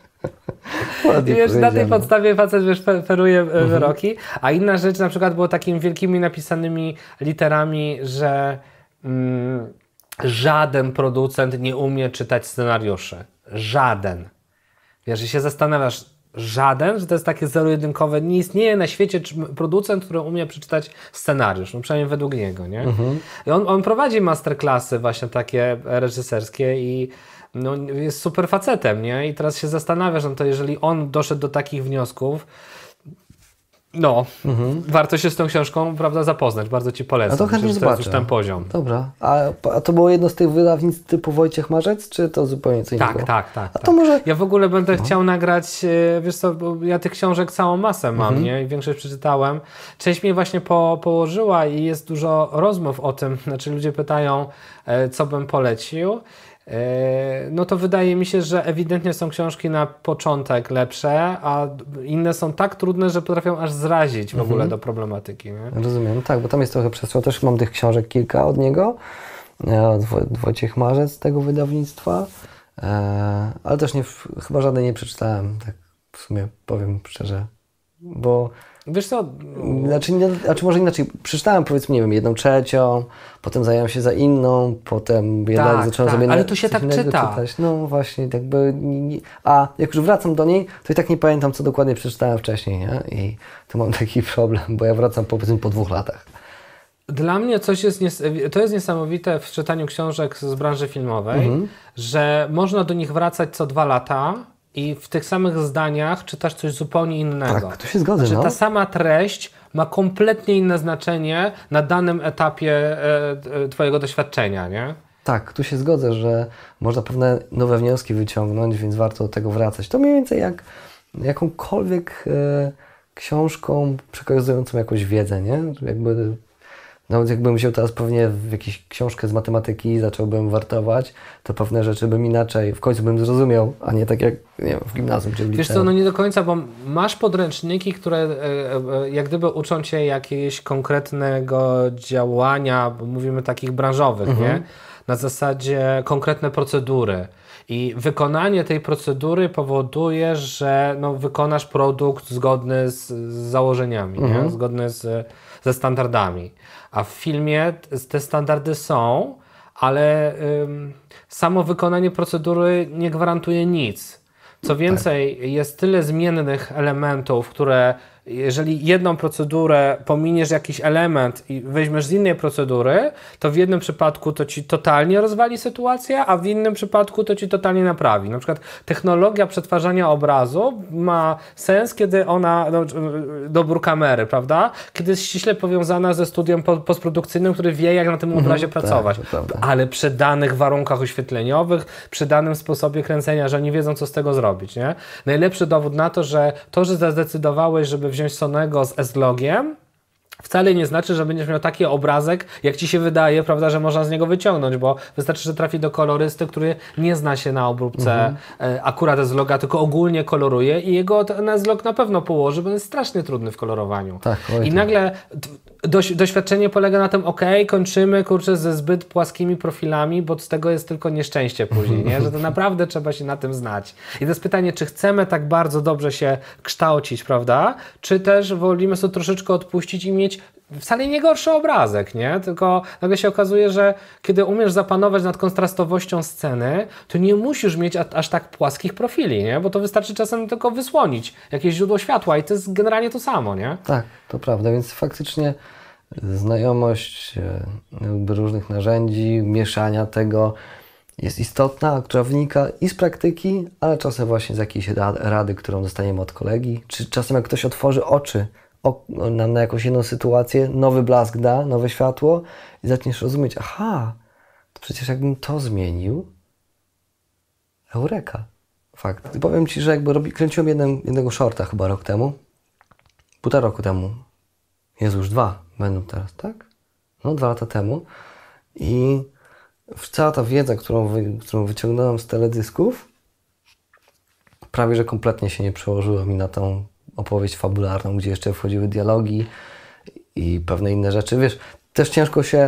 wiesz, na tej podstawie facet wiesz, feruje e, mhm. wyroki. A inna rzecz na przykład było takimi wielkimi napisanymi literami, że... Mm, Żaden producent nie umie czytać scenariuszy. Żaden. Wiesz, się zastanawiasz, żaden, że to jest takie zero-jedynkowe, nie istnieje na świecie producent, który umie przeczytać scenariusz, no przynajmniej według niego, nie? Mhm. I on, on prowadzi masterclassy właśnie takie reżyserskie i no, jest super facetem, nie? I teraz się zastanawiasz, no to jeżeli on doszedł do takich wniosków, no, mhm. warto się z tą książką, prawda, zapoznać. Bardzo Ci polecam. A to chętnie zobaczę. To już ten poziom. Dobra. A, a, to było jedno z tych wydawnictw typu Wojciech Marzec, czy to zupełnie co tak, innego? Tak, tak, tak. A to tak. może... Ja w ogóle będę no. chciał nagrać, e, wiesz co, ja tych książek całą masę mam, mhm. nie? I większość przeczytałem. Część mnie właśnie po, położyła i jest dużo rozmów o tym. Znaczy ludzie pytają, e, co bym polecił. E, no to wydaje mi się, że ewidentnie są książki na początek lepsze, a inne są tak trudne, że potrafią aż zrazić w mhm. ogóle do problematyki. Nie? Rozumiem, no tak, bo tam jest trochę przestrzał. Też mam tych książek kilka od niego, e, od Wojciech Marzec z tego wydawnictwa, e, ale też nie, chyba żadnej nie przeczytałem, tak w sumie powiem szczerze, bo Wiesz co? No. Znaczy, nie, znaczy może inaczej, przeczytałem powiedzmy, nie wiem, jedną trzecią, potem zająłem się za inną, potem tak, zacząłem tak, sobie ale to się tak czyta. Czytać. No właśnie, jakby, a jak już wracam do niej, to i tak nie pamiętam, co dokładnie przeczytałem wcześniej, nie? I tu mam taki problem, bo ja wracam powiedzmy po dwóch latach. Dla mnie coś jest nies- to jest niesamowite w czytaniu książek z branży filmowej, mhm. że można do nich wracać co dwa lata, i w tych samych zdaniach czytasz coś zupełnie innego. Tak, to się zgadza. Znaczy, no? ta sama treść ma kompletnie inne znaczenie na danym etapie e, e, Twojego doświadczenia, nie? Tak, tu się zgodzę, że można pewne nowe wnioski wyciągnąć, więc warto do tego wracać. To mniej więcej jak jakąkolwiek e, książką przekazującą jakąś wiedzę, nie? Jakby no jakbym się teraz pewnie w jakąś książkę z matematyki zacząłbym wartować, to pewne rzeczy bym inaczej, w końcu bym zrozumiał, a nie tak jak nie wiem, w gimnazjum czy w liceum. Wiesz co, no nie do końca, bo masz podręczniki, które e, e, e, jak gdyby uczą cię jakiegoś konkretnego działania, bo mówimy takich branżowych, mhm. nie? Na zasadzie konkretne procedury. I wykonanie tej procedury powoduje, że no, wykonasz produkt zgodny z, z założeniami, mhm. nie? zgodny z, ze standardami. A w filmie te standardy są, ale ym, samo wykonanie procedury nie gwarantuje nic. Co tak. więcej, jest tyle zmiennych elementów, które jeżeli jedną procedurę pominiesz jakiś element i weźmiesz z innej procedury, to w jednym przypadku to ci totalnie rozwali sytuację, a w innym przypadku to ci totalnie naprawi. Na przykład technologia przetwarzania obrazu ma sens, kiedy ona, no, e, dobór kamery, prawda? Kiedy jest ściśle powiązana ze studiem postprodukcyjnym, który wie, jak na tym mhm. obrazie mhm, pracować. Tak, Ale przy danych warunkach oświetleniowych, przy danym sposobie kręcenia, że oni wiedzą, co z tego zrobić, nie? Najlepszy dowód na to, że to, że zadecydowałeś, żeby wziąć Sonego z Ezlogiem wcale nie znaczy, że będziesz miał taki obrazek, jak ci się wydaje, prawda, że można z niego wyciągnąć, bo wystarczy, że trafi do kolorysty, który nie zna się na obróbce mhm. E, akurat z loga, tylko ogólnie koloruje i jego ten zlog na pewno położy, bo jest strasznie trudny w kolorowaniu. Tak, I tak. nagle doświadczenie polega na tym, ok, kończymy kurczę ze zbyt płaskimi profilami, bo z tego jest tylko nieszczęście później, nie? że to naprawdę trzeba się na tym znać. I to jest pytanie, czy chcemy tak bardzo dobrze się kształcić, prawda? Czy też wolimy sobie troszeczkę odpuścić i mieć mieć wcale nie gorszy obrazek, nie? Tylko nagle się okazuje, że kiedy umiesz zapanować nad kontrastowością sceny, to nie musisz mieć aż tak płaskich profili, nie? Bo to wystarczy czasem tylko wysłonić jakieś źródło światła i to jest generalnie to samo, nie? Tak, to prawda, więc faktycznie znajomość e, różnych narzędzi, mieszania tego jest istotna, która wynika i z praktyki, ale czasem właśnie z jakiejś rady, którą dostaniemy od kolegi, czy czasem jak ktoś otworzy oczy no, na jakąś jedną sytuację, nowy blask da, nowe światło i zaczniesz rozumieć, aha, to przecież jakbym to zmienił, eureka. Fakt. Powiem Ci, że jakby robi, kręciłem jeden, jednego shorta chyba rok temu, półtora roku temu, jest już dwa, będą teraz, tak? No, dwa lata temu i cała ta wiedza, którą, wy, którą wyciągnąłem z teledysków, prawie że kompletnie się nie przełożyła mi na tą opowieść fabularną, gdzie jeszcze wchodziły dialogi i pewne inne rzeczy. Wiesz, też ciężko się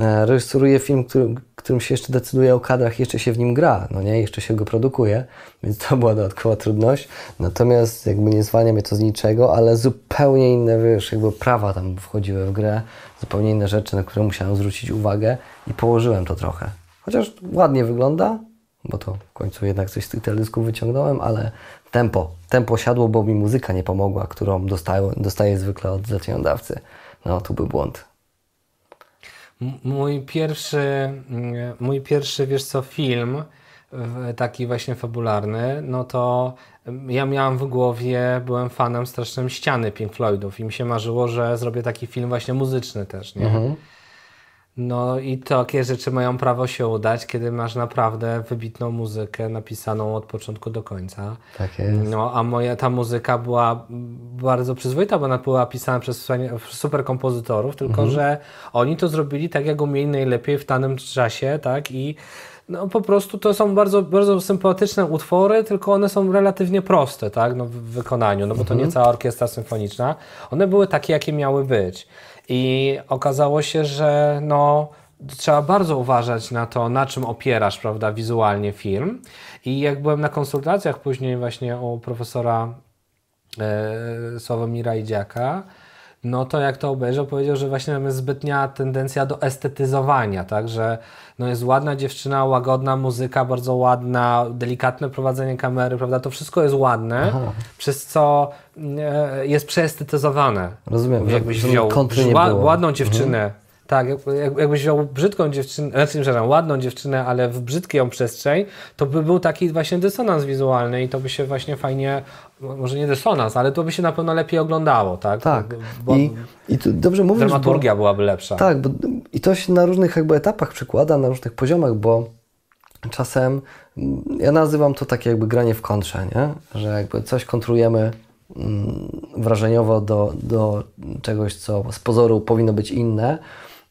e, rejestruje film, który, którym się jeszcze decyduje o kadrach, jeszcze się w nim gra, no nie, jeszcze się go produkuje, więc to była dodatkowa trudność. Natomiast jakby nie zwalnia mnie to z niczego, ale zupełnie inne, wiesz, jakby prawa tam wchodziły w grę, zupełnie inne rzeczy, na które musiałem zwrócić uwagę i położyłem to trochę. Chociaż ładnie wygląda, bo to w końcu jednak coś z tych teledysków wyciągnąłem, ale tempo. Tempo siadło, bo mi muzyka nie pomogła, którą dostaję, dostaję zwykle od zleceniodawcy. No, tu był błąd. mój pierwszy, mm, mój pierwszy, wiesz co, film, taki właśnie fabularny, no to mm, ja miałem w głowie, byłem fanem strasznym ściany Pink Floydów i mi się marzyło, że zrobię taki film właśnie muzyczny też, nie? Mhm. No i takie rzeczy mają prawo się udać, kiedy masz naprawdę wybitną muzykę napisaną od początku do końca. Tak no, jest. No, a moja ta muzyka była bardzo przyzwoita, bo ona była pisana przez super kompozytorów, tylko mhm. że oni to zrobili tak, jak umieli najlepiej w danym czasie, tak? I no po prostu to są bardzo, bardzo sympatyczne utwory, tylko one są relatywnie proste, tak, no, w wykonaniu, no bo to mhm. nie cała orkiestra symfoniczna. One były takie, jakie miały być. I okazało się, że no, trzeba bardzo uważać na to, na czym opierasz, prawda, wizualnie film. I jak byłem na konsultacjach później właśnie u profesora e, Sławomira Idziaka, no to jak to obejrzał, powiedział, że właśnie jest zbytnia tendencja do estetyzowania, tak, że no jest ładna dziewczyna, łagodna muzyka, bardzo ładna, delikatne prowadzenie kamery, prawda, to wszystko jest ładne, Aha. przez co e, jest przeestetyzowane. Rozumiem. Jakbyś wziął ładną mhm. dziewczynę, mhm. Tak, jakbyś wziął brzydką dziewczynę, znaczy, przepraszam, ładną dziewczynę, ale w brzydkiej ją przestrzeń, to by był taki właśnie dysonans wizualny i to by się właśnie fajnie może nie dysonans, ale to by się na pewno lepiej oglądało, tak? Tak. Bo I, i dobrze mówisz, Dramaturgia bo, byłaby lepsza. Tak, bo, i to się na różnych jakby etapach przekłada, na różnych poziomach, bo czasem mm, ja nazywam to takie jakby granie w kontrze, nie? Że jakby coś kontrujemy mm, wrażeniowo do, do czegoś, co z pozoru powinno być inne.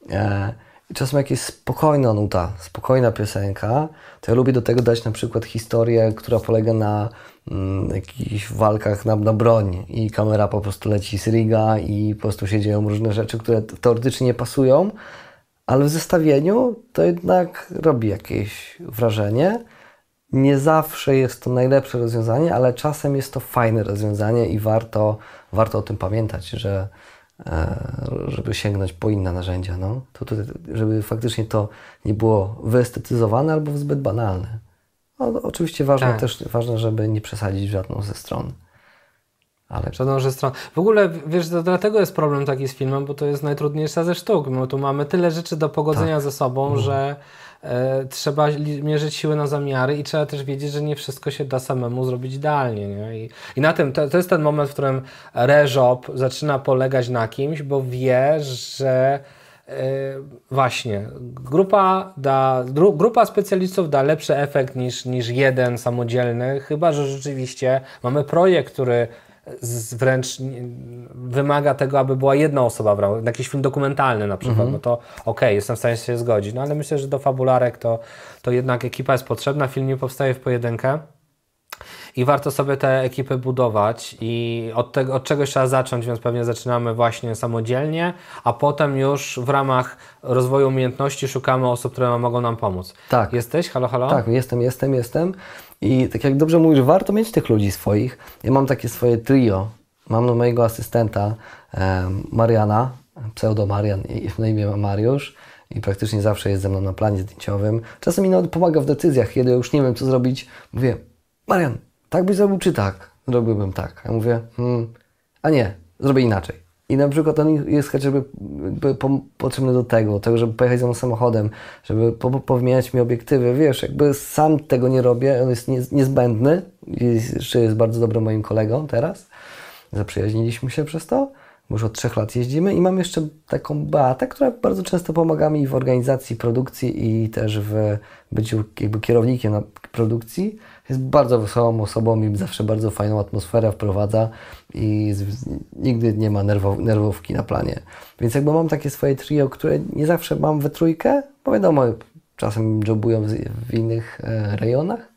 E, i czasem jakieś spokojna nuta, spokojna piosenka, to ja lubię do tego dać na przykład historię, która polega na Mm, jakichś walkach na, na broń i kamera po prostu leci z riga i po prostu się dzieją różne rzeczy, które teoretycznie nie pasują, ale w zestawieniu to jednak robi jakieś wrażenie. Nie zawsze jest to najlepsze rozwiązanie, ale czasem jest to fajne rozwiązanie i warto, warto o tym pamiętać, że e, żeby sięgnąć po inne narzędzia, no. to, żeby faktycznie to nie było wyestetyzowane albo zbyt banalne. No, no, oczywiście ważne tak. też, ważne, żeby nie przesadzić w żadną ze stron. Ale... Żadną ze stron. W ogóle, wiesz, to dlatego jest problem taki z filmem, bo to jest najtrudniejsza ze sztuk. My no, tu mamy tyle rzeczy do pogodzenia tak. ze sobą, mhm. że e, trzeba mierzyć siły na zamiary i trzeba też wiedzieć, że nie wszystko się da samemu zrobić idealnie. Nie? I, I na tym, to, to jest ten moment, w którym reżop zaczyna polegać na kimś, bo wie, że E, właśnie, grupa, da, grupa specjalistów da lepszy efekt niż, niż jeden samodzielny, chyba że rzeczywiście mamy projekt, który z, wręcz wymaga tego, aby była jedna osoba brała, jakiś film dokumentalny na przykład, mhm. no to okej, jestem w stanie się zgodzić, no ale myślę, że do fabularek to, to jednak ekipa jest potrzebna, film nie powstaje w pojedynkę i warto sobie te ekipy budować i od, tego, od czegoś trzeba zacząć, więc pewnie zaczynamy właśnie samodzielnie, a potem już w ramach rozwoju umiejętności szukamy osób, które mogą nam pomóc. Tak. Jesteś? Halo, halo? Tak, jestem, jestem, jestem. I tak jak dobrze mówisz, warto mieć tych ludzi swoich. Ja mam takie swoje trio. Mam mojego asystenta Mariana, pseudo Marian i na imię Mariusz i praktycznie zawsze jest ze mną na planie zdjęciowym. Czasem mi nawet pomaga w decyzjach, kiedy już nie wiem, co zrobić. Mówię, Marian, tak byś zrobił czy tak? Robiłbym tak. Ja mówię, hmm, a nie, zrobię inaczej. I na przykład on jest chociażby potrzebny do tego, tego, żeby pojechać ze mną samochodem, żeby po, mi obiektywy. Wiesz, jakby sam tego nie robię, on jest niezbędny, jest, jeszcze jest bardzo dobrym moim kolegą teraz. Zaprzyjaźniliśmy się przez to, już od trzech lat jeździmy i mam jeszcze taką Beatę, która bardzo często pomaga mi w organizacji produkcji i też w byciu jakby kierownikiem produkcji jest bardzo wesołą osobą i zawsze bardzo fajną atmosferę wprowadza i z, nigdy nie ma nerwow, nerwówki na planie. Więc jakby mam takie swoje trio, które nie zawsze mam we trójkę, bo wiadomo, czasem jobują w, innych e, rejonach,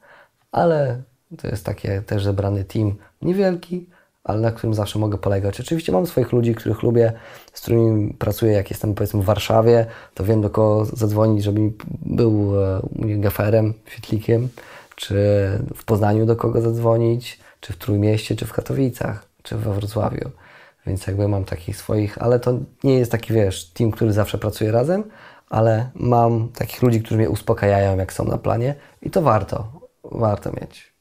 ale to jest takie też zebrany team niewielki, ale na którym zawsze mogę polegać. Oczywiście mam swoich ludzi, których lubię, z którymi pracuję, jak jestem powiedzmy w Warszawie, to wiem do kogo zadzwonić, żeby był e, u gaferem, świetlikiem czy w Poznaniu do kogo zadzwonić, czy w Trójmieście, czy w Katowicach, czy we Wrocławiu. Więc jakby mam takich swoich, ale to nie jest taki, wiesz, team, który zawsze pracuje razem, ale mam takich ludzi, którzy mnie uspokajają, jak są na planie i to warto, warto mieć.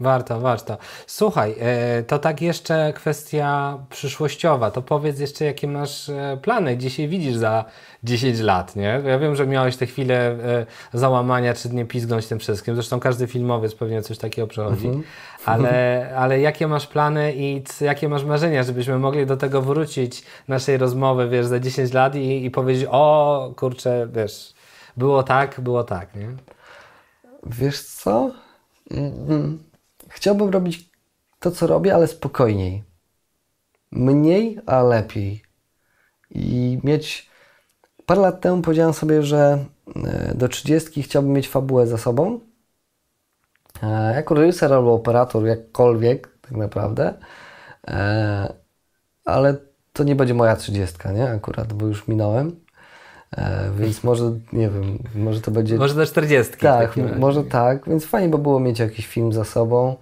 Warto, warto. Słuchaj, e, to tak jeszcze kwestia przyszłościowa. To powiedz jeszcze, jakie masz e, plany, gdzie się widzisz za 10 lat, nie? Ja wiem, że miałeś te chwile e, załamania, czy nie pizgnąć tym wszystkim. Zresztą każdy filmowiec pewnie coś takiego przechodzi. Mhm. Ale, ale jakie masz plany i jakie masz marzenia, żebyśmy mogli do tego wrócić, naszej rozmowy, wiesz, za 10 lat i, i powiedzieć, o kurczę, wiesz, było tak, było tak, nie? Wiesz co? Mm -hmm. Chciałbym robić to, co robię, ale spokojniej. Mniej, a lepiej. I mieć. Parę lat temu powiedziałem sobie, że e, do 30 chciałbym mieć fabułę za sobą. E, jako reżyser albo operator, jakkolwiek, tak naprawdę. E, ale to nie będzie moja 30, nie? Akurat, bo już minąłem. E, więc może, nie wiem, może to będzie... Może do 40. Tak, może tak, więc fajnie by było mieć jakiś film za sobą,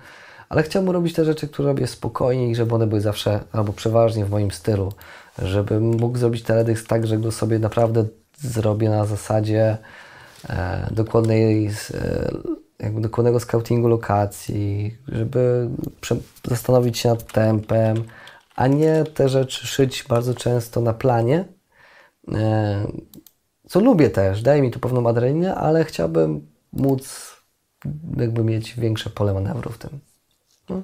ale chciałbym robić te rzeczy, które robię spokojnie i żeby one były zawsze, albo przeważnie w moim stylu. Żebym mógł zrobić teledysk tak, że go sobie naprawdę zrobię na zasadzie e, dokładnej... E, jakby dokładnego scoutingu lokacji, żeby zastanowić się nad tempem, a nie te rzeczy szyć bardzo często na planie, E, co lubię też, daje mi tu pewną adrenalinę, ale chciałbym móc jakby mieć większe pole manewru w tym. No.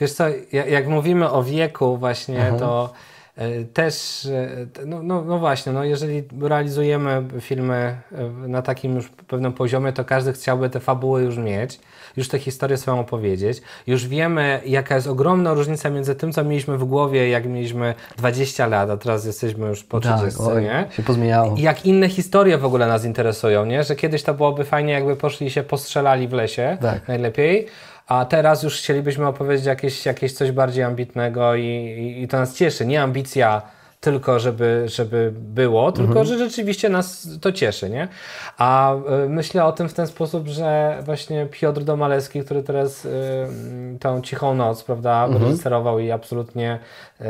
Wiesz co, jak mówimy o wieku właśnie, Aha. to e, też, e, no, no, no, właśnie, no jeżeli realizujemy filmy na takim już pewnym poziomie, to każdy chciałby te fabuły już mieć już tę historię swoją opowiedzieć. Już wiemy, jaka jest ogromna różnica między tym, co mieliśmy w głowie, jak mieliśmy 20 lat, a teraz jesteśmy już po 30, tak, oj, nie? się pozmieniało. Jak inne historie w ogóle nas interesują, nie? Że kiedyś to byłoby fajnie, jakby poszli się postrzelali w lesie, tak. najlepiej. A teraz już chcielibyśmy opowiedzieć jakieś, jakieś coś bardziej ambitnego i, i, i to nas cieszy. Nie ambicja tylko żeby, żeby było, tylko mhm. że rzeczywiście nas to cieszy, nie? A y, myślę o tym w ten sposób, że właśnie Piotr Domalewski, który teraz y, mm, tą cichą noc, prawda, mhm. reżyserował i absolutnie, y,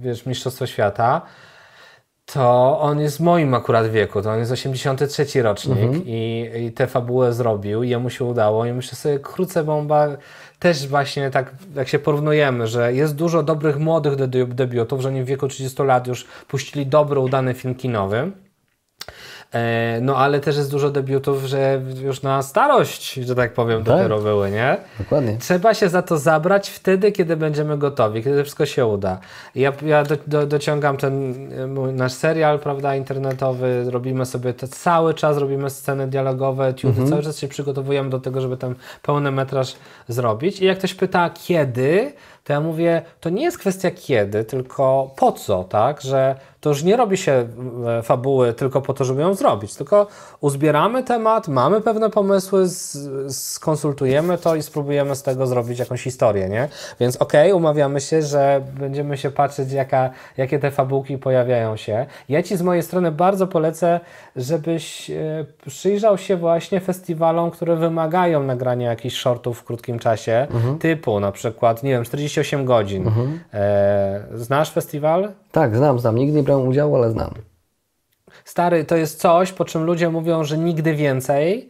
wiesz, Mistrzostwo Świata, to on jest w moim akurat wieku, to on jest 83 rocznik mhm. i, i tę fabułę zrobił, i jemu się udało, i myślę sobie krócę bomba też właśnie tak, jak się porównujemy, że jest dużo dobrych młodych debiutów, że nie w wieku 30 lat już puścili dobry, udany film kinowy. E, no ale też jest dużo debiutów, że już na starość, że tak powiem, tak. dopiero były, nie? Dokładnie. Trzeba się za to zabrać wtedy, kiedy będziemy gotowi, kiedy wszystko się uda. Ja, ja do, do, dociągam ten e, nasz serial, prawda, internetowy, robimy sobie to cały czas, robimy sceny dialogowe, tiudy, mhm. cały czas się przygotowujemy do tego, żeby ten pełny metraż zrobić. I jak ktoś pyta, kiedy, to ja mówię, to nie jest kwestia kiedy, tylko po co, tak? Że to już nie robi się e, fabuły tylko po to, żeby ją zrobić, tylko uzbieramy temat, mamy pewne pomysły, skonsultujemy to i spróbujemy z tego zrobić jakąś historię, nie? Więc okej, okay, umawiamy się, że będziemy się patrzeć, jaka, jakie te fabułki pojawiają się. Ja Ci z mojej strony bardzo polecę, żebyś e, przyjrzał się właśnie festiwalom, które wymagają nagrania jakichś shortów w krótkim czasie, mhm. typu na przykład, nie wiem, 40 48 godzin. Mhm. E, znasz festiwal? Tak, znam, znam. Nigdy nie brałem udziału, ale znam. Stary, to jest coś, po czym ludzie mówią, że nigdy więcej,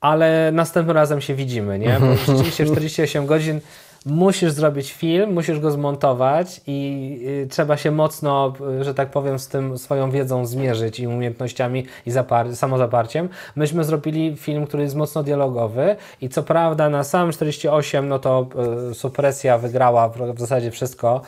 ale następnym razem się widzimy, nie? Bo rzeczywiście 48 godzin musisz zrobić film, musisz go zmontować i y, trzeba się mocno, y, że tak powiem, z tym swoją wiedzą zmierzyć i umiejętnościami i zapar- samozaparciem. Myśmy zrobili film, który jest mocno dialogowy i co prawda na sam 48 no to y, supresja wygrała w, w zasadzie wszystko,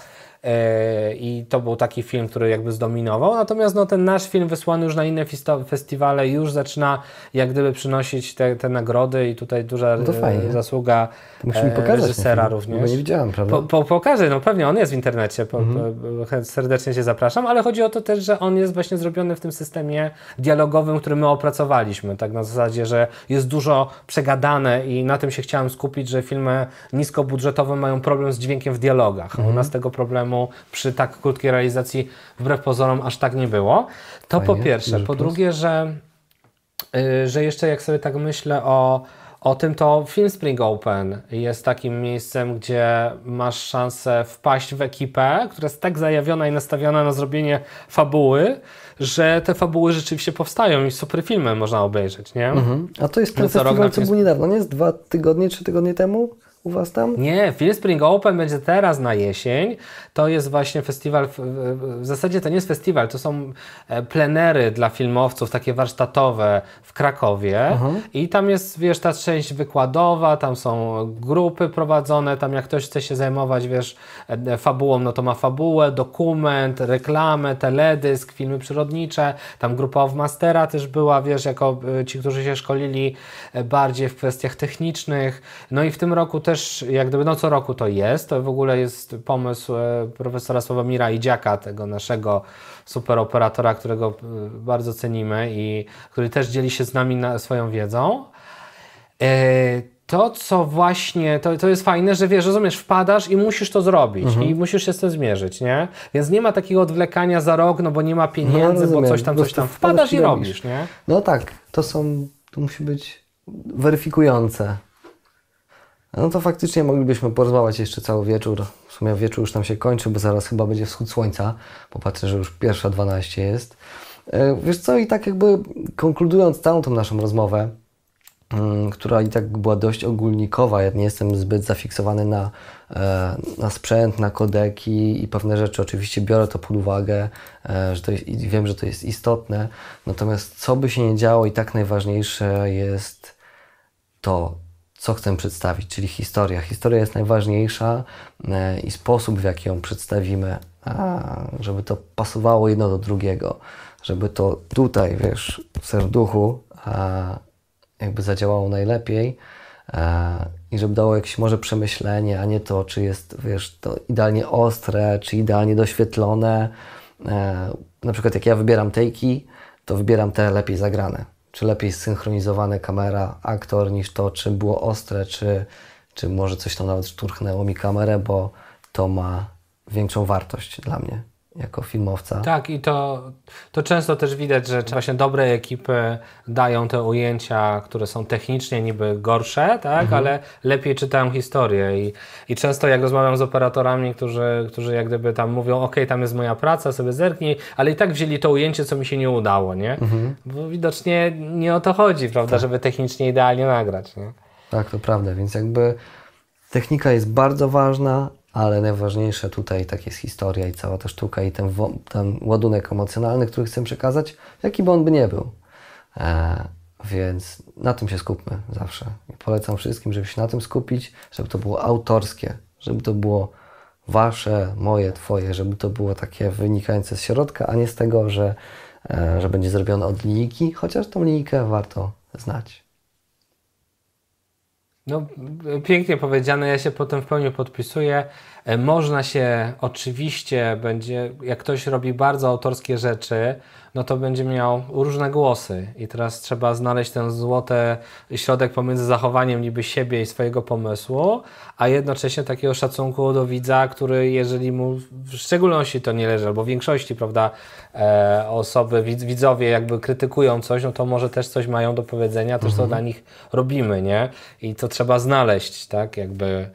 E, i to był taki film, który jakby zdominował. Natomiast no, ten nasz film wysłany już na inne festiwale już zaczyna jak gdyby przynosić te, te nagrody i tutaj duża no e, zasługa musimy pokazać reżysera no, również. Bo nie widziałem, prawda? Po, po, pokażę, no pewnie on jest w internecie, po, mhm. serdecznie się zapraszam, ale chodzi o to też, że on jest właśnie zrobiony w tym systemie dialogowym, który my opracowaliśmy, tak na zasadzie, że jest dużo przegadane i na tym się chciałem skupić, że filmy niskobudżetowe mają problem z dźwiękiem w dialogach. Mhm. U nas tego problemu przy tak krótkiej realizacji wbrew pozorom aż tak nie było. To Fajnie, po pierwsze. Po drugie, że, yy, że jeszcze jak sobie tak myślę o, o tym, to Film Spring Open jest takim miejscem, gdzie masz szansę wpaść w ekipę, która jest tak zajawiona i nastawiona na zrobienie fabuły, że te fabuły rzeczywiście powstają i super filmy można obejrzeć, nie? Mhm. A to jest ten festiwal, co był niedawno, nie? Z dwa tygodnie, trzy tygodnie temu? u Was tam? Nie, Phil Spring Open będzie teraz na jesień. To jest właśnie festiwal, w zasadzie to nie jest festiwal, to są e, plenery dla filmowców, takie warsztatowe w Krakowie. Aha. I tam jest, wiesz, ta część wykładowa, tam są grupy prowadzone, tam jak ktoś chce się zajmować, wiesz, e, e, fabułą, no to ma fabułę, dokument, reklamę, teledysk, filmy przyrodnicze. Tam grupa of Mastera też była, wiesz, jako ci, którzy się szkolili bardziej w kwestiach technicznych. No i w tym roku też też jak gdyby no co roku to jest, to w ogóle jest pomysł e, profesora Sławomira Idziaka, tego naszego superoperatora, którego e, bardzo cenimy i który też dzieli się z nami swoją wiedzą. E, to, co właśnie, to, to jest fajne, że wiesz, rozumiesz, wpadasz i musisz to zrobić mhm. i musisz się z tym zmierzyć, nie? Więc nie ma takiego odwlekania za rok, no bo nie ma no, pieniędzy, no, bo coś tam, coś tam. Wpadasz i robisz, nie? No tak, to są, to musi być weryfikujące. No to faktycznie moglibyśmy porozmawiać jeszcze cały wieczór. W sumie wieczór już nam się kończy, bo zaraz chyba będzie wschód słońca. Popatrzę, że już pierwsza 12 jest. E, wiesz co, i tak jakby konkludując całą tą naszą rozmowę, mm, która i tak była dość ogólnikowa. Ja nie jestem zbyt zafiksowany na, e, na sprzęt, na kodeki i pewne rzeczy. Oczywiście biorę to pod uwagę, e, że to jest, wiem, że to jest istotne. Natomiast co by się nie działo, i tak najważniejsze jest to, co chcę przedstawić, czyli historia. Historia jest najważniejsza e, i sposób, w jaki ją przedstawimy, żeby to pasowało jedno do drugiego, żeby to tutaj, wiesz, w serduchu jakby zadziałało najlepiej i żeby dało jakieś może przemyślenie, a nie to, czy jest, wiesz, to idealnie ostre, czy idealnie doświetlone. E, na przykład jak ja wybieram tejki, to wybieram te lepiej zagrane czy lepiej zsynchronizowane kamera, aktor niż to, czy było ostre, czy, czy może coś tam nawet szturchnęło mi kamerę, bo to ma większą wartość dla mnie jako filmowca. Tak, i to, to często też widać, że właśnie dobre ekipy dają te ujęcia, które są technicznie niby gorsze, tak, mhm. ale lepiej czytają historię. I, I często jak rozmawiam z operatorami, którzy, którzy jak gdyby tam mówią, ok, tam jest moja praca, sobie zerknij, ale i tak wzięli to ujęcie, co mi się nie udało, nie? Mhm. Bo widocznie nie o to chodzi, prawda, tak. żeby technicznie idealnie nagrać, nie? Tak, to prawda, więc jakby technika jest bardzo ważna, ale najważniejsze tutaj tak jest historia i cała ta sztuka i ten, ten ładunek emocjonalny, który chcę przekazać, jaki by on by nie był. E, więc na tym się skupmy zawsze. I polecam wszystkim, żeby się na tym skupić, żeby to było autorskie, żeby to było wasze, moje, twoje, żeby to było takie wynikające z środka, a nie z tego, że, e, że będzie zrobione od linijki, chociaż tą linijkę warto znać. No, pięknie powiedziane, ja się potem w pełni podpisuję. E, można się oczywiście, będzie, jak ktoś robi bardzo autorskie rzeczy, no to będzie miał różne głosy. I teraz trzeba znaleźć ten złoty środek pomiędzy zachowaniem niby siebie i swojego pomysłu, a jednocześnie takiego szacunku do widza, który jeżeli mu w szczególności to nie leży, albo w większości, prawda, e, osoby, widz, widzowie jakby krytykują coś, no to może też coś mają do powiedzenia, też mhm. dla nich robimy, nie? I to trzeba znaleźć, tak, jakby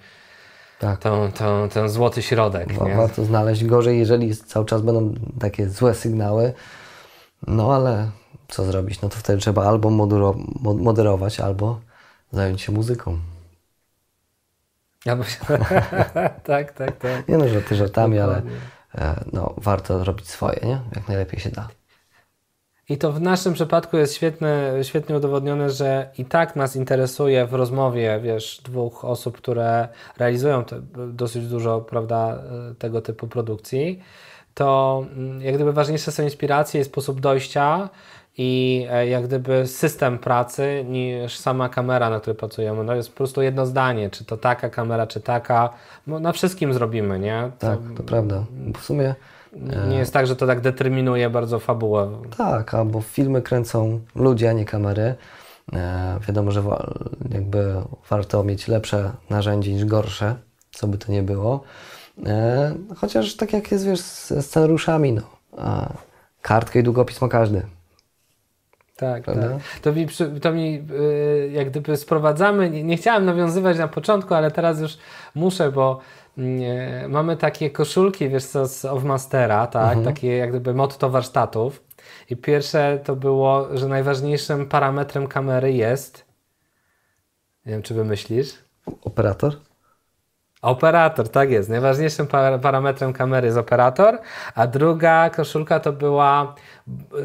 tak. Tą, tą, ten złoty środek. Bo, warto znaleźć gorzej, jeżeli cały czas będą takie złe sygnały, no ale co zrobić? No to wtedy trzeba albo moderować, albo zająć się muzyką. tak, tak, tak. Nie no, że ty żartami, ale e, no, warto robić swoje, nie? Jak najlepiej się da. I to w naszym przypadku jest świetne, świetnie udowodnione, że i tak nas interesuje w rozmowie, wiesz, dwóch osób, które realizują dosyć dużo, prawda, e, tego typu produkcji to mm, jak gdyby ważniejsze są inspiracje i sposób dojścia i e, jak gdyby system pracy niż sama kamera, na której pracujemy. No jest po prostu jedno zdanie, czy to taka kamera, czy taka. No, na wszystkim zrobimy, nie? To tak, to prawda. W sumie... Nie e, jest tak, że to tak determinuje bardzo fabułę. Tak, albo filmy kręcą ludzie, a nie kamery. E, wiadomo, że jakby warto mieć lepsze narzędzie niż gorsze, co by to nie było. E, chociaż tak jak jest, wiesz, z scenariuszami, no. A kartkę i długopis ma każdy. Tak, tak. Prawda? tak. To mi, to mi y, jak gdyby sprowadzamy, nie, nie chciałem nawiązywać na początku, ale teraz już muszę, bo nie, mm, mamy takie koszulki, wiesz co, z mastera tak? Mhm. Takie jak gdyby motto warsztatów. I pierwsze to było, że najważniejszym parametrem kamery jest. Nie wiem, czy wymyślisz? Operator? Operator, tak jest. Najważniejszym parametrem kamery jest operator, a druga koszulka to była,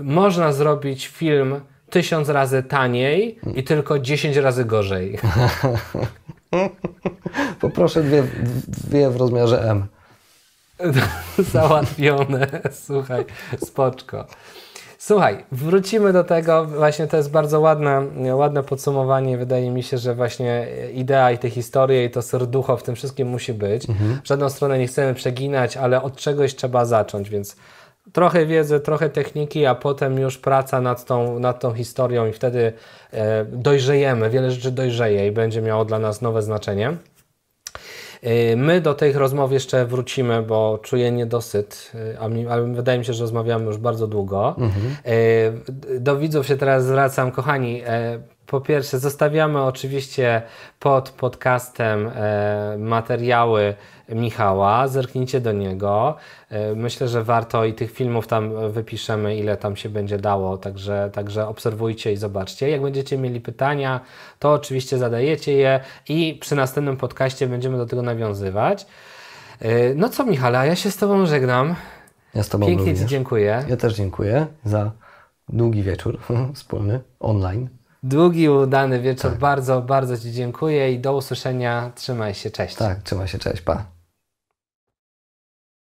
można zrobić film tysiąc razy taniej i tylko 10 razy gorzej. Poproszę dwie, dwie w rozmiarze M. Załatwione, słuchaj, spoczko. Słuchaj, wrócimy do tego. Właśnie to jest bardzo ładne, ładne podsumowanie. Wydaje mi się, że właśnie idea i te historie i to serducho w tym wszystkim musi być. Mhm. W żadną stronę nie chcemy przeginać, ale od czegoś trzeba zacząć, więc trochę wiedzy, trochę techniki, a potem już praca nad tą, nad tą historią i wtedy e, dojrzejemy, wiele rzeczy dojrzeje i będzie miało dla nas nowe znaczenie. Y, my do tych rozmów jeszcze wrócimy, bo czuję niedosyt, y, ale wydaje mi się, że rozmawiamy już bardzo długo. Mhm. Y, do widzów się teraz zwracam, kochani. Po pierwsze, zostawiamy oczywiście pod podcastem materiały Michała, zerknijcie do niego. E, myślę, że warto i tych filmów tam wypiszemy, ile tam się będzie dało, także, także obserwujcie i zobaczcie. Jak będziecie mieli pytania, to oczywiście zadajecie je i przy następnym podcaście będziemy do tego nawiązywać. E, no co Michale, a ja się z Tobą żegnam. Ja z Tobą Pięknie również. Ci dziękuję. Ja też dziękuję za długi wieczór wspólny, online. Długi, udany wieczór. Tak. Bardzo, bardzo Ci dziękuję i do usłyszenia. Trzymaj się, cześć. Tak, trzymaj się, cześć, pa.